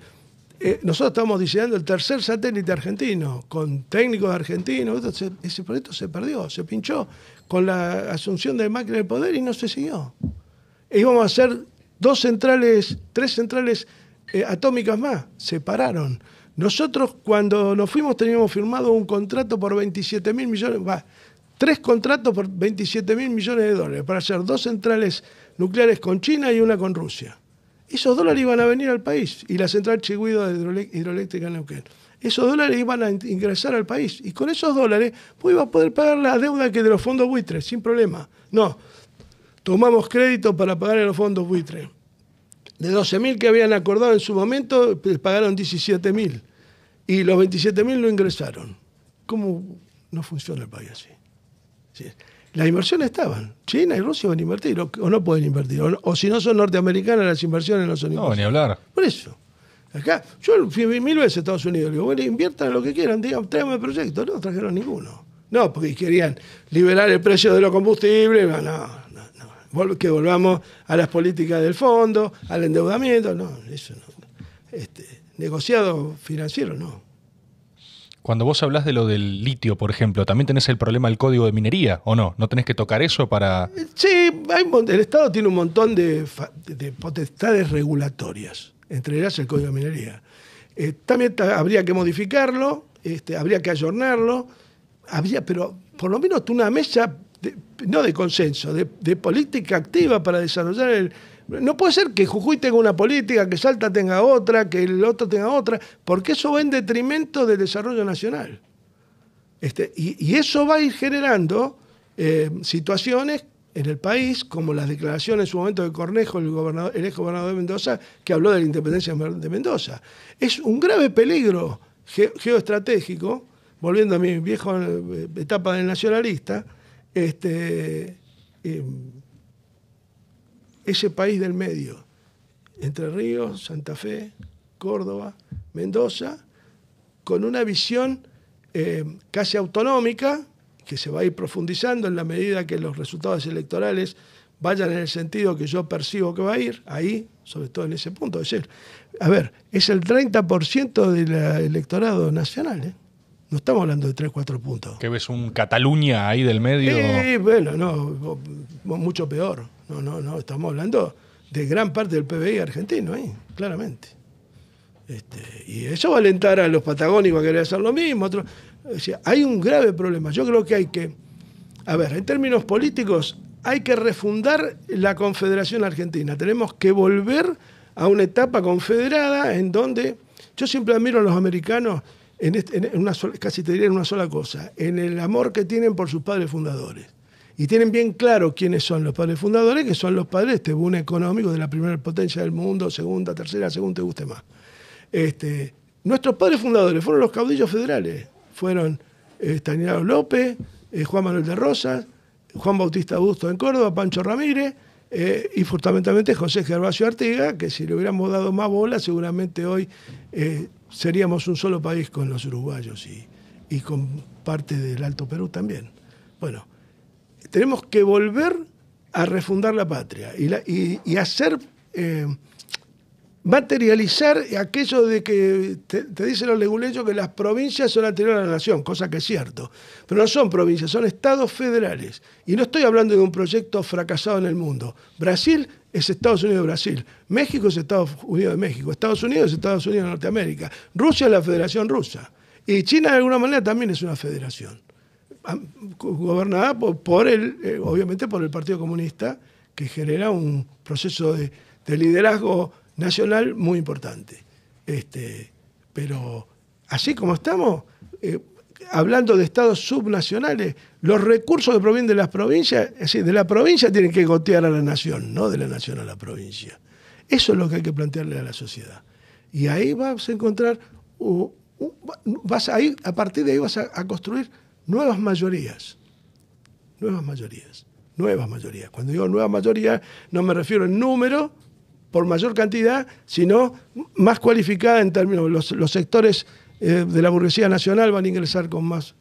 eh, nosotros estamos diseñando el tercer satélite argentino, con técnicos argentinos. ese proyecto se perdió, se pinchó con la asunción de Macri de poder y no se siguió. E íbamos a hacer dos centrales, tres centrales eh, atómicas más. Se pararon. Nosotros cuando nos fuimos teníamos firmado un contrato por 27 mil millones, tres contratos por 27 mil millones de dólares para hacer dos centrales nucleares con China y una con Rusia. Esos dólares iban a venir al país y la central Chiguido de hidroeléctrica Neuquén. Esos dólares iban a ingresar al país y con esos dólares pues iba a poder pagar la deuda que de los fondos buitres sin problema. No, tomamos crédito para pagar en los fondos buitre. De 12.000 que habían acordado en su momento, les pagaron 17.000 y los 27.000 no ingresaron. ¿Cómo no funciona el país así? Las inversiones estaban. China y Rusia van a invertir, o, no pueden invertir. O, si no son norteamericanas, las inversiones no son No, ni hablar. Por eso. Acá, yo fui mil veces a Estados Unidos, digo, bueno, inviertan lo que quieran, digan, el proyectos. No trajeron ninguno. No, porque querían liberar el precio de los combustibles, no, no que volvamos a las políticas del fondo, al endeudamiento, no, eso no. Este, negociado financiero, no. Cuando vos hablas de lo del litio, por ejemplo, ¿también tenés el problema del código de minería o no? ¿No tenés que tocar eso para...? Eh, sí, el Estado tiene un montón de, potestades regulatorias, entre ellas el código de minería. Eh, también habría que modificarlo, este, habría que ayornarlo, pero por lo menos una mesa no de consenso, de, política activa para desarrollar el... No puede ser que Jujuy tenga una política, que Salta tenga otra, que el otro tenga otra, porque eso va en detrimento del desarrollo nacional. Este, y, eso va a ir generando eh, situaciones en el país, como las declaraciones en su momento de Cornejo, el, gobernador, el ex gobernador de Mendoza, que habló de la independencia de Mendoza. Es un grave peligro geoestratégico, volviendo a mi vieja eh, etapa del nacionalista, este, em, ese país del medio, Entre Ríos, Santa Fe, Córdoba, Mendoza, con una visión em, casi autonómica, que se va a ir profundizando en la medida que los resultados electorales vayan en el sentido que yo percibo que va a ir, ahí, sobre todo en ese punto. Es decir, a ver, es el 30% del electorado nacional. ¿eh? No estamos hablando de 3, 4 puntos. ¿Qué ves un Cataluña ahí del medio? Sí, bueno, no, mucho peor. No, no, no, estamos hablando de gran parte del PBI argentino ahí, claramente. Este, y eso va a alentar a los patagónicos a querer hacer lo mismo. hay un grave problema. Yo creo que hay que, a ver, en términos políticos, hay que refundar la Confederación Argentina. Tenemos que volver a una etapa confederada en donde yo siempre admiro a los americanos este, una casi te diría en una sola cosa, en el amor que tienen por sus padres fundadores. Y tienen bien claro quiénes son los padres fundadores, que son los padres este boom económico de la primera potencia del mundo, segunda, tercera, según te guste más. Este, nuestros padres fundadores fueron los caudillos federales. Fueron eh, Estanislao López, eh, Juan Manuel de Rosas, Juan Bautista Augusto en Córdoba, Pancho Ramírez eh, y fundamentalmente José Gervasio Artiga, que si le hubiéramos dado más bola, seguramente hoy seríamos un solo país con los uruguayos y, con parte del Alto Perú también. Bueno, tenemos que volver a refundar la patria y, hacer, eh, materializar aquello de que te, dicen los leguleños que las provincias son anteriores a la nación, cosa que es cierto, pero no son provincias, son estados federales. Y no estoy hablando de un proyecto fracasado en el mundo. Brasil es Estados Unidos de Brasil, México es Estados Unidos de México, Estados Unidos es Estados Unidos de Norteamérica, Rusia es la Federación Rusa y China de alguna manera también es una federación ah, gobernada por, el, eh, obviamente por el Partido Comunista que genera un proceso de, liderazgo nacional muy importante. Este, pero así como estamos, eh, hablando de estados subnacionales, los recursos que provienen de las provincias, es decir, de la provincia tienen que gotear a la nación, no de la nación a la provincia. Eso es lo que hay que plantearle a la sociedad. Y ahí vas a encontrar, vas a, a partir de ahí vas a, construir nuevas mayorías. Nuevas mayorías. Nuevas mayorías. Cuando digo nueva mayoría, no me refiero en número por mayor cantidad, sino más cualificada en términos de los, los sectores eh, de la burguesía nacional van a ingresar con más,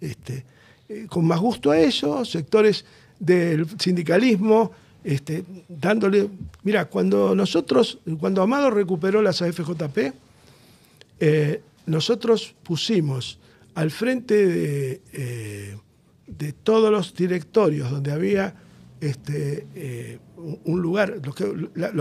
este, eh, con más gusto a eso, sectores del sindicalismo, este, dándole... Mira, cuando nosotros, cuando Amado recuperó las AFJP, eh, nosotros pusimos al frente de, de, todos los directorios donde había este, un lugar, los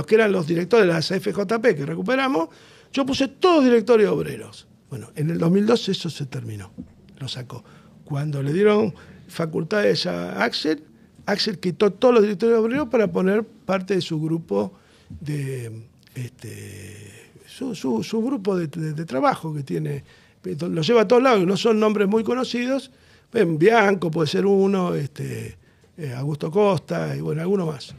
que, eran los directores de las AFJP que recuperamos, yo puse todos directorios obreros. Bueno, en el 2002 eso se terminó, lo sacó. Cuando le dieron facultades a Axel, Axel quitó todos los directores obreros para poner parte de su grupo de este, su, grupo de, trabajo que tiene. Lo lleva a todos lados, no son nombres muy conocidos. Bianco puede ser uno, este, eh, Augusto Costa y bueno, alguno más.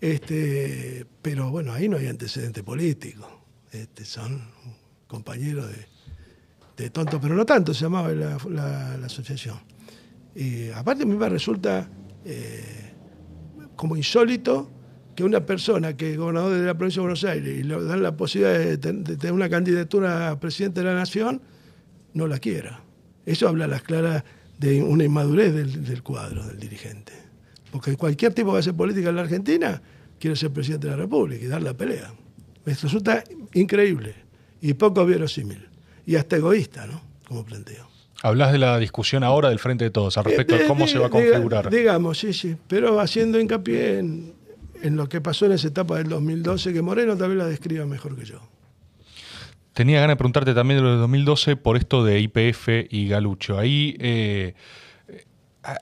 Este, pero bueno, ahí no hay antecedente político. Este, son compañeros de, de tontos pero no tanto, se llamaba la, asociación. Y aparte a mí me resulta eh, como insólito que una persona que es gobernador de la provincia de Buenos Aires y le dan la posibilidad de, tener una candidatura a presidente de la nación, no la quiera. Eso habla a las claras de una inmadurez del, cuadro, del dirigente. Porque cualquier tipo que hace política en la Argentina quiere ser presidente de la República y dar la pelea. Me resulta increíble y poco verosímil y hasta egoísta, ¿no? Como planteo. Hablas de la discusión ahora del Frente de Todos al respecto de, cómo eh, se va a eh, configurar. Digamos, sí, sí, pero haciendo hincapié en, lo que pasó en esa etapa del 2012, que Moreno tal vez la describa mejor que yo. Tenía ganas de preguntarte también de lo del 2012 por esto de IPF y Galucho. Ahí eh,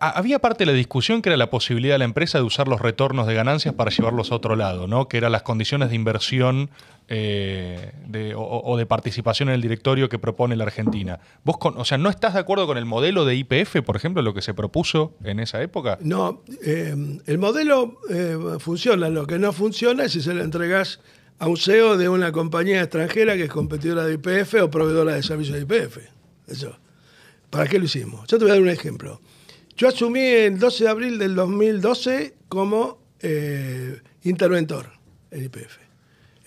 había parte de la discusión que era la posibilidad de la empresa de usar los retornos de ganancias para llevarlos a otro lado, ¿no? que eran las condiciones de inversión eh, o, de participación en el directorio que propone la Argentina. o sea, no estás de acuerdo con el modelo de IPF, por ejemplo, lo que se propuso en esa época? No, eh, el modelo eh, funciona. Lo que no funciona es si se le entregás a un CEO de una compañía extranjera que es competidora de IPF o proveedora de servicios de IPF. Eso. ¿Para qué lo hicimos? Yo te voy a dar un ejemplo. Yo asumí el 12 de abril del 2012 como interventor en IPF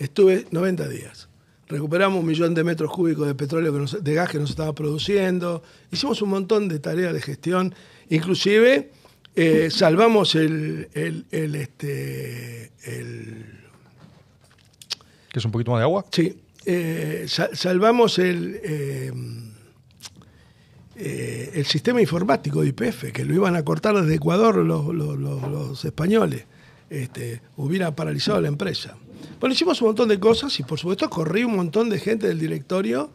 Estuve 90 días. Recuperamos un millón de metros cúbicos de petróleo, de gas que nos estaba produciendo. Hicimos un montón de tareas de gestión. Inclusive eh, salvamos el, este, es un poquito más de agua? Sí. Eh, salvamos el... Eh, el sistema informático de IPF, que lo iban a cortar desde Ecuador los, españoles, este, hubiera paralizado la empresa. Bueno, hicimos un montón de cosas y por supuesto corrí un montón de gente del directorio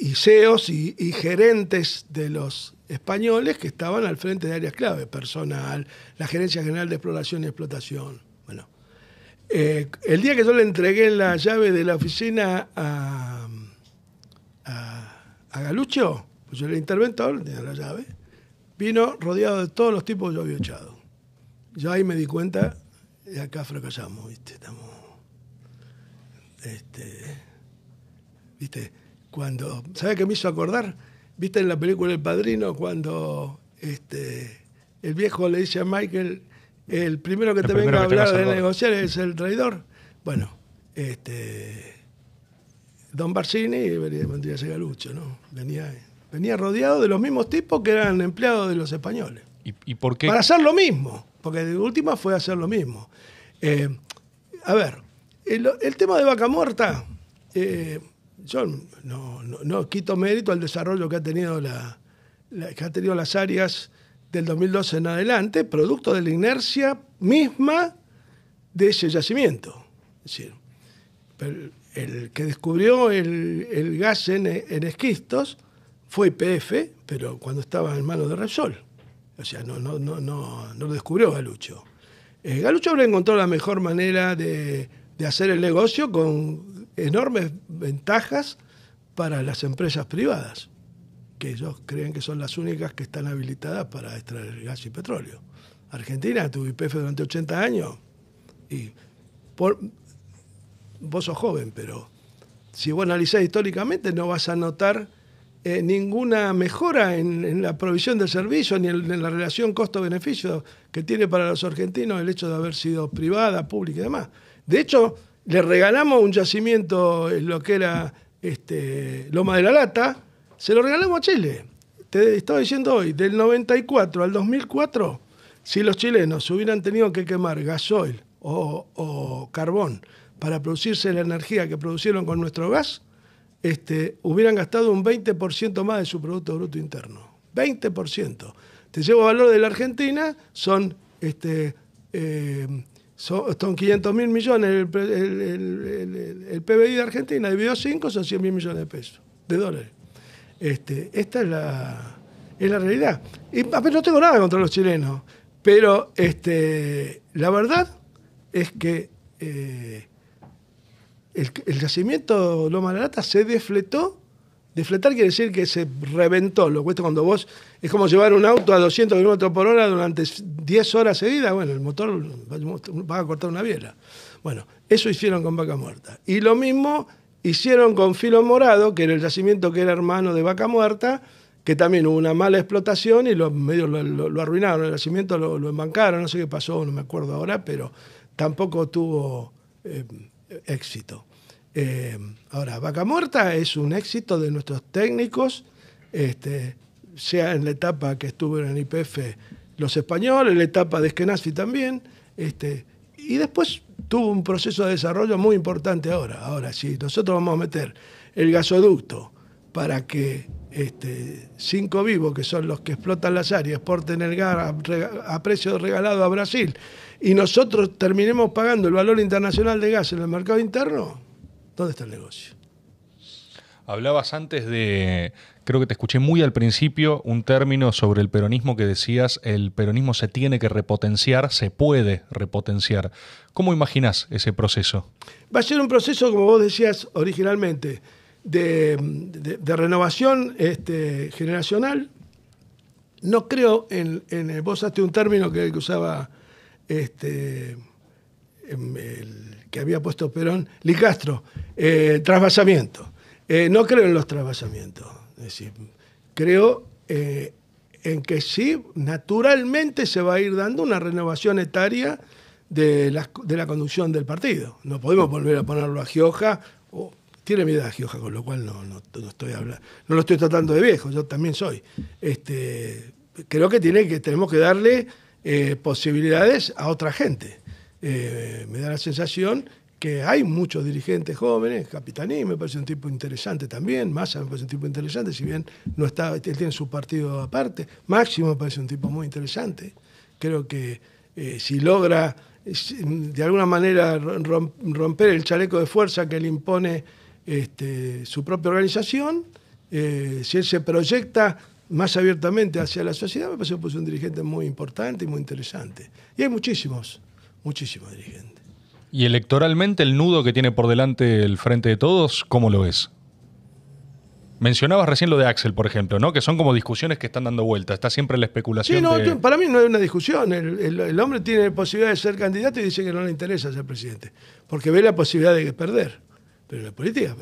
y CEOs y, gerentes de los españoles que estaban al frente de áreas clave, personal, la Gerencia General de Exploración y Explotación. Bueno, eh, el día que yo le entregué la llave de la oficina a, Galucho, pues yo era interventor, tenía la llave, vino rodeado de todos los tipos que yo había echado. Yo ahí me di cuenta, y acá fracasamos, ¿viste? Estamos este, ¿Viste? Cuando. ¿Sabes qué me hizo acordar? ¿Viste en la película El Padrino cuando este, el viejo le dice a Michael: el primero que te venga a hablar de negociar es el traidor? Bueno, este. Don Barcini vendría a ¿no? Venía, venía rodeado de los mismos tipos que eran empleados de los españoles. ¿Y, por qué? Para hacer lo mismo, porque de última fue hacer lo mismo. Eh, a ver, el, tema de Vaca Muerta, eh, yo no, quito mérito al desarrollo que, ha tenido la, que ha tenido las áreas del 2012 en adelante, producto de la inercia misma de ese yacimiento. Es decir, el, que descubrió el, gas en, esquistos fue PF, pero cuando estaba en manos de Repsol. O sea, no, no, no, no, no lo descubrió Galucho. Eh, Galucho le encontró la mejor manera de de hacer el negocio con enormes ventajas para las empresas privadas, que ellos creen que son las únicas que están habilitadas para extraer gas y petróleo. Argentina tuvo IPF durante 80 años y por, vos sos joven, pero si vos analizás históricamente no vas a notar eh, ninguna mejora en, la provisión de servicio ni en la relación costo-beneficio que tiene para los argentinos el hecho de haber sido privada, pública y demás. De hecho, le regalamos un yacimiento en lo que era este, Loma de la Lata, se lo regalamos a Chile. Te estaba diciendo hoy, del 94 al 2004, si los chilenos hubieran tenido que quemar gasoil o, carbón para producirse la energía que producieron con nuestro gas, este, hubieran gastado un 20% más de su Producto Bruto Interno. 20%. Te llevo valor de la Argentina, son este, eh, son, 500 mil millones el, el, el, PBI de Argentina, dividió 5 son 100 mil millones de pesos, de dólares. Este, esta es la, es la realidad. Y ah, no tengo nada contra los chilenos, pero este, la verdad es que eh, el, el, yacimiento Loma Larata se defletó Defletar quiere decir que se reventó, lo cuesta cuando vos, es como llevar un auto a 200 kilómetros por hora durante 10 horas seguidas, bueno, el motor va a cortar una viera. Bueno, eso hicieron con Vaca Muerta. Y lo mismo hicieron con Filo Morado, que era el yacimiento que era hermano de Vaca Muerta, que también hubo una mala explotación y los medios lo, arruinaron, el yacimiento lo, embancaron, no sé qué pasó, no me acuerdo ahora, pero tampoco tuvo eh, éxito. Eh, ahora, Vaca Muerta es un éxito de nuestros técnicos, este, sea en la etapa que estuvo en IPF los españoles, en la etapa de Eskenazi también, este, y después tuvo un proceso de desarrollo muy importante ahora. Ahora, si nosotros vamos a meter el gasoducto para que este, cinco vivos, que son los que explotan las áreas, exporten el gas a, precio regalado a Brasil, y nosotros terminemos pagando el valor internacional de gas en el mercado interno, ¿Dónde está el negocio? Hablabas antes de, creo que te escuché muy al principio, un término sobre el peronismo que decías, el peronismo se tiene que repotenciar, se puede repotenciar. ¿Cómo imaginas ese proceso? Va a ser un proceso, como vos decías originalmente, de, renovación este, generacional. No creo en, vos usaste un término que, usaba este, el que había puesto Perón, Licastro, eh, trasvasamiento. Eh, no creo en los trasvasamientos. Es decir, creo eh, en que sí, naturalmente se va a ir dando una renovación etaria de la, de la conducción del partido. No podemos volver a ponerlo a Gioja. O tiene miedo a Gioja, con lo cual no, estoy hablando, no lo estoy tratando de viejo, yo también soy. Este, creo que, tiene que tenemos que darle posibilidades a otra gente. Eh, me da la sensación que hay muchos dirigentes jóvenes, Capitaní me parece un tipo interesante también, Massa me parece un tipo interesante, si bien no está, él tiene su partido aparte, Máximo me parece un tipo muy interesante. Creo que eh, si logra de alguna manera romper el chaleco de fuerza que le impone este, su propia organización, eh, si él se proyecta más abiertamente hacia la sociedad, me parece es un dirigente muy importante y muy interesante. Y hay muchísimos. Muchísimo dirigente. ¿Y electoralmente el nudo que tiene por delante el Frente de Todos, cómo lo es? Mencionabas recién lo de Axel, por ejemplo, ¿no? Que son como discusiones que están dando vuelta. Está siempre la especulación. Sí, no, para mí no es una discusión. El, hombre tiene posibilidad de ser candidato y dice que no le interesa ser presidente, porque ve la posibilidad de perder. Pero la política,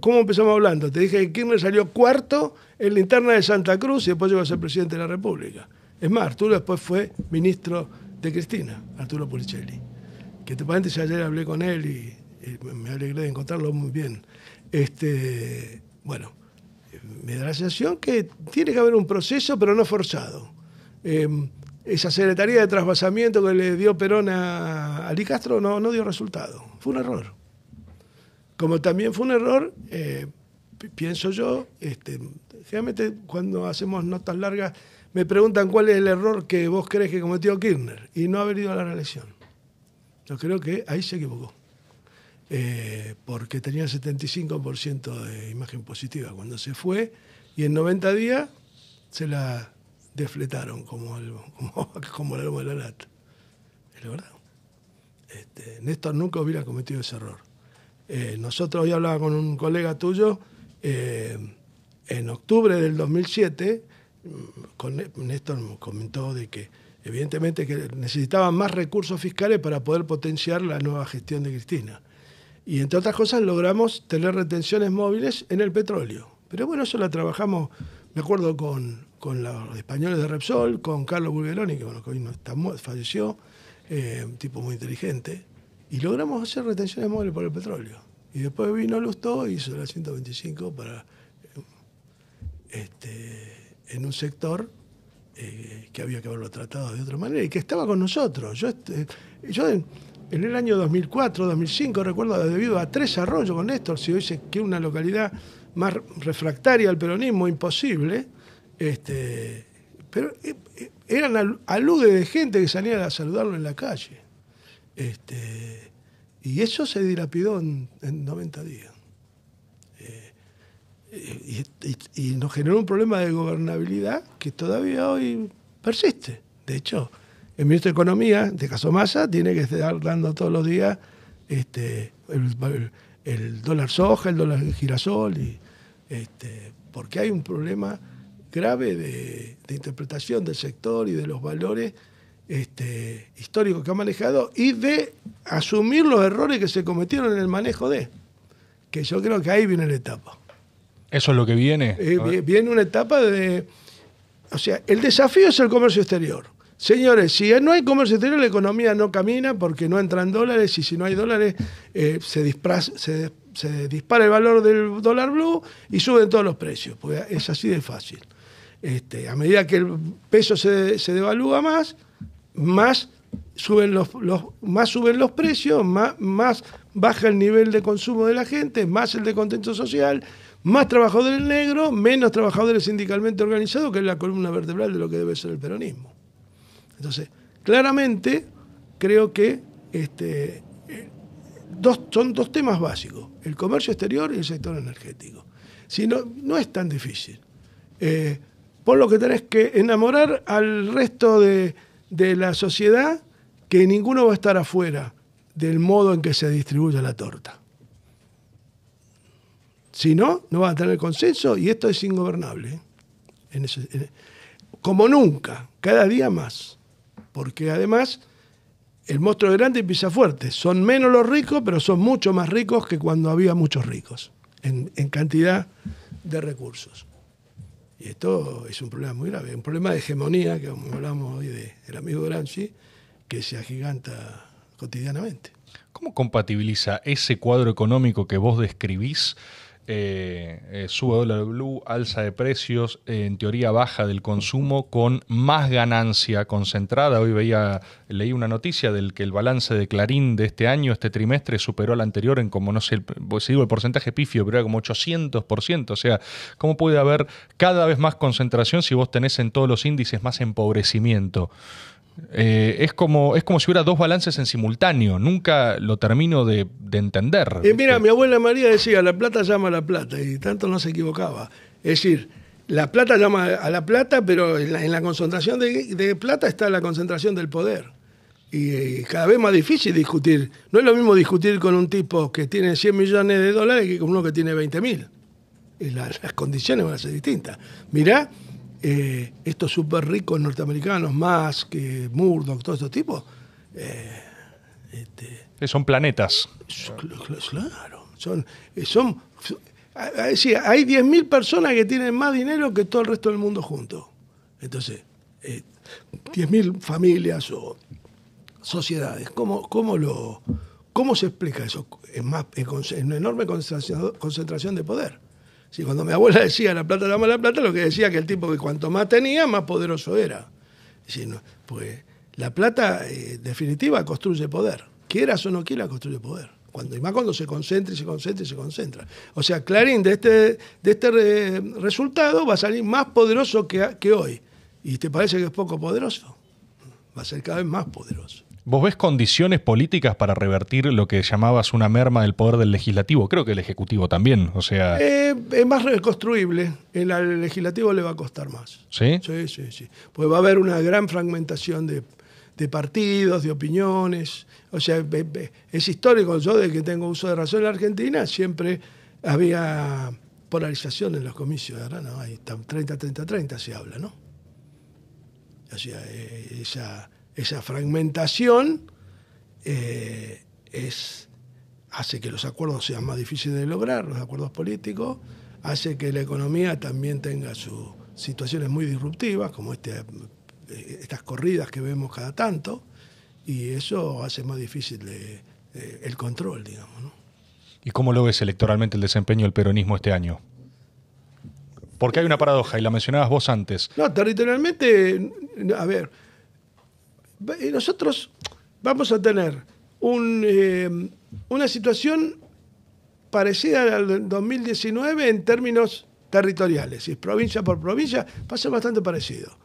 ¿cómo empezamos hablando? Te dije que Kirchner salió cuarto en la interna de Santa Cruz y después llegó a ser presidente de la República. Es más, tú después fue ministro de Cristina, Arturo Pulicelli, que aparentemente ayer hablé con él y, me alegré de encontrarlo muy bien. Este, bueno, me da la sensación que tiene que haber un proceso, pero no forzado. Em, esa secretaría de trasvasamiento que le dio Perón a, Ali Castro no, no dio resultado. Fue un error. Como también fue un error, eh, pienso yo, este, realmente cuando hacemos notas largas me preguntan cuál es el error que vos crees que cometió Kirchner y no haber ido a la reelección. Yo creo que ahí se equivocó. Eh, porque tenía 75% de imagen positiva cuando se fue y en 90 días se la defletaron como, el, como, como la loma de la lata. Es verdad. Este, Néstor nunca hubiera cometido ese error. Eh, nosotros, hoy hablaba con un colega tuyo, eh, en octubre del 2007, con Néstor comentó de que evidentemente que necesitaban más recursos fiscales para poder potenciar la nueva gestión de Cristina. Y entre otras cosas logramos tener retenciones móviles en el petróleo. Pero bueno, eso la trabajamos, me acuerdo, con, con los españoles de Repsol, con Carlos Bulgaroni que, bueno, hoy no está, falleció, eh, un tipo muy inteligente, y logramos hacer retenciones móviles por el petróleo. Y después vino Lustó, hizo la 125 para... Eh, este, en un sector eh, que había que haberlo tratado de otra manera y que estaba con nosotros. Yo, este, yo en, el año 2004, 2005, recuerdo debido a tres arroyos con Néstor, si hoy que quiere una localidad más refractaria al peronismo, imposible, este, pero eh, eh, eran aludes de gente que salía a saludarlo en la calle. Este, y eso se dilapidó en 90 días y, nos generó un problema de gobernabilidad que todavía hoy persiste. De hecho, el ministro de Economía, de Caso Massa tiene que estar dando todos los días este, el, dólar soja, el dólar girasol, este, porque hay un problema grave de, interpretación del sector y de los valores este, históricos que ha manejado y de asumir los errores que se cometieron en el manejo de, que yo creo que ahí viene la etapa. Eso es lo que viene. Eh, viene una etapa de... O sea, el desafío es el comercio exterior. Señores, si no hay comercio exterior, la economía no camina porque no entran dólares y si no hay dólares eh, se, dispara, el valor del dólar blue y suben todos los precios. Pues es así de fácil. Este, a medida que el peso se, devalúa más, más suben los, más suben los precios, más, más baja el nivel de consumo de la gente, más el de contento social más trabajadores negros, menos trabajadores sindicalmente organizados, que es la columna vertebral de lo que debe ser el peronismo. Entonces, claramente, creo que este, dos, son dos temas básicos, el comercio exterior y el sector energético. Si no, no es tan difícil. Eh, por lo que tenés que enamorar al resto de, de la sociedad que ninguno va a estar afuera del modo en que se distribuye la torta. Si no, no van a tener consenso y esto es ingobernable. ¿eh? E, como nunca, cada día más. Porque además el monstruo grande empieza fuerte. Son menos los ricos, pero son mucho más ricos que cuando había muchos ricos en, cantidad de recursos. Y esto es un problema muy grave, un problema de hegemonía, que hablamos hoy del amigo Gramsci, que se agiganta cotidianamente. ¿Cómo compatibiliza ese cuadro económico que vos describís eh, eh sube dólar blue, alza de precios, eh, en teoría baja del consumo con más ganancia concentrada. Hoy veía, leí una noticia del que el balance de Clarín de este año, este trimestre, superó al anterior en como, no sé, el, pues, el porcentaje pifio, pero era como 800%. O sea, ¿cómo puede haber cada vez más concentración si vos tenés en todos los índices más empobrecimiento? Eh, es, como, es como si hubiera dos balances en simultáneo. Nunca lo termino de, entender. Y mira, mi abuela María decía, la plata llama a la plata, y tanto no se equivocaba. Es decir, la plata llama a la plata, pero en la, concentración de, plata está la concentración del poder. Y, eh, cada vez más difícil discutir. No es lo mismo discutir con un tipo que tiene 100 millones de dólares que con uno que tiene 20 mil. Y las condiciones van a ser distintas. Mirá eh, estos súper ricos norteamericanos, más que eh, Murdoch, todo estos tipos. Eh, este, son planetas. Claro, son. son hay 10.000 personas que tienen más dinero que todo el resto del mundo junto. Entonces, 10.000 familias o sociedades. ¿Cómo, cómo, lo, ¿Cómo se explica eso? Es, más, una enorme concentración de poder. Si cuando mi abuela decía la plata, la mala plata, lo que decía que el tipo que cuanto más tenía, más poderoso era. pues la plata eh, definitiva construye poder. Quieras o no quieras, construye poder. Cuando, y más cuando se concentre y se concentra y se concentra. O sea, Clarín de este, de este eh, resultado va a salir más poderoso que, que hoy. ¿Y te parece que es poco poderoso? Va a ser cada vez más poderoso. ¿Vos ves condiciones políticas para revertir lo que llamabas una merma del poder del legislativo? Creo que el ejecutivo también, o sea... Eh, es más reconstruible, el, legislativo le va a costar más. ¿Sí? Sí, sí, sí. Pues va a haber una gran fragmentación de, partidos, de opiniones. O sea, es histórico, yo de que tengo uso de razón en la Argentina, siempre había polarización en los comicios, ¿verdad? No, 30-30-30 se habla, ¿no? O sea, eh, esa esa fragmentación eh, hace que los acuerdos sean más difíciles de lograr, los acuerdos políticos, hace que la economía también tenga sus situaciones muy disruptivas, como este, eh, estas corridas que vemos cada tanto, y eso hace más difícil eh, el control, digamos. ¿Y cómo lo ves electoralmente el desempeño del peronismo este año? Porque hay una paradoja, y la mencionabas vos antes. No, territorialmente, a ver, y nosotros vamos a tener eh, una situación parecida al 2019 en términos territoriales, si es provincia por provincia, va a ser bastante parecido.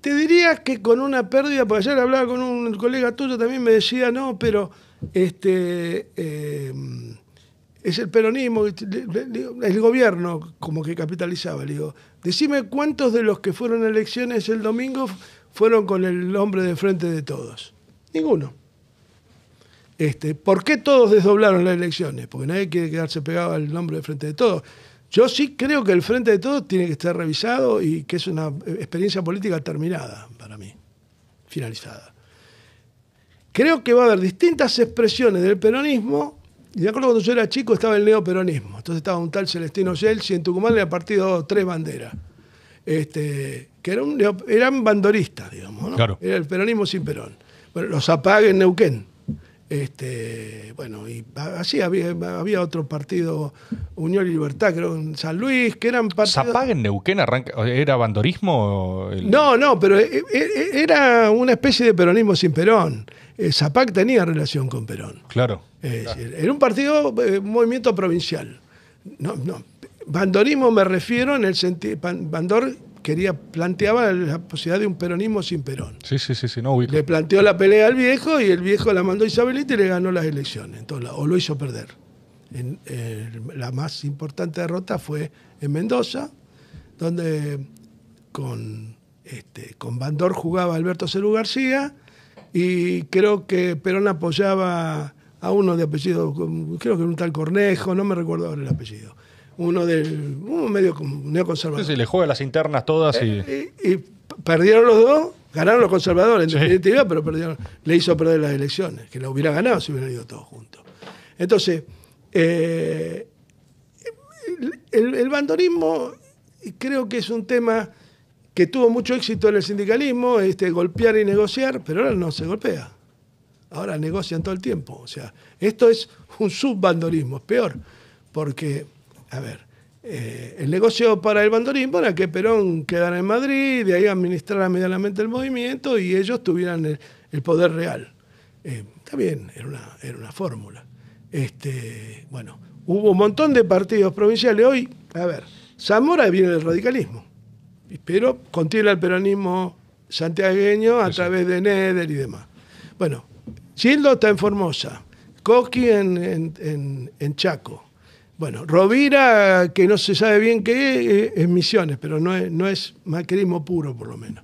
Te diría que con una pérdida, porque ayer hablaba con un colega tuyo, también me decía, no, pero este eh, es el peronismo, el gobierno como que capitalizaba. Le digo, decime cuántos de los que fueron a elecciones el domingo fueron con el hombre de frente de todos? Ninguno. Este, ¿Por qué todos desdoblaron las elecciones? Porque nadie quiere quedarse pegado al nombre de frente de todos. Yo sí creo que el frente de todos tiene que estar revisado y que es una experiencia política terminada para mí, finalizada. Creo que va a haber distintas expresiones del peronismo. Y de acuerdo cuando yo era chico estaba el neoperonismo. Entonces estaba un tal Celestino y en Tucumán le ha partido tres banderas este, que era eran bandoristas, digamos, ¿no? claro. Era el peronismo sin Perón. Bueno, los Zapag en Neuquén. Este, bueno, y así había, otro partido, Unión y Libertad, creo, en San Luis, que eran partidos... ¿Zapag en Neuquén arranca, era bandorismo? No, no, pero e, e, era una especie de peronismo sin Perón. Eh, Zapag tenía relación con Perón. Claro. Eh, era un partido, eh, un movimiento provincial. No, no, Bandonismo me refiero en el sentido. Bandor quería, planteaba la posibilidad de un peronismo sin Perón. Sí, sí, sí, sí no Le planteó la pelea al viejo y el viejo la mandó a Isabelita y le ganó las elecciones. Entonces, o lo hizo perder. la más importante derrota fue en Mendoza, donde con, este, con Bandor jugaba Alberto Cerú García y creo que Perón apoyaba a uno de apellido, creo que era un tal Cornejo, no me recuerdo ahora el apellido uno del medio neoconservador. Sí, le juega las internas todas eh, y... Y, perdieron los dos, ganaron los conservadores en definitiva, pero perdieron, le hizo perder las elecciones, que lo hubiera ganado si hubieran ido todos juntos. Entonces, eh, el, el creo que es un tema que tuvo mucho éxito en el sindicalismo, este, golpear y negociar, pero ahora no se golpea. Ahora negocian todo el tiempo. O sea, esto es un subbandorismo, es peor, porque a ver, eh, el negocio para el bandolín era que Perón quedara en Madrid, de ahí administrara medianamente el movimiento y ellos tuvieran el, poder real. Eh, está bien, era una, fórmula. Este, bueno, hubo un montón de partidos provinciales. Hoy, a ver, Zamora viene del radicalismo, pero contiene el peronismo santiagueño a través de Neder y demás. Bueno, Gildo está en Formosa, Coqui en Chaco. Bueno, Rovira, que no se sabe bien qué es, es Misiones, pero no es, no es macrismo puro, por lo menos.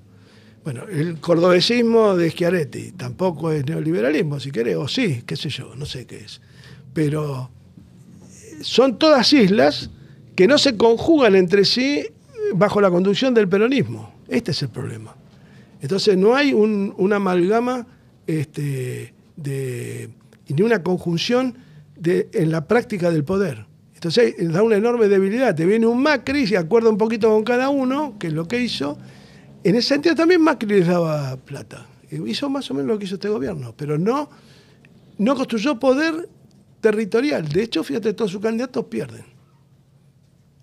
Bueno, el cordobesismo de Schiaretti tampoco es neoliberalismo, si querés, o sí, qué sé yo, no sé qué es. Pero eh, son todas islas que no se conjugan entre sí eh, bajo la conducción del peronismo. Este es el problema. Entonces no hay un, una amalgama este, ni una conjunción en la práctica del poder. Entonces eh, da una enorme debilidad. Te viene un Macri, se acuerda un poquito con cada uno, que es lo que hizo. En ese sentido también Macri les daba plata. Eh, hizo más o menos lo que hizo este gobierno, pero no, no construyó poder territorial. De hecho, fíjate, todos sus candidatos pierden.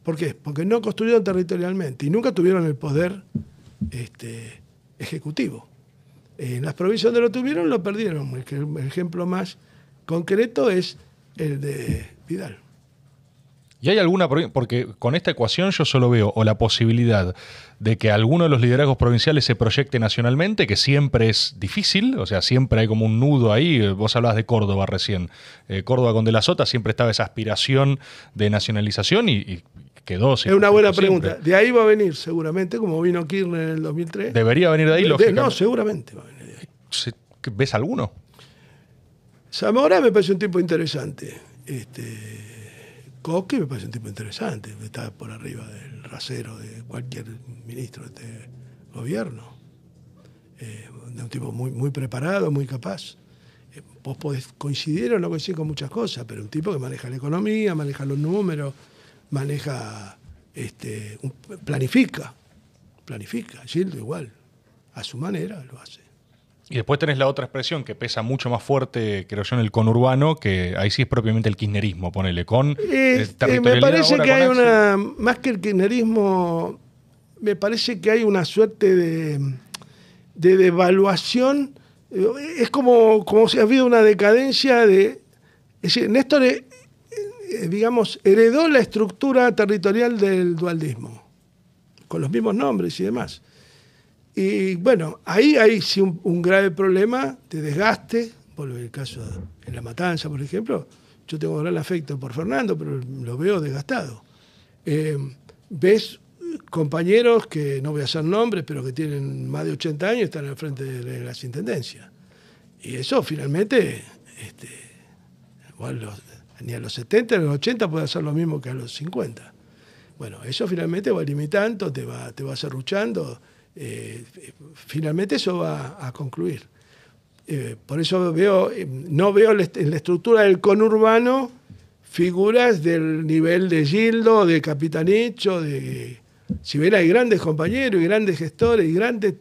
¿Por qué? Porque no construyeron territorialmente y nunca tuvieron el poder este, ejecutivo. En las provincias donde lo tuvieron, lo perdieron. El ejemplo más concreto es el de Vidal. ¿Y hay alguna, porque con esta ecuación yo solo veo o la posibilidad de que alguno de los liderazgos provinciales se proyecte nacionalmente, que siempre es difícil, o sea, siempre hay como un nudo ahí, vos hablabas de Córdoba recién, eh, Córdoba con De la Sota siempre estaba esa aspiración de nacionalización y, y quedó. Es una buena pregunta, de ahí va a venir seguramente, como vino Kirchner en el 2003. Debería venir de ahí, de, No, seguramente va a venir de ahí. ¿Ves alguno? Zamora me parece un tipo interesante. Este, Koch me parece un tipo interesante, está por arriba del rasero de cualquier ministro de este gobierno. Eh, un tipo muy, muy preparado, muy capaz. Eh, vos podés coincidir o no coincidir con muchas cosas, pero un tipo que maneja la economía, maneja los números, maneja, este, planifica, planifica, Gildo igual, a su manera lo hace. Y después tenés la otra expresión que pesa mucho más fuerte, creo yo, en el conurbano, que ahí sí es propiamente el kirchnerismo, ponele, con eh, eh, Me parece que hay una, más que el kirchnerismo, me parece que hay una suerte de, devaluación. Eh, es como, como si ha habido una decadencia de... Es Néstor, digamos, heredó la estructura territorial del dualdismo, con los mismos nombres y demás. Y bueno, ahí hay un, grave problema te desgaste, por el caso en La Matanza, por ejemplo, yo tengo gran afecto por Fernando, pero lo veo desgastado. Eh, ves compañeros que, no voy a hacer nombres, pero que tienen más de 80 años, están al frente de las intendencias. Y eso finalmente, este, ni a los 70, ni a los 80 puede hacer lo mismo que a los 50. Bueno, eso finalmente va limitando, te va, te va cerruchando eh, finalmente eso va a concluir. Eh, por eso veo, eh, no veo en la estructura del conurbano figuras del nivel de Gildo, de Capitanicho, de... Si bien hay grandes compañeros y grandes gestores y grandes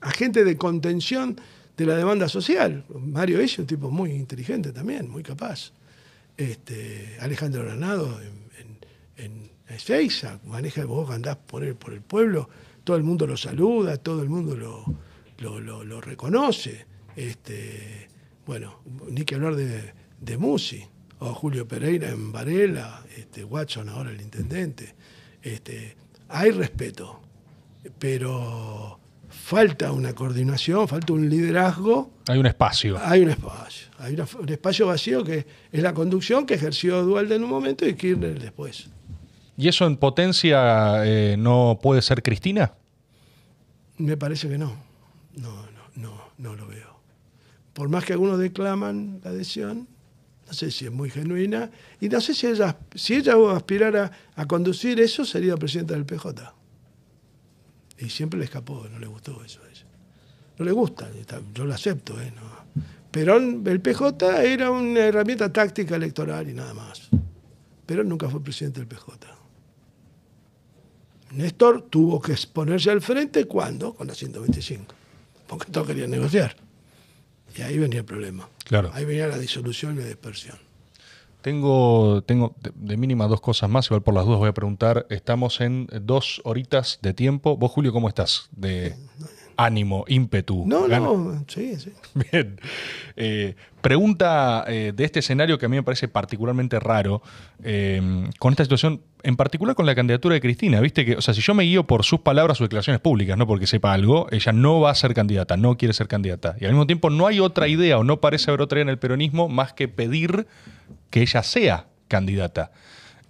agentes de contención de la demanda social. Mario es un tipo muy inteligente también, muy capaz. Este, Alejandro Granado en, en, Ezeiza, maneja vos, andás por el, por el pueblo todo el mundo lo saluda, todo el mundo lo, reconoce. Este, bueno, ni que hablar de, de Musi, o Julio Pereira en Varela, este, Watson ahora el intendente. Este, hay respeto, pero falta una coordinación, falta un liderazgo. Hay un espacio. Hay un espacio. Hay un espacio vacío que es la conducción que ejerció Dualde en un momento y Kirchner después. ¿Y eso en potencia eh, no puede ser Cristina? Me parece que no. No, no, no, no lo veo. Por más que algunos declaman la adhesión, no sé si es muy genuina, y no sé si ella, si ella aspirara a conducir eso, sería presidenta del PJ. Y siempre le escapó, no le gustó eso a ella. No le gusta, yo lo acepto. ¿eh? el PJ era una herramienta táctica electoral y nada más. Pero nunca fue presidente del PJ. Néstor tuvo que exponerse al frente cuando, con la 125, porque todos quería negociar. Y ahí venía el problema. Claro. Ahí venía la disolución y la dispersión. Tengo, tengo de, mínima dos cosas más, igual por las dudas voy a preguntar. Estamos en dos horitas de tiempo. Vos, Julio, ¿cómo estás? De ánimo, ímpetu. No, no, sí, sí. Bien. Eh, pregunta eh, de este escenario que a mí me parece particularmente raro, eh, con esta situación, en particular con la candidatura de Cristina, viste que, o sea, si yo me guío por sus palabras o declaraciones públicas, no porque sepa algo, ella no va a ser candidata, no quiere ser candidata. Y al mismo tiempo no hay otra idea o no parece haber otra idea en el peronismo más que pedir que ella sea candidata.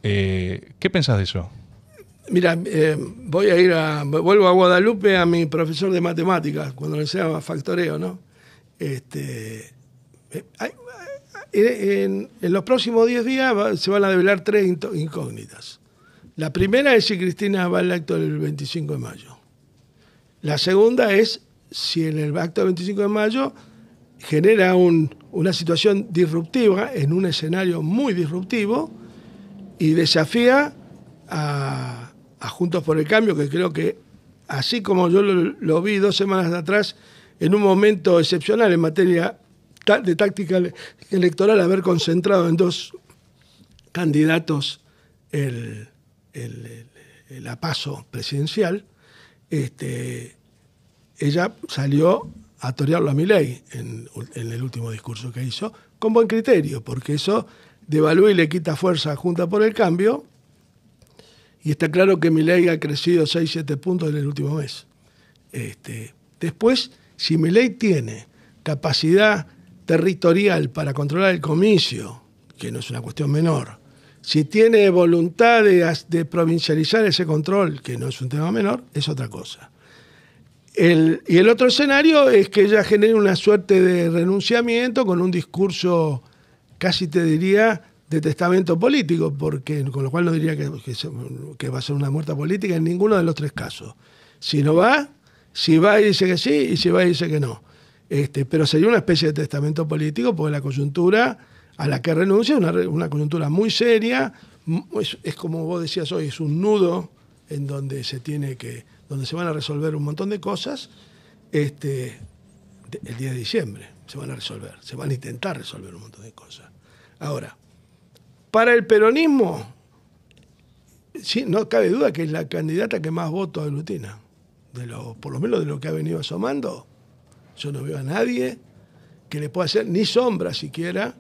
¿Qué pensás de eso? Mira, eh, voy a ir a. Vuelvo a Guadalupe a mi profesor de matemáticas, cuando le enseñaba factoreo, ¿no? Este, eh, eh, en, los próximos 10 días se van a develar tres incógnitas. La primera es si Cristina va al acto del 25 de mayo. La segunda es si en el acto del 25 de mayo genera una situación disruptiva en un escenario muy disruptivo y desafía a a Juntos por el Cambio, que creo que, así como yo lo, vi dos semanas atrás, en un momento excepcional en materia de táctica electoral, haber concentrado en dos candidatos el, el, presidencial, este, ella salió a torearlo a mi ley en el último discurso que hizo, con buen criterio, porque eso devalúa y le quita fuerza a Junta por el Cambio, y está claro que mi ley ha crecido 6, 7 puntos en el último mes. Este, después, si mi ley tiene capacidad territorial para controlar el comicio, que no es una cuestión menor, si tiene voluntad de, provincializar ese control, que no es un tema menor, es otra cosa. y el otro escenario es que ella genere una suerte de renunciamiento con un discurso, casi te diría, de testamento político, porque con lo cual no diría que, que, va a ser una muerta política en ninguno de los tres casos. Si no va, si va y dice que sí, y si va y dice que no. Este, pero sería una especie de testamento político, porque la coyuntura a la que renuncia es una, coyuntura muy seria, es, es, como vos decías hoy, es un nudo en donde se tiene que, donde se van a resolver un montón de cosas este, el día de diciembre. Se van a resolver, se van a intentar resolver un montón de cosas. Ahora, para el peronismo, sí, no cabe duda que es la candidata que más votos aglutina. De por lo menos de lo que ha venido asomando, yo no veo a nadie que le pueda hacer ni sombra siquiera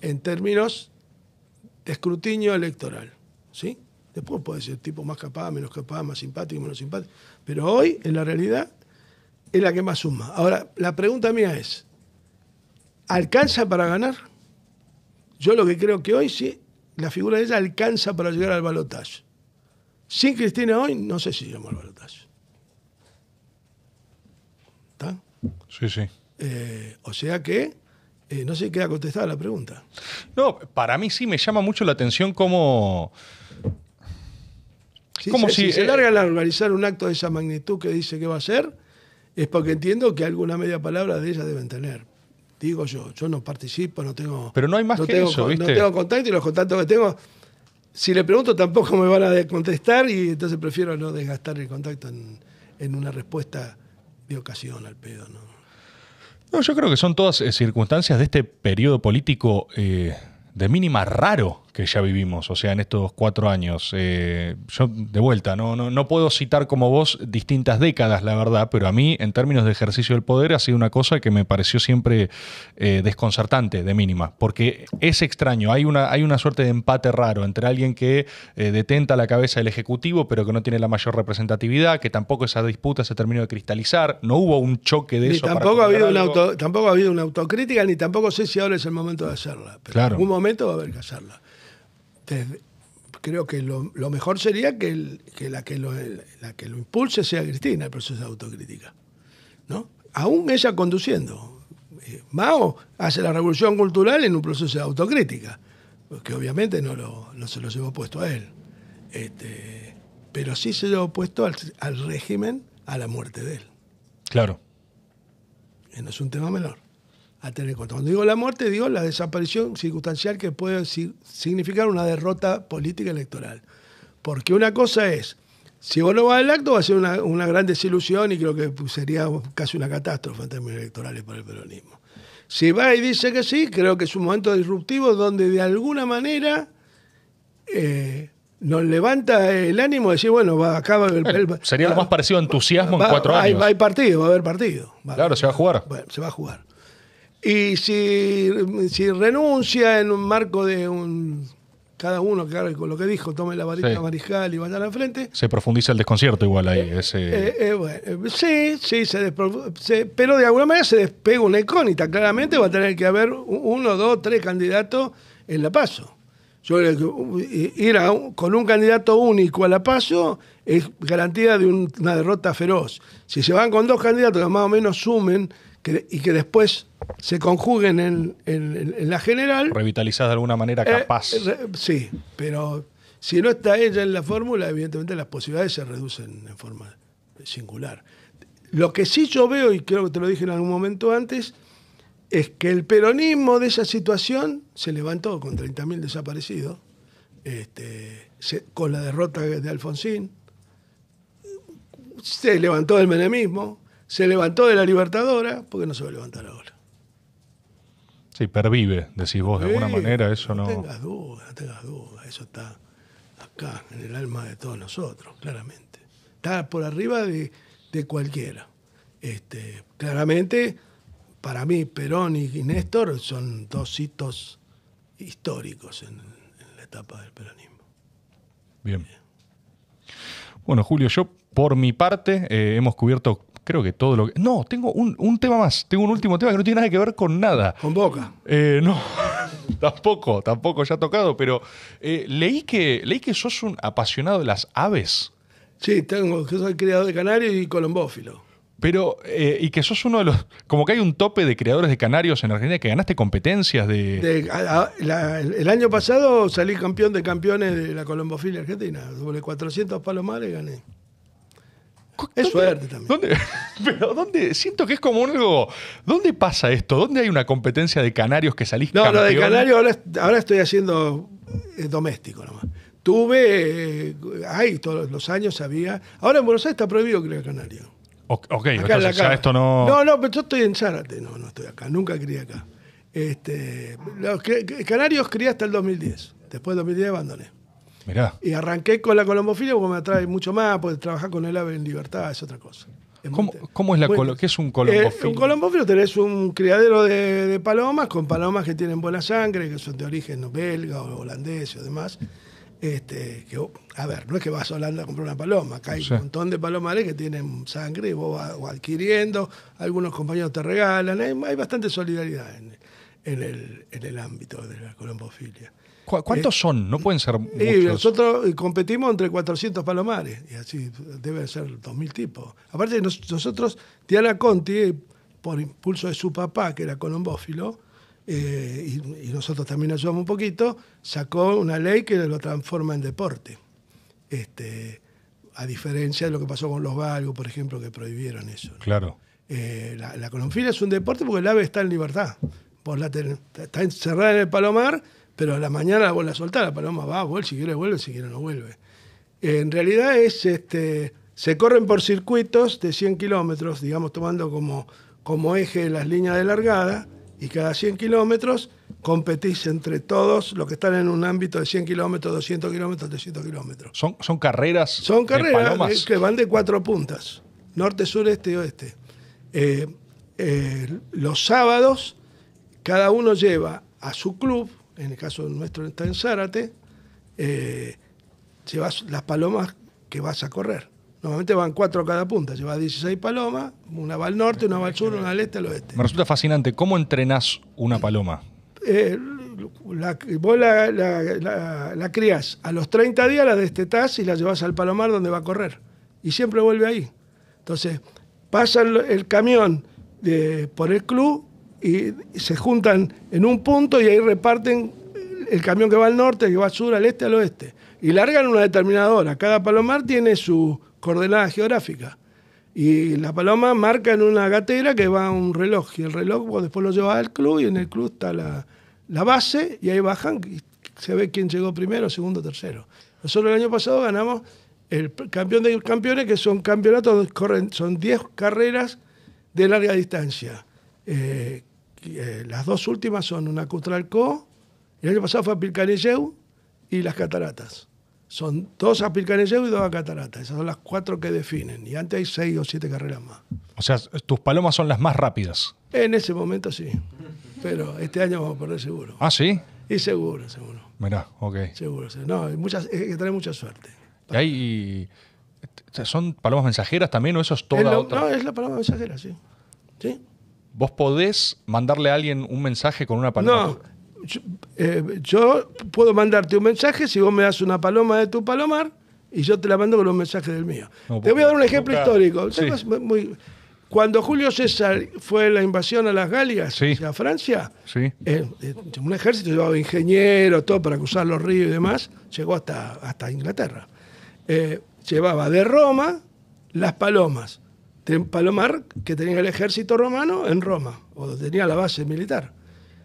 en términos de escrutinio electoral. ¿sí? Después puede ser tipo más capaz, menos capaz, más simpático, menos simpático. Pero hoy, en la realidad, es la que más suma. Ahora, la pregunta mía es, ¿alcanza para ganar? Yo lo que creo que hoy sí la figura de ella alcanza para llegar al balotaje. Sin Cristina hoy, no sé si llegamos al balotaje. ¿Está? Sí, sí. Eh, o sea que eh, no sé si queda contestada la pregunta. No, para mí sí me llama mucho la atención cómo. como si, se eh, larga la organizar un acto de esa magnitud que dice que va a ser, es porque entiendo que alguna media palabra de ella deben tener digo yo, yo no participo, no tengo. Pero no hay más tengo, eso, No tengo contacto y los contactos que tengo, si le pregunto tampoco me van a contestar y entonces prefiero no desgastar el contacto en, una respuesta de ocasión al pedo, ¿no? yo creo que son todas eh, circunstancias de este periodo político eh, de mínima raro que ya vivimos, o sea, en estos cuatro años. Eh, yo, de vuelta, no, no, no puedo citar como vos distintas décadas, la verdad, pero a mí, en términos de ejercicio del poder, ha sido una cosa que me pareció siempre eh, desconcertante, de mínima, porque es extraño, hay una, hay una suerte de empate raro entre alguien que eh, detenta la cabeza del Ejecutivo, pero que no tiene la mayor representatividad, que tampoco esa disputa se terminó de cristalizar, no hubo un choque de eso. Tampoco, ha habido una tampoco ha habido una autocrítica, ni tampoco sé si ahora es el momento de hacerla, pero claro. en algún momento va a haber que hacerla. Entonces, creo que lo, mejor sería que, la que, lo, la impulse sea Cristina el proceso de autocrítica. ¿no? Aún ella conduciendo. Eh, Mao hace la revolución cultural en un proceso de autocrítica, que obviamente no, se lo llevó puesto a él. Este, pero sí se llevó puesto al, régimen, a la muerte de él. Claro. no es un tema menor a tener Cuando digo la muerte, digo la desaparición circunstancial que puede significar una derrota política electoral. Porque una cosa es, si vos no vas al acto va a ser una, gran desilusión y creo que sería casi una catástrofe en términos electorales para el peronismo. Si va y dice que sí, creo que es un momento disruptivo donde de alguna manera eh, nos levanta el ánimo de decir, bueno, va, a el, Sería lo más parecido a entusiasmo en cuatro años. Hay, partido, va a haber partido. claro, se va a jugar. Bueno, se va a jugar. Y si, si renuncia en un marco de un cada uno claro, con lo que dijo, tome la varita mariscal y vaya al frente. Se profundiza el desconcierto igual ahí. Eh, eh, eh, sí, sí, se pero de alguna manera se despega una icónica. Claramente va a tener que haber uno, dos, tres candidatos en la paso. Yo, ir con un candidato único a la paso es garantía de una derrota feroz. Si se van con dos candidatos más o menos sumen y que después se conjuguen en, la general. revitalizada de alguna manera eh, capaz. sí, pero si no está ella en la fórmula, evidentemente las posibilidades se reducen en forma singular. Lo que sí yo veo, y creo que te lo dije en algún momento antes, es que el peronismo de esa situación se levantó con 30.000 desaparecidos, este, con la derrota de Alfonsín, se levantó el menemismo, se levantó de la Libertadora, porque no se va a levantar ahora? Sí, pervive, decís vos, de alguna manera, eso no... tengas dudas, no tengas dudas. eso está acá, en el alma de todos nosotros, claramente. Está por arriba de, cualquiera. Este, claramente, para mí, Perón y Néstor son dos hitos históricos en, la etapa del peronismo. Bien. Bueno, Julio, yo por mi parte eh, hemos cubierto creo que todo lo que... No, tengo un, tema más, tengo un último tema que no tiene nada que ver con nada. Con Boca. Eh, no, tampoco, tampoco, ya ha tocado, pero eh, leí, que, leí que sos un apasionado de las aves. Sí, tengo, que soy criador de canarios y colombófilo. Pero, eh, y que sos uno de los. Como que hay un tope de creadores de canarios en Argentina que ganaste competencias de. el año pasado salí campeón de campeones de la Colombofilia Argentina. Sobre 400 palomares gané. Es suerte también. pero ¿dónde? Siento que es como algo. ¿Dónde pasa esto? ¿Dónde hay una competencia de canarios que salís No, lo de canarios ahora, estoy haciendo eh, doméstico nomás. Tuve. Eh, ahí todos los años había. Ahora en Buenos Aires está prohibido criar canario. ok, no. No, no, pero yo estoy en Zárate. No, no estoy acá. Nunca crié acá. Este, canarios crié hasta el 2010. Después del 2010 abandoné. Y arranqué con la colombofilia porque me atrae mucho más, porque trabajar con el ave en libertad es otra cosa. ¿Cómo, es la ¿Qué es un colombófilo? Eh, un colombófilo tenés un criadero de, palomas con palomas que tienen buena sangre, que son de origen belga o holandés o demás. Este, que, a ver, no es que vas a Holanda a comprar una paloma, acá hay un montón de palomares que tienen sangre y vos vas adquiriendo, algunos compañeros te regalan, hay, bastante solidaridad en el ámbito de la colombofilia. ¿Cuántos eh, son? No pueden ser muchos. nosotros eh, competimos entre 400 palomares, y así deben ser 2.000 tipos. Aparte, nosotros, Diana Conti, eh, por impulso de su papá, que era colombófilo, y, nosotros también ayudamos un poquito, sacó una ley que lo transforma en deporte. Este, a diferencia de lo que pasó con los galgos, por ejemplo, que prohibieron eso. Claro. la, colomfila es un deporte porque el ave está en libertad. Por la está encerrada en el palomar pero a la mañana vos la soltás, la paloma va, vuelve, si quiere vuelve, si quiere no vuelve. En realidad es, este, se corren por circuitos de 100 kilómetros, digamos, tomando como, como eje las líneas de largada, y cada 100 kilómetros competís entre todos los que están en un ámbito de 100 kilómetros, 200 kilómetros, 300 kilómetros. ¿Son, son carreras? Son carreras que van de cuatro puntas, norte, sur, este y oeste. Eh, eh, los sábados, cada uno lleva a su club, en el caso nuestro está en Zárate, llevas eh, las palomas que vas a correr. Normalmente van cuatro a cada punta, llevas 16 palomas, una va al norte, una va al sur, una al este, al oeste. Me resulta fascinante, ¿cómo entrenás una paloma? Eh, la, vos la, la, crías a los 30 días, la destetás y la llevas al palomar donde va a correr. Y siempre vuelve ahí. Entonces, pasa el, camión por el club y se juntan en un punto y ahí reparten el camión que va al norte, que va al sur, al este, al oeste. Y largan una determinada hora. Cada palomar tiene su coordenada geográfica. Y la paloma marca en una gatera que va a un reloj. Y el reloj después lo lleva al club y en el club está la, base y ahí bajan y se ve quién llegó primero, segundo, tercero. Nosotros el año pasado ganamos el campeón de campeones, que son campeonatos, son 10 carreras de larga distancia. Eh, eh, las dos últimas son una y el año pasado fue a y las cataratas. Son dos a Pilcanelleu y dos a cataratas. Esas son las cuatro que definen. Y antes hay seis o siete carreras más. O sea, tus palomas son las más rápidas. En ese momento sí. Pero este año vamos a perder seguro. ¿Ah, sí? Y seguro, seguro. Mirá, ok. Seguro, No, hay, muchas, que tener mucha suerte. ¿Y hay, ¿Son palomas mensajeras también o eso es toda No, es la paloma mensajera, sí. ¿Sí? ¿Vos podés mandarle a alguien un mensaje con una paloma? No. Eh, yo, puedo mandarte un mensaje si vos me das una paloma de tu palomar y yo te la mando con un mensaje del mío. te voy a dar un ejemplo histórico. cuando Julio César fue la invasión a las Galias, a Francia, eh, eh, un ejército llevaba ingenieros, todo para cruzar los ríos y demás, llegó hasta, hasta Inglaterra. llevaba de Roma las palomas Palomar, que tenía el ejército romano en Roma, o tenía la base militar.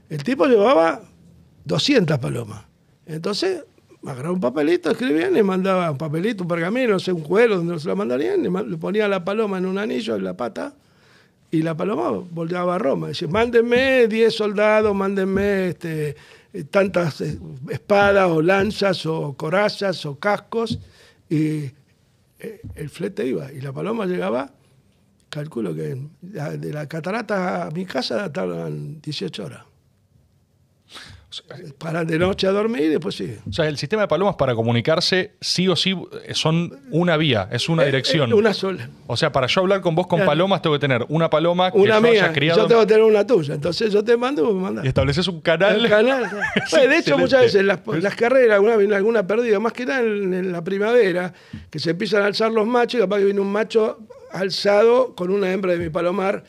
El tipo llevaba 200 palomas. Entonces, agarraba un papelito, escribían y mandaba un papelito, un pergamino, no sé, un cuero, donde se lo mandarían, le ponía la paloma en un anillo, en la pata, y la paloma volteaba a Roma. Dice, mándenme 10 soldados, mándenme este, tantas eh, espadas o lanzas o corazas o cascos, y eh, el flete iba, y la paloma llegaba calculo que de la catarata a mi casa tardan 18 horas. Eh, paran de noche a dormir y después sí. O sea, el sistema de palomas para comunicarse sí o sí eh, son una vía, es una eh, dirección. una sola. O sea, para yo hablar con vos con palomas tengo que tener una paloma una que mía. yo criado. Yo tengo que tener una tuya, entonces yo te mando, me Y estableces un canal. de hecho, muchas veces las, las carreras, alguna, alguna perdida, más que nada en, en, la primavera, que se empiezan a alzar los machos y capaz que viene un macho alzado con una hembra de mi palomar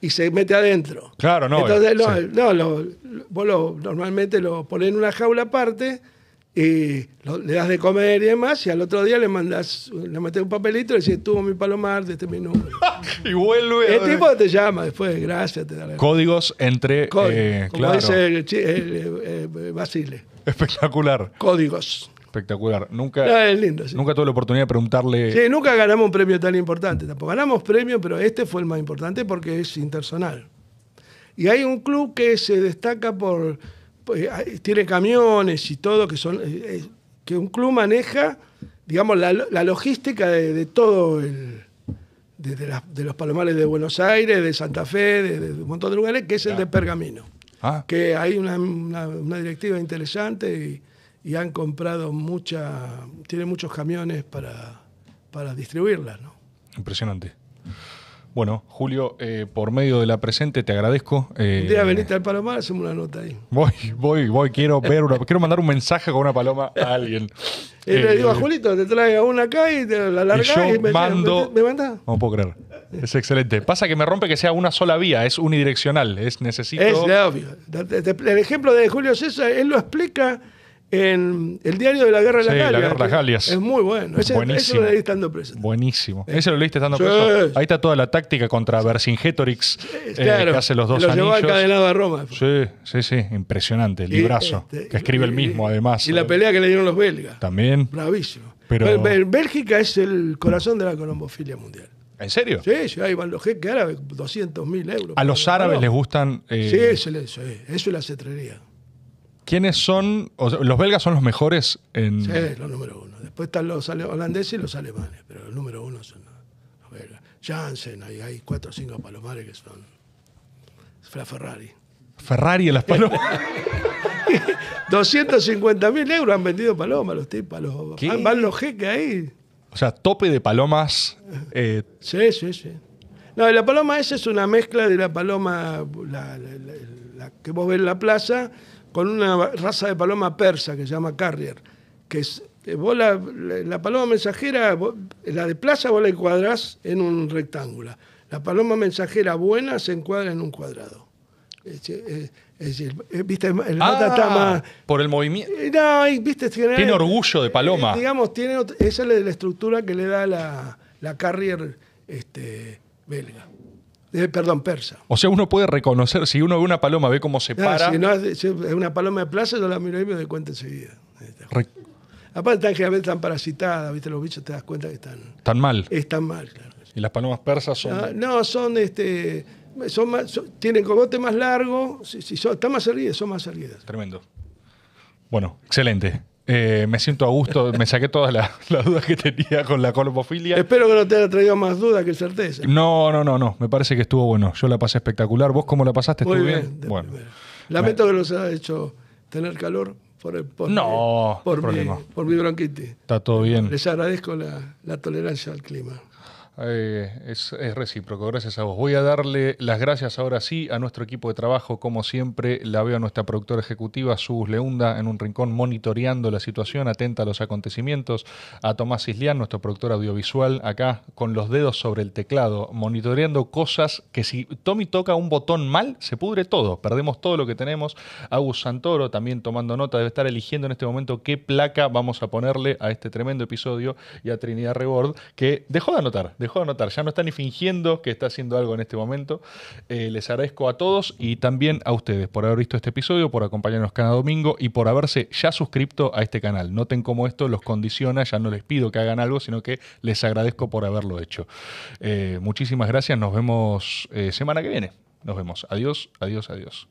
y se mete adentro. Claro, no. Entonces, no, no normalmente lo pones en una jaula aparte y le das de comer y demás, y al otro día le mandas, le metes un papelito y le dices, tuvo mi palomar, de este mi número. y vuelve. El este tipo te llama después, gracias, te da Códigos entre. Códigos, eh, como dice el, Basile. Espectacular. Códigos espectacular. Nunca, nunca tuve la oportunidad de preguntarle. Sí, nunca ganamos un premio tan importante. Tampoco ganamos premio, pero este fue el más importante porque es intersonal. Y hay un club que se destaca por. Pues, tiene camiones y todo, que son. Eh, eh, que un club maneja, digamos, la, logística de, todo el. De, los palomares de Buenos Aires, de Santa Fe, de, un montón de lugares, que es el de Pergamino. Ah. Que hay una, una directiva interesante y y han comprado mucha, tienen muchos camiones para, para distribuirlas. ¿no? Impresionante. Bueno, Julio, eh, por medio de la presente te agradezco. Eh, un día al Palomar, hacemos una nota ahí. Voy, voy, voy. Quiero ver una, quiero mandar un mensaje con una paloma a alguien. y le digo a eh, Julito, te traigo una acá y te la me, mando, me, No puedo creer. Es excelente. Pasa que me rompe que sea una sola vía, es unidireccional. Es necesito. Es obvio. El ejemplo de Julio César, él lo explica en El diario de la guerra de las Galias. Es muy bueno. Ese, Buenísimo. lo leí estando presente Buenísimo. ¿Ese lo leíste estando presente Ahí está toda la táctica contra Vercingetorix eh, que hace los dos lo anillos. Llevó a Roma. Sí, sí, sí. Impresionante. El librazo. Este, que escribe el mismo, además. Y la pelea que le dieron los belgas. También. Bravísimo. Pero... Bélgica es el corazón de la colombofilia mundial. ¿En serio? Sí, sí, ahí van los jeques árabes, 200 mil euros. ¿A los árabes les gustan...? Eh, sí, eso, eso, eso es la cetrería. ¿Quiénes son? los belgas son los mejores en. Sí, los número uno. Después están los holandeses y los alemanes, pero los número uno son los belgas. Janssen, hay, cuatro o cinco palomares que son. Fla Ferrari. Ferrari y las palomas. 250.000 euros han vendido palomas los tipos. Los, van, los jeques ahí. O sea, tope de palomas. Eh, sí, sí, sí. No, la paloma esa es una mezcla de la paloma, que vos ves en la plaza, con una raza de paloma persa que se llama Carrier, que es, eh, la, paloma mensajera, la de plaza vos la encuadrás en un rectángulo. La paloma mensajera buena se encuadra en un cuadrado. Eh, viste, ah, más. Por el movimiento. Eh, no, viste, tiene, tiene, orgullo de paloma. Digamos, tiene, esa es la, estructura que le da la, la Carrier este, belga. Eh, perdón, persa. O sea, uno puede reconocer, si uno ve una paloma, ve cómo se ah, para. si no es una paloma de plaza, yo la miro y me doy cuenta enseguida. Aparte, están, están parasitadas, ¿viste? Los bichos te das cuenta que están. Están mal. Están mal, claro. ¿Y las palomas persas son.? Ah, no, son. este son, Tienen cogote más largo, si, son, están más salidas, son más salidas. Tremendo. Bueno, excelente. Eh, me siento a gusto, me saqué todas las, dudas que tenía con la colpofilia. Espero que no te haya traído más dudas que certeza. No, no, no, no. Me parece que estuvo bueno. Yo la pasé espectacular. ¿Vos cómo la pasaste? Muy bien? Lamento que nos haya hecho tener calor por, el, por mi, por, bronquitis. Está todo bien. Les agradezco la tolerancia al clima. Eh, es, recíproco, gracias a vos. Voy a darle las gracias ahora sí a nuestro equipo de trabajo, como siempre, la veo a nuestra productora ejecutiva, Sus Leunda, en un rincón monitoreando la situación, atenta a los acontecimientos, a Tomás Islián, nuestro productor audiovisual, acá con los dedos sobre el teclado, monitoreando cosas que si Tommy toca un botón mal, se pudre todo, perdemos todo lo que tenemos. Agus Santoro también tomando nota, debe estar eligiendo en este momento qué placa vamos a ponerle a este tremendo episodio y a Trinidad Reward, que dejó de anotar dejó de anotar, ya no está ni fingiendo que está haciendo algo en este momento. Eh, les agradezco a todos y también a ustedes por haber visto este episodio, por acompañarnos cada domingo y por haberse ya suscrito a este canal. Noten cómo esto los condiciona, ya no les pido que hagan algo, sino que les agradezco por haberlo hecho. Eh, muchísimas gracias, nos vemos eh, semana que viene. Nos vemos. Adiós, adiós, adiós.